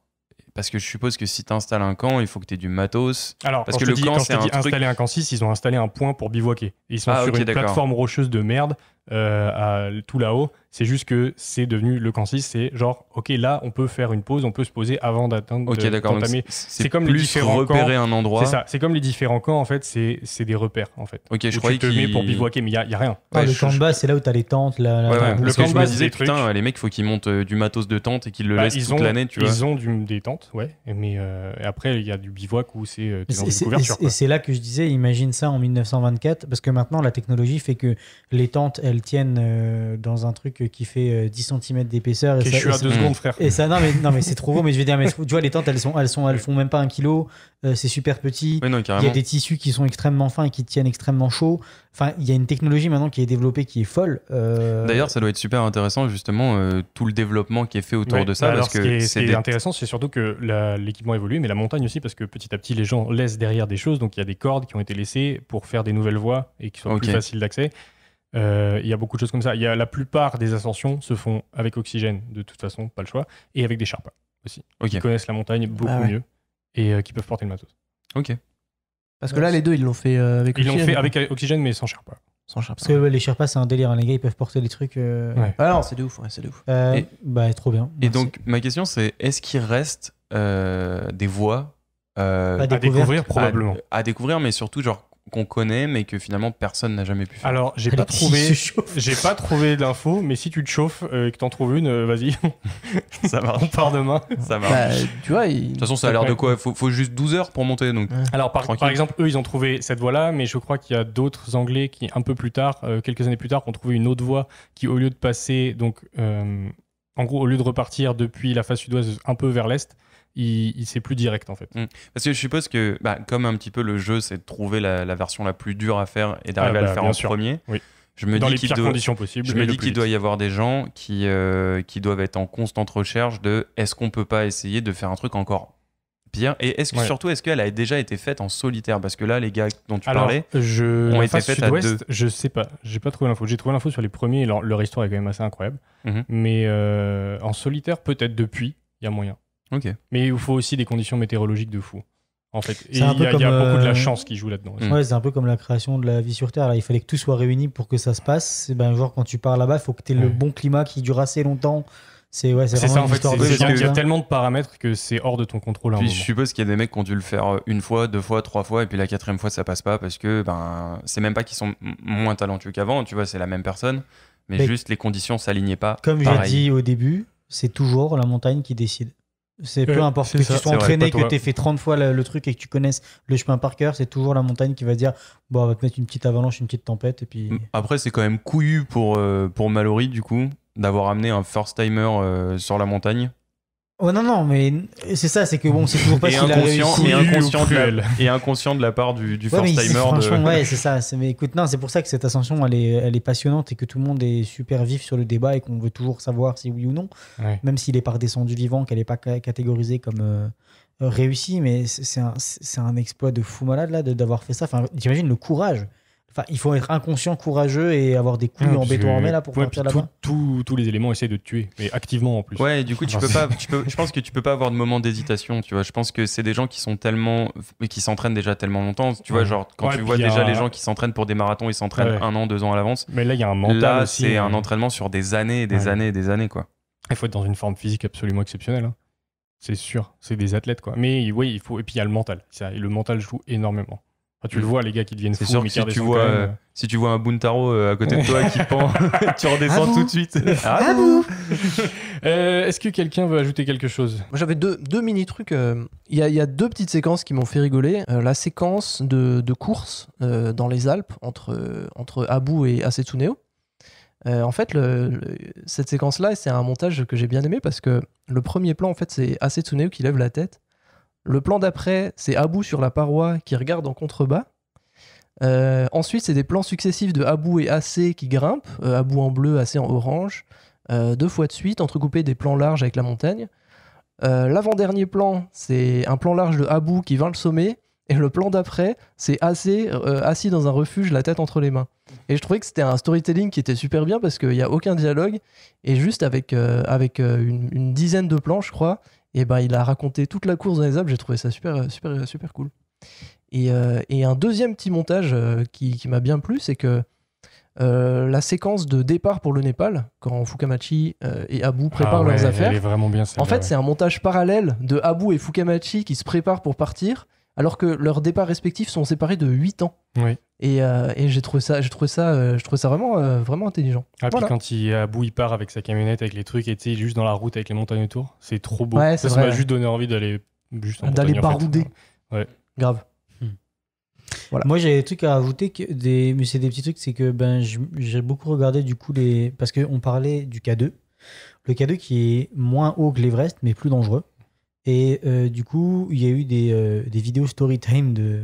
parce que je suppose que si tu installes un camp, il faut que tu aies du matos. Alors, parce que le camp, c'est un truc... un
camp 6, ils ont installé un point pour bivouaquer. Ils sont ah, sur une plateforme rocheuse de merde tout là-haut. C'est juste que c'est devenu le camp c'est genre, ok, là, on peut faire une pause, on peut se poser avant d'atteindre. Ok, euh, d'accord. C'est comme les différents camps, un endroit. C'est ça. C'est comme les différents camps, en fait, c'est des repères, en fait. Ok, je crois que. Tu te mets pour bivouaquer, mais il n'y a, rien. Ah, le camp de base,
c'est là où tu as les tentes.
le camp de je disais,
putain, les mecs, il faut qu'ils montent euh, du matos de tente et qu'ils le bah, laissent toute l'année, tu vois. Ils
ont des tentes, ouais. Mais euh, après, il y a du bivouac où c'est Et c'est
là que je disais, imagine ça en 1924, parce que maintenant, la technologie fait que les tentes, elles tiennent dans un truc qui fait 10 euh, cm d'épaisseur. Et ça, je suis à 2 secondes, frère. Et ça, non, mais, non, mais c'est trop beau Mais je vais dire, mais, tu vois, les tentes, elles, sont, elles, sont, elles font même pas un kilo. Euh, c'est super petit. Il y a des tissus qui sont extrêmement fins et qui tiennent extrêmement chaud. Enfin, il y a une technologie maintenant qui est développée qui est folle. Euh.
D'ailleurs, ça doit être super intéressant, justement, tout le développement qui est fait autour de ça. Bah, parce que qui
intéressant, c'est surtout que l'équipement évolue, mais la montagne aussi, parce que petit à petit, les gens laissent derrière des choses. Donc, il y a des cordes qui ont été laissées pour faire des nouvelles voies et qui sont plus faciles d'accès. Euh, il y a beaucoup de choses comme ça. Il y a, la plupart des ascensions se font avec oxygène, de toute façon, pas le choix, et avec des Sherpas aussi, qui connaissent la montagne beaucoup ah mieux et euh, qui peuvent porter le matos.
Ok.
Parce que là, les deux, ils l'ont fait euh, avec ils oxygène. Ils l'ont fait avec oxygène, mais sans Sherpas. Sans Parce que les Sherpas, c'est un délire. Les gars, ils peuvent porter des trucs. Ah non, c'est de ouf. c'est de ouf. bah, trop bien.
Et donc, ma question, c'est est-ce qu'il reste des voies euh, à, découvrir. probablement. À, découvrir, mais surtout genre qu'on connaît, mais que finalement personne n'a jamais pu faire. Alors j'ai pas trouvé, j'ai pas
trouvé l'info, mais si tu te chauffes euh, et que t'en trouves une, euh, vas-y, ça va, on part demain. Ça bah, marche de toute façon, ça a l'air de quoi
il faut, juste 12 heures pour monter, donc. Alors par, par, exemple,
eux, ils ont trouvé cette voie-là, mais je crois qu'il y a d'autres Anglais qui, un peu plus tard, quelques années plus tard, ont trouvé une autre voie qui, au lieu de passer, donc, en gros, au lieu de repartir depuis la face sud-ouest un peu vers l'est il, c'est plus direct en fait.
Mm. Parce que je suppose que, bah, comme un petit peu le jeu, c'est de trouver la, version la plus dure à faire et d'arriver ah à le bah, faire en premier. Je me Dans dis les conditions possibles. Je me dis qu'il doit y avoir des gens qui, euh, qui doivent être en constante recherche de est-ce qu'on peut pas essayer de faire un truc encore pire Et est-ce que surtout, est-ce qu'elle a déjà été faite en solitaire Parce que là, les gars dont tu parlais je... ont été faits à deux.
Je sais pas, j'ai pas trouvé l'info. J'ai trouvé l'info sur les premiers, leur, histoire est quand même assez incroyable. Mhm. Mais euh, en solitaire, peut-être depuis, il y a moyen. Mais il faut aussi des conditions météorologiques de fou. En fait, il y, a beaucoup de la euh, chance qui joue là-dedans. Mm. Ouais,
c'est un peu comme la création de la vie sur Terre. Il fallait que tout soit réuni pour que ça se passe. c'est ben, genre, quand tu pars là-bas, il faut que tu aies le bon climat qui dure assez longtemps. C'est ouais, ça, en fait. Il y a hein.
tellement de paramètres que c'est hors de ton contrôle. Puis je
suppose qu'il y a des mecs qui ont dû le faire euh, une fois, deux fois, trois fois, et puis la quatrième fois, ça passe pas parce que ben, c'est même pas qu'ils sont moins talentueux qu'avant, tu vois, c'est la même personne, mais, mais juste les conditions s'alignaient pas. Comme j'ai dit
au début, c'est toujours la montagne qui décide. C'est peu importe que tu sois entraîné, que tu aies fait 30 fois le, truc et que tu connaisses le chemin par cœur, c'est toujours la montagne qui va dire bon, va te mettre une petite avalanche, une petite tempête. et puis mm.
Après, c'est quand même couillu pour, euh, pour Mallory, du coup, d'avoir amené un first-timer euh, sur la montagne.
Oh non, non, mais c'est ça, c'est que bon, c'est toujours pas et inconscient, et inconscient, de la, et
inconscient de la part du, du timer. ouais, c'est
ça. Mais écoute, non, c'est pour ça que cette ascension, elle est, elle est passionnante et que tout le monde est super vif sur le débat et qu'on veut toujours savoir si oui ou non, même s'il est par descendu vivant, qu'elle n'est pas catégorisée comme euh, réussie, mais c'est un, un, exploit de fou malade là d'avoir fait ça. Enfin, j'imagine le courage il faut être inconscient, courageux et avoir des coups ah, en béton
en là pour ouais, partir là-bas. Tous les éléments essaient de te tuer, mais activement en plus. Ouais, du coup, tu peux pas.
je pense que tu peux pas avoir de moment d'hésitation. Tu vois, je pense que c'est des gens qui sont tellement, qui s'entraînent déjà tellement longtemps. Tu vois, genre quand tu vois déjà les gens qui s'entraînent pour des marathons, ils s'entraînent un an, deux ans à l'avance. Mais là, il y a un mental. c'est euh, un entraînement sur des années, et des années, et des années quoi.
Il faut être dans une forme physique absolument exceptionnelle. Hein. C'est sûr, c'est des athlètes quoi. Mais oui, il faut. Et puis il y a le mental. Ça, et le mental joue énormément
tu le vois, les gars qui deviennent fous. C'est sûr si tu, vois, euh, euh. si tu vois un Buntaro euh, à côté de toi qui pend, tu redescends ah tout de suite. Ah,
ah Est-ce que quelqu'un veut ajouter quelque
chose J'avais deux, mini trucs. Il y a, y, a, deux petites séquences qui m'ont fait rigoler. la séquence de, de course dans les Alpes entre, entre Abu et Asetsuneo. en fait, cette séquence-là, c'est un montage que j'ai bien aimé parce que le premier plan, en fait, c'est Asetsuneo qui lève la tête le plan d'après, c'est Abou sur la paroi qui regarde en contrebas. Euh, ensuite, c'est des plans successifs de Abou et AC qui grimpent, euh, Abou en bleu, AC en orange, euh, deux fois de suite, entrecoupés des plans larges avec la montagne. L'avant-dernier plan, c'est un plan large de Abou qui vint le sommet, et le plan d'après, c'est AC assis dans un refuge, la tête entre les mains. Et je trouvais que c'était un storytelling qui était super bien parce qu'il n'y a aucun dialogue, et juste avec, avec une, une dizaine de plans, je crois, et ben il a raconté toute la course dans les alpes, J'ai trouvé ça super, euh, super, euh, super cool. Euh, et, un deuxième petit montage qui, m'a bien plu, c'est que la séquence de départ pour le Népal, quand Fukamachi et Abu préparent ah leurs affaires. en fait, c'est un montage parallèle de Abu et Fukamachi qui se préparent pour partir alors que leurs départs respectifs sont séparés de 8 ans. Oui. Et, euh, et j'ai trouvé ça, j'ai trouvé ça, euh, je trouve ça vraiment, euh, vraiment intelligent. Ah, puis
quand il, bout il part avec sa camionnette, avec les trucs, et tu juste dans la route avec les montagnes autour, c'est trop beau. ça m'a juste donné envie d'aller juste D'aller barouder.
Ouais. Grave. Hmm. Voilà. Moi j'ai des trucs à ajouter, que des... mais c'est des petits trucs, c'est que ben, j'ai beaucoup regardé du coup les. Parce qu'on parlait du K2. Le K2 qui est moins haut que l'Everest, mais plus dangereux. Et euh, du coup, il y a eu des, euh, des vidéos story time de,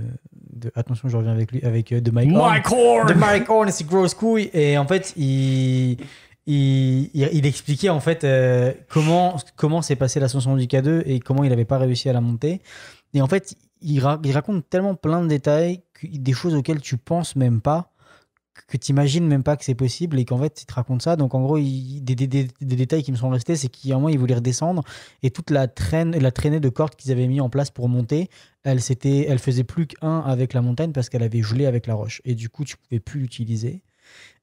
Attention, je reviens avec lui, avec euh, de Mike Horn De Mike Horn et ses Et en fait, il, il, il expliquait en fait comment, comment s'est passée l'ascension du K2 et comment il n'avait pas réussi à la monter. Et en fait, il, il raconte tellement plein de détails, des choses auxquelles tu penses même pas que tu imagines même pas que c'est possible et qu'en fait, tu te raconte ça. Donc, en gros, il, des, détails qui me sont restés, c'est qu'à un moment, ils voulaient redescendre et toute la, traîne, la traînée de cordes qu'ils avaient mis en place pour monter, elle, elle faisait plus qu'un avec la montagne parce qu'elle avait gelé avec la roche. Et du coup, tu pouvais plus l'utiliser.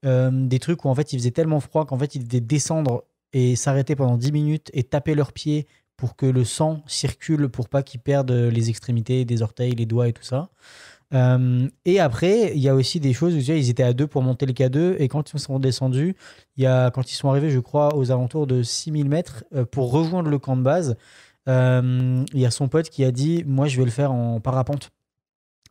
Euh, des trucs où en fait, il faisait tellement froid qu'en fait, ils devaient descendre et s'arrêter pendant 10 minutes et taper leurs pieds pour que le sang circule pour pas qu'ils perdent les extrémités, des orteils, les doigts et tout ça. Euh, et après, il y a aussi des choses, ils étaient à deux pour monter le K2, et quand ils sont descendus, il y a, quand ils sont arrivés, je crois, aux alentours de 6000 mètres euh, pour rejoindre le camp de base, euh, il y a son pote qui a dit Moi, je vais le faire en parapente.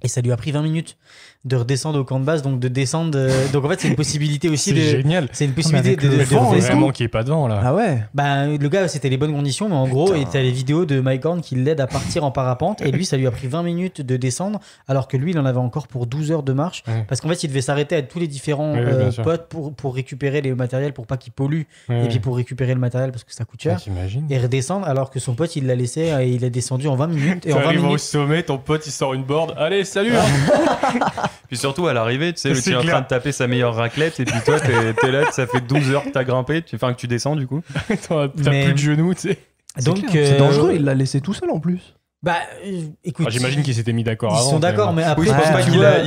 Et ça lui a pris 20 minutes de redescendre au camp de base, donc de descendre. Euh, donc en fait, c'est une possibilité aussi C'est génial. C'est une possibilité de. descendre de vraiment qu'il n'y ait pas de vent là. Ah ouais Bah, le gars, c'était les bonnes conditions, mais en gros, il y a les vidéos de Mike Horn qui l'aide à partir en parapente. Et lui, ça lui a pris 20 minutes de descendre, alors que lui, il en avait encore pour 12 heures de marche. Parce qu'en fait, il devait s'arrêter à tous les différents euh, potes pour, pour récupérer les matériels, pour pas qu'ils polluent, et puis pour récupérer le matériel parce que ça coûte cher. Ah, et redescendre, alors que son pote, il l'a laissé et euh, il est descendu en 20 minutes. Et en 20 au sommet, ton pote il sort une board.
Allez, salut hein.
Puis surtout, à l'arrivée, tu sais, tu es en train de taper sa meilleure raclette, et puis toi, t'es là, ça fait 12 heures que t'as grimpé, tu, enfin que tu descends du coup. T'as plus de genoux, tu sais. Donc, c'est euh, dangereux,
il l'a laissé tout seul en plus. Bah,
euh, écoute. Ah, j'imagine qu'ils s'étaient mis d'accord avant. Ils sont d'accord, hein. mais après.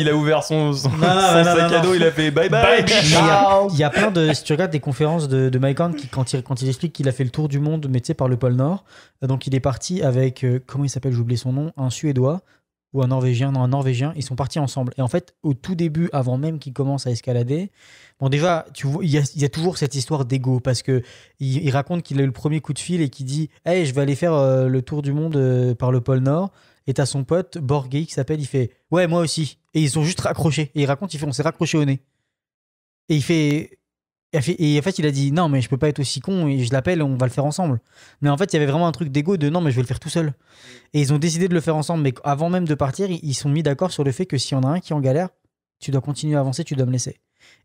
il a ouvert son, sac à dos, il a fait bye bye.
Il y, a plein de. Si tu regardes des conférences de, de Mike Horn, qui, quand, il, quand il explique qu'il a fait le tour du monde, mais tu par le pôle Nord. Donc, il est parti avec. Euh, comment il s'appelle J'ai son nom. Un Suédois ou un Norvégien, non, un Norvégien, ils sont partis ensemble. Et en fait, au tout début, avant même qu'ils commencent à escalader, bon, déjà, tu vois, il y a, toujours cette histoire d'ego parce que il, raconte qu'il a eu le premier coup de fil et qu'il dit Hey, je vais aller faire euh, le tour du monde euh, par le pôle Nord. Et t'as son pote, Borgé, qui s'appelle, il fait Ouais, moi aussi. Et ils ont juste raccrochés. Et il raconte, il fait On s'est raccroché au nez. Et il fait et en fait, il a dit non, mais je peux pas être aussi con et je l'appelle, on va le faire ensemble. Mais en fait, il y avait vraiment un truc d'ego de non, mais je vais le faire tout seul. Et ils ont décidé de le faire ensemble. Mais avant même de partir, ils sont mis d'accord sur le fait que s'il y en a un qui en galère, tu dois continuer à avancer, tu dois me laisser.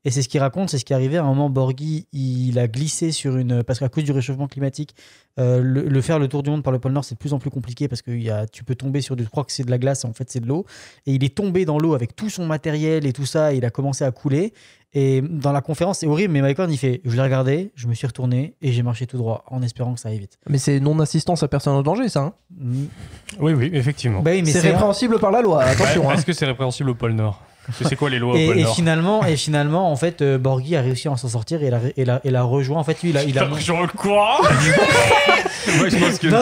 Et c'est ce qu'il raconte, c'est ce qui est arrivé à un moment. Borghi, il a glissé sur une. Parce qu'à cause du réchauffement climatique, euh, le, faire le tour du monde par le pôle Nord, c'est de plus en plus compliqué parce que tu peux tomber sur du. Tu crois que c'est de la glace, en fait, c'est de l'eau. Et il est tombé dans l'eau avec tout son matériel et tout ça. Et il a commencé à couler. Et dans la conférence, c'est horrible, mais Michael, il fait Je l'ai regardé, je me suis retourné et j'ai marché tout droit en espérant que ça aille vite.
Mais c'est non-assistance à
personne en danger, ça hein. mm. Oui, oui, effectivement. Bah c'est répréhensible par la loi, bah, attention. Hein. Est-ce que c'est répréhensible au pôle Nord
c'est quoi les lois et, au et
finalement, et finalement, en fait, euh, a réussi à s'en sortir et la, et, la, et la rejoint. En fait, lui, il a. Il a... quoi le coin Moi, je pense que non,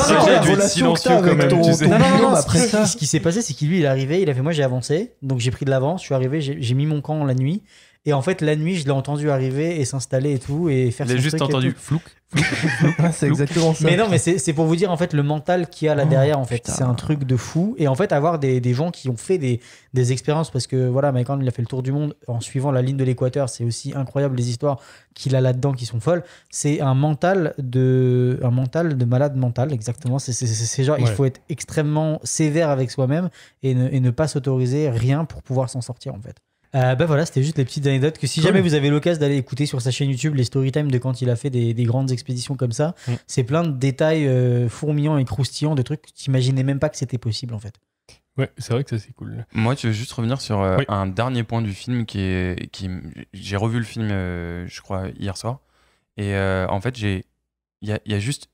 silencieux comme tu Non, non, non, après ça. Ce qui s'est passé, c'est qu'il il est arrivé, il a fait Moi, j'ai avancé, donc j'ai pris de l'avance, je suis arrivé, j'ai mis mon camp la nuit. Et en fait, la nuit, je l'ai entendu arriver et s'installer et tout et faire. J'ai juste entendu flouk. Ah, c'est exactement ça. Mais non, mais c'est pour vous dire en fait le mental qu'il y a là oh, derrière en fait. C'est un truc de fou. Et en fait, avoir des, gens qui ont fait des, expériences parce que voilà, Mike quand il a fait le tour du monde en suivant la ligne de l'équateur. C'est aussi incroyable les histoires qu'il a là-dedans qui sont folles. C'est un mental de un mental de malade mental exactement. C'est genre il faut être extrêmement sévère avec soi-même et ne pas s'autoriser rien pour pouvoir s'en sortir en fait. Euh, bah voilà, c'était juste les petites anecdotes que si jamais vous avez l'occasion d'aller écouter sur sa chaîne YouTube les story de quand il a fait des, grandes expéditions comme ça, mm. c'est plein de détails euh, fourmillants et croustillants de trucs que tu n'imaginais même pas que c'était possible en fait.
Ouais, c'est vrai que ça c'est cool. Moi, je veux juste revenir sur euh, un dernier point du film qui est qui j'ai revu le film euh, je crois hier soir et en fait, j'ai il y, a, juste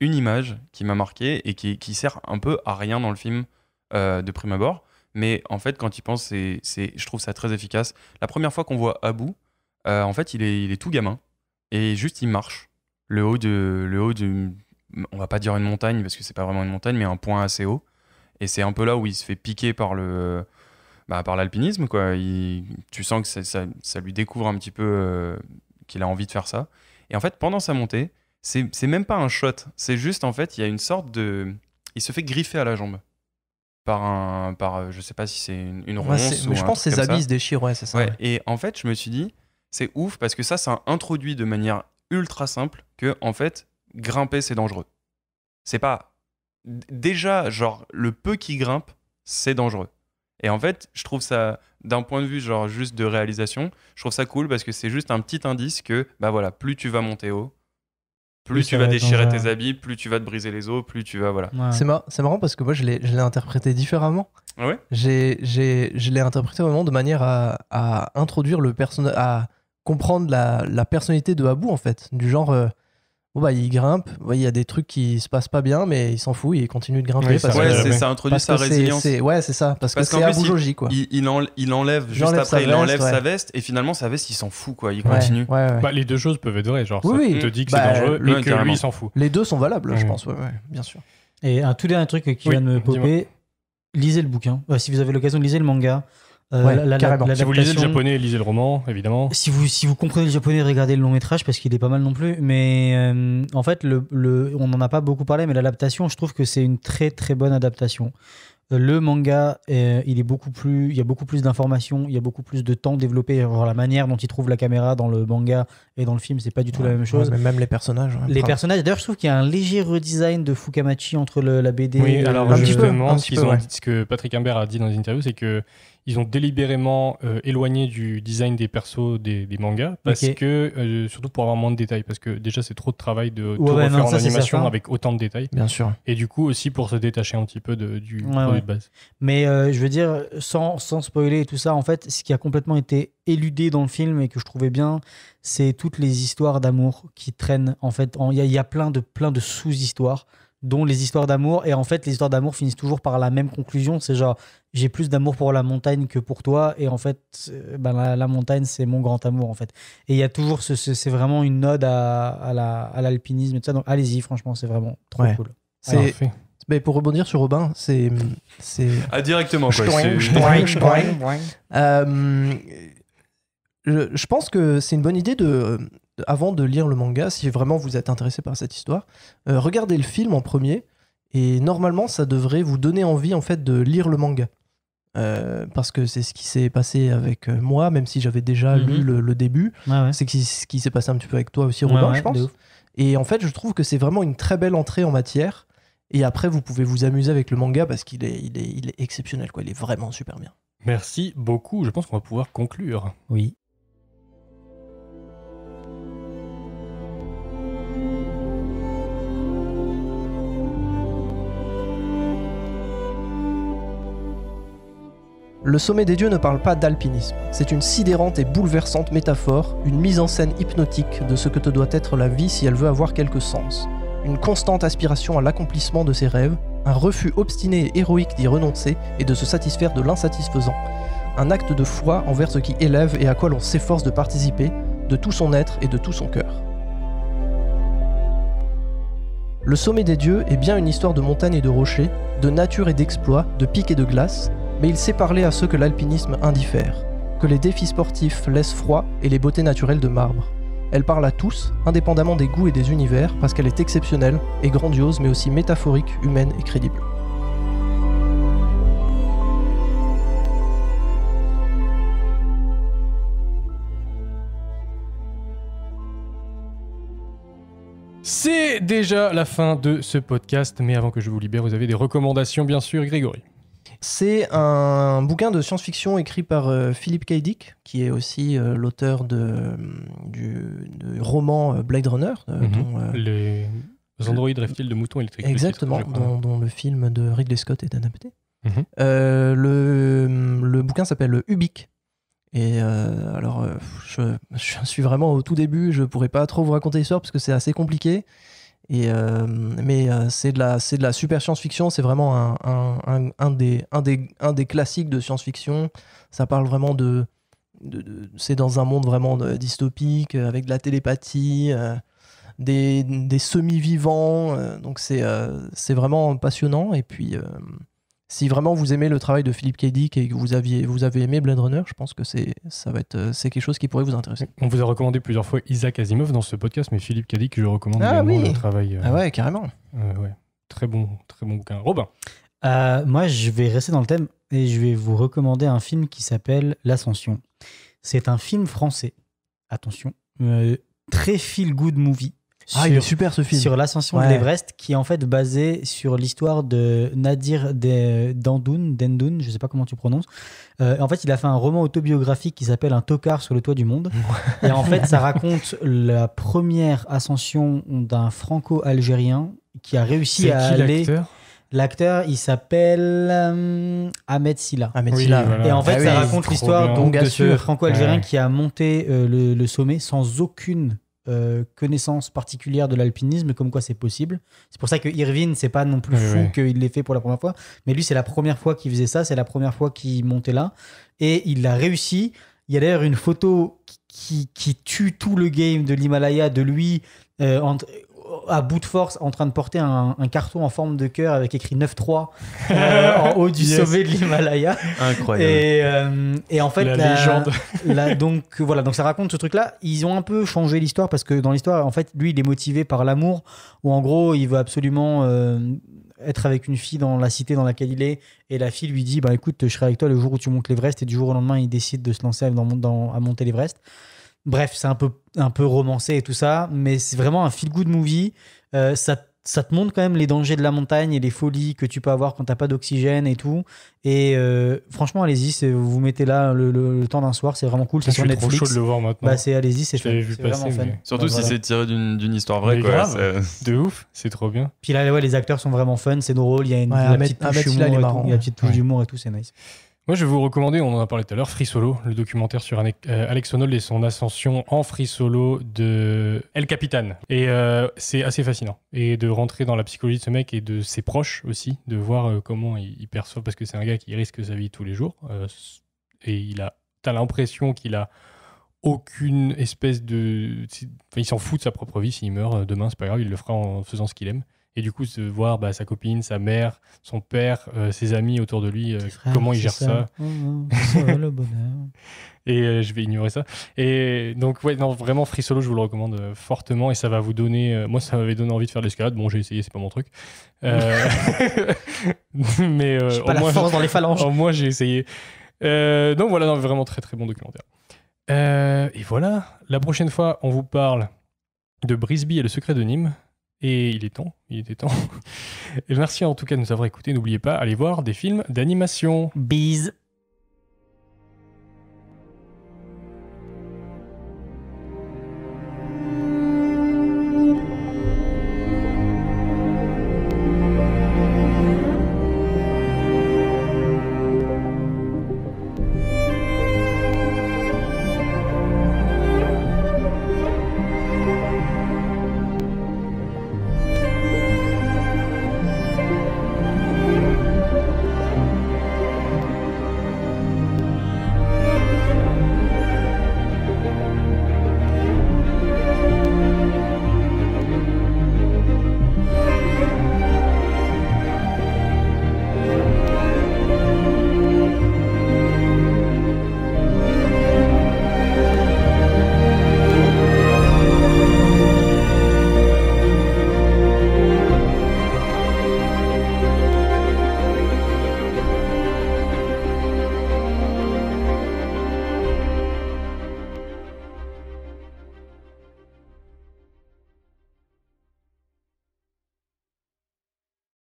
une image qui m'a marqué et qui, qui, sert un peu à rien dans le film de prime abord mais en fait, quand il pense, c'est, je trouve ça très efficace. La première fois qu'on voit Abu euh, en fait, il est, tout gamin. Et juste, il marche. Le haut de. Le haut de on va pas dire une montagne, parce que c'est pas vraiment une montagne, mais un point assez haut. Et c'est un peu là où il se fait piquer par le. Bah, par l'alpinisme, quoi. tu sens que ça, lui découvre un petit peu euh, qu'il a envie de faire ça. Et en fait, pendant sa montée, c'est même pas un shot. C'est juste, en fait, il y a une sorte de. Il se fait griffer à la jambe par un par euh, je sais pas si c'est une, ou je pense ces déchirent ouais c'est ça et en fait je me suis dit c'est ouf parce que ça ça introduit de manière ultra simple que en fait grimper c'est dangereux c'est pas déjà genre le peu qui grimpe c'est dangereux et en fait je trouve ça d'un point de vue genre juste de réalisation je trouve ça cool parce que c'est juste un petit indice que bah voilà plus tu vas monter haut plus, tu vas déchirer tes habits, plus tu vas te briser les os, plus tu vas. Voilà. C'est,
marrant parce que moi, je l'ai, interprété différemment. Ah j'ai, je l'ai interprété vraiment de manière à, introduire le personnage, à comprendre la, personnalité de Abou en fait. Du genre, euh, bah, il grimpe, il y a des trucs qui se passent pas bien, mais il s'en fout, il continue de grimper. parce que, ouais, ça introduit sa résilience. C'est, ouais, c'est ça, parce, que c'est quoi. Il, il, enlève, il enlève juste après, il enlève sa
veste, et finalement, sa veste, il s'en fout, quoi, il continue. Bah, les deux choses peuvent être vraies, genre, oui, ça te dit que c'est bah, dangereux, mais lui, il s'en
fout. Les deux sont valables, je mm. pense, ouais, bien sûr. Et un tout dernier truc qui vient de me popper, lisez le bouquin. Euh, si vous avez l'occasion, de lisez le manga. Euh, si vous lisez le japonais,
lisez le roman, évidemment. Si
vous, si vous comprenez le japonais, regardez le long métrage parce qu'il est pas mal non plus. Mais euh, en fait, le, le on n'en a pas beaucoup parlé, mais l'adaptation, je trouve que c'est une très très bonne adaptation. Euh, le manga, il est beaucoup plus, il y a beaucoup plus d'informations, il y a beaucoup plus de temps développé. la manière dont il trouve la caméra dans le manga et dans le film, c'est pas du tout la même chose. même les personnages. les personnages. D'ailleurs, je trouve qu'il y a un léger redesign de Fukamachi entre la BD. et alors le... justement, un petit peu,
ce, que Patrick Imbert a dit dans une interview, c'est que ils ont délibérément euh, éloigné du design des persos des, mangas parce que euh, surtout pour avoir moins de détails parce que déjà c'est trop de travail de tout refaire en animation avec autant de détails. Bien sûr. Et du coup aussi pour se détacher un petit peu du produit de base.
Mais euh, je veux dire sans, sans spoiler et tout ça en fait ce qui a complètement été éludé dans le film et que je trouvais bien c'est toutes les histoires d'amour qui traînent en fait il y, y, a plein de plein de sous-histoires dont les histoires d'amour. Et en fait, les histoires d'amour finissent toujours par la même conclusion. C'est genre, j'ai plus d'amour pour la montagne que pour toi. Et en fait, euh, ben, la, montagne, c'est mon grand amour, en fait. Et il y a toujours, c'est vraiment une ode à, l'alpinisme la, à et tout ça. Donc, allez-y, franchement, c'est vraiment trop cool. C'est... Mais pour rebondir sur Robin, c'est. Ah, directement, quoi.
Euh, je pense que c'est une bonne idée de avant de lire le manga, si vraiment vous êtes intéressé par cette histoire, euh, regardez le film en premier. Et normalement, ça devrait vous donner envie en fait de lire le manga. Euh, parce que c'est ce qui s'est passé avec euh, moi, même si j'avais déjà mhm. lu le, début. C'est ce qui s'est passé un petit peu avec toi aussi, Robin, je pense. Et en fait, je trouve que c'est vraiment une très belle entrée en matière. Et après, vous pouvez vous amuser avec le manga parce qu'il est, est, il est exceptionnel, quoi. Il est vraiment super bien.
Merci beaucoup. Je pense qu'on va pouvoir conclure. Oui.
Le sommet des dieux ne parle pas d'alpinisme, c'est une sidérante et bouleversante métaphore, une mise en scène hypnotique de ce que te doit être la vie si elle veut avoir quelque sens, une constante aspiration à l'accomplissement de ses rêves, un refus obstiné et héroïque d'y renoncer et de se satisfaire de l'insatisfaisant, un acte de foi envers ce qui élève et à quoi l'on s'efforce de participer, de tout son être et de tout son cœur. Le sommet des dieux est bien une histoire de montagnes et de rochers, de nature et d'exploits, de pics et de glace, mais il sait parler à ceux que l'alpinisme indiffère, que les défis sportifs laissent froid et les beautés naturelles de marbre. Elle parle à tous, indépendamment des goûts et des univers, parce qu'elle est exceptionnelle et grandiose, mais aussi métaphorique, humaine et crédible.
C'est déjà la fin de ce podcast, mais avant que je vous libère, vous avez des recommandations, bien sûr, Grégory.
C'est un bouquin de science-fiction écrit par Philip euh, Philippe K. Dick, qui est aussi euh, l'auteur de, mm, du, roman euh, Blade Runner. Mhm. dont,
Les androïdes rêvent-ils de moutons électriques. Exactement,
dont, le film de Ridley Scott est adapté. Mhm. le, mm, le, bouquin s'appelle Ubique et euh, alors, euh, je, suis vraiment au tout début, je pourrais pas trop vous raconter l'histoire parce que c'est assez compliqué. Et euh, mais c'est de la, c'est de la super science-fiction. C'est vraiment un, un, un, des, un des, un des classiques de science-fiction. Ça parle vraiment de, de, c'est dans un monde vraiment dystopique avec de la télépathie, des, des semi-vivants. donc c'est, c'est vraiment passionnant. Et puis si vraiment vous aimez le travail de Philippe Kédic et que vous, aviez, vous avez aimé Blade Runner, je pense que euh, c'est, quelque chose qui pourrait vous intéresser. On vous a recommandé plusieurs fois Isaac Asimov
dans ce podcast, mais Philippe Kédic, je je recommande ah également travail. Euh, ah ouais, carrément. Euh, très bon, très bon bouquin. Robin Moi, je vais rester dans le thème et je vais vous recommander un film qui s'appelle L'Ascension. C'est un film français, attention, très feel-good movie ah, il est super ce film. Sur l'ascension de l'Everest, qui est en fait basé sur l'histoire de Nadir Dendoun, je sais pas comment tu prononces. Euh, en fait, il a fait un roman autobiographique qui s'appelle Un tocard sur le toit du monde. et en fait, ça raconte la première ascension d'un franco-algérien qui a réussi à aller. L'acteur, il s'appelle euh, Ahmed Silla. Ahmed Silla. Et en fait, ah ça raconte l'histoire d'un franco-algérien qui a monté euh, le, sommet sans aucune euh, connaissance particulière de l'alpinisme, comme quoi c'est possible. C'est pour ça que Irvine, c'est pas non plus fou qu'il l'ait fait pour la première fois, mais lui, c'est la première fois qu'il faisait ça, c'est la première fois qu'il montait là, et il l'a réussi. Il y a d'ailleurs une photo qui, qui, tue tout le game de l'Himalaya, de lui, euh, entre, à bout de force en train de porter un, carton en forme de cœur avec écrit 9-3 euh, en haut du sommet de l'Himalaya. Incroyable. Et, euh, en fait, la, légende. donc voilà, donc ça raconte ce truc-là. Ils ont un peu changé l'histoire parce que dans l'histoire, en fait, lui, il est motivé par l'amour où en gros, il veut absolument euh, être avec une fille dans la cité dans laquelle il est. Et la fille lui dit, bah écoute, je serai avec toi le jour où tu montes l'Everest. Et du jour au lendemain, il décide de se lancer dans, à monter l'Everest. Bref, c'est un peu, un peu romancé et tout ça, mais c'est vraiment un feel-good movie. Euh, ça, ça, te montre quand même les dangers de la montagne et les folies que tu peux avoir quand t'as pas d'oxygène et tout. Et euh, franchement, allez-y, vous vous mettez là le, temps d'un soir, c'est vraiment cool. C'est sur Netflix. trop chaud de le voir maintenant. Bah, c'est allez-y, c'est vraiment fun. Surtout bah, si c'est tiré
d'une histoire vraie. Quoi, de ouf, c'est trop bien.
Puis là, ouais, les acteurs sont vraiment fun, c'est drôle, il y a une, petite touche d'humour et tout, c'est nice. Moi, je vais vous recommander, on en a parlé
tout à l'heure, Free Solo, le documentaire sur euh, Alex Honnold et son ascension en Free Solo de El Capitan. Et euh, c'est assez fascinant. Et de rentrer dans la psychologie de ce mec et de ses proches aussi, de voir euh, comment il, perçoit, parce que c'est un gars qui risque sa vie tous les jours. et il a, t'as l'impression qu'il a aucune espèce de. Enfin, il s'en fout de sa propre vie. S'il meurt demain, c'est pas grave, il le fera en faisant ce qu'il aime. Et du coup, se voir bah, sa copine, sa mère, son père, euh, ses amis autour de lui, euh, comment il gère ça. le bonheur. Et euh, je vais ignorer ça. Et donc, ouais, non, vraiment, Free Solo, je vous le recommande fortement. Et ça va vous donner. moi, ça m'avait donné envie de faire de l'escalade. Bon, j'ai essayé, c'est pas mon truc. mais. pas la force dans les phalanges. Au moins, j'ai essayé. donc, voilà, non, vraiment très, très bon documentaire. et voilà. La prochaine fois, on vous parle de Brisby et le secret de Nîmes. Et il est temps, il était temps. Et merci en tout cas de nous avoir écoutés. N'oubliez pas, allez voir des films d'animation. Bise.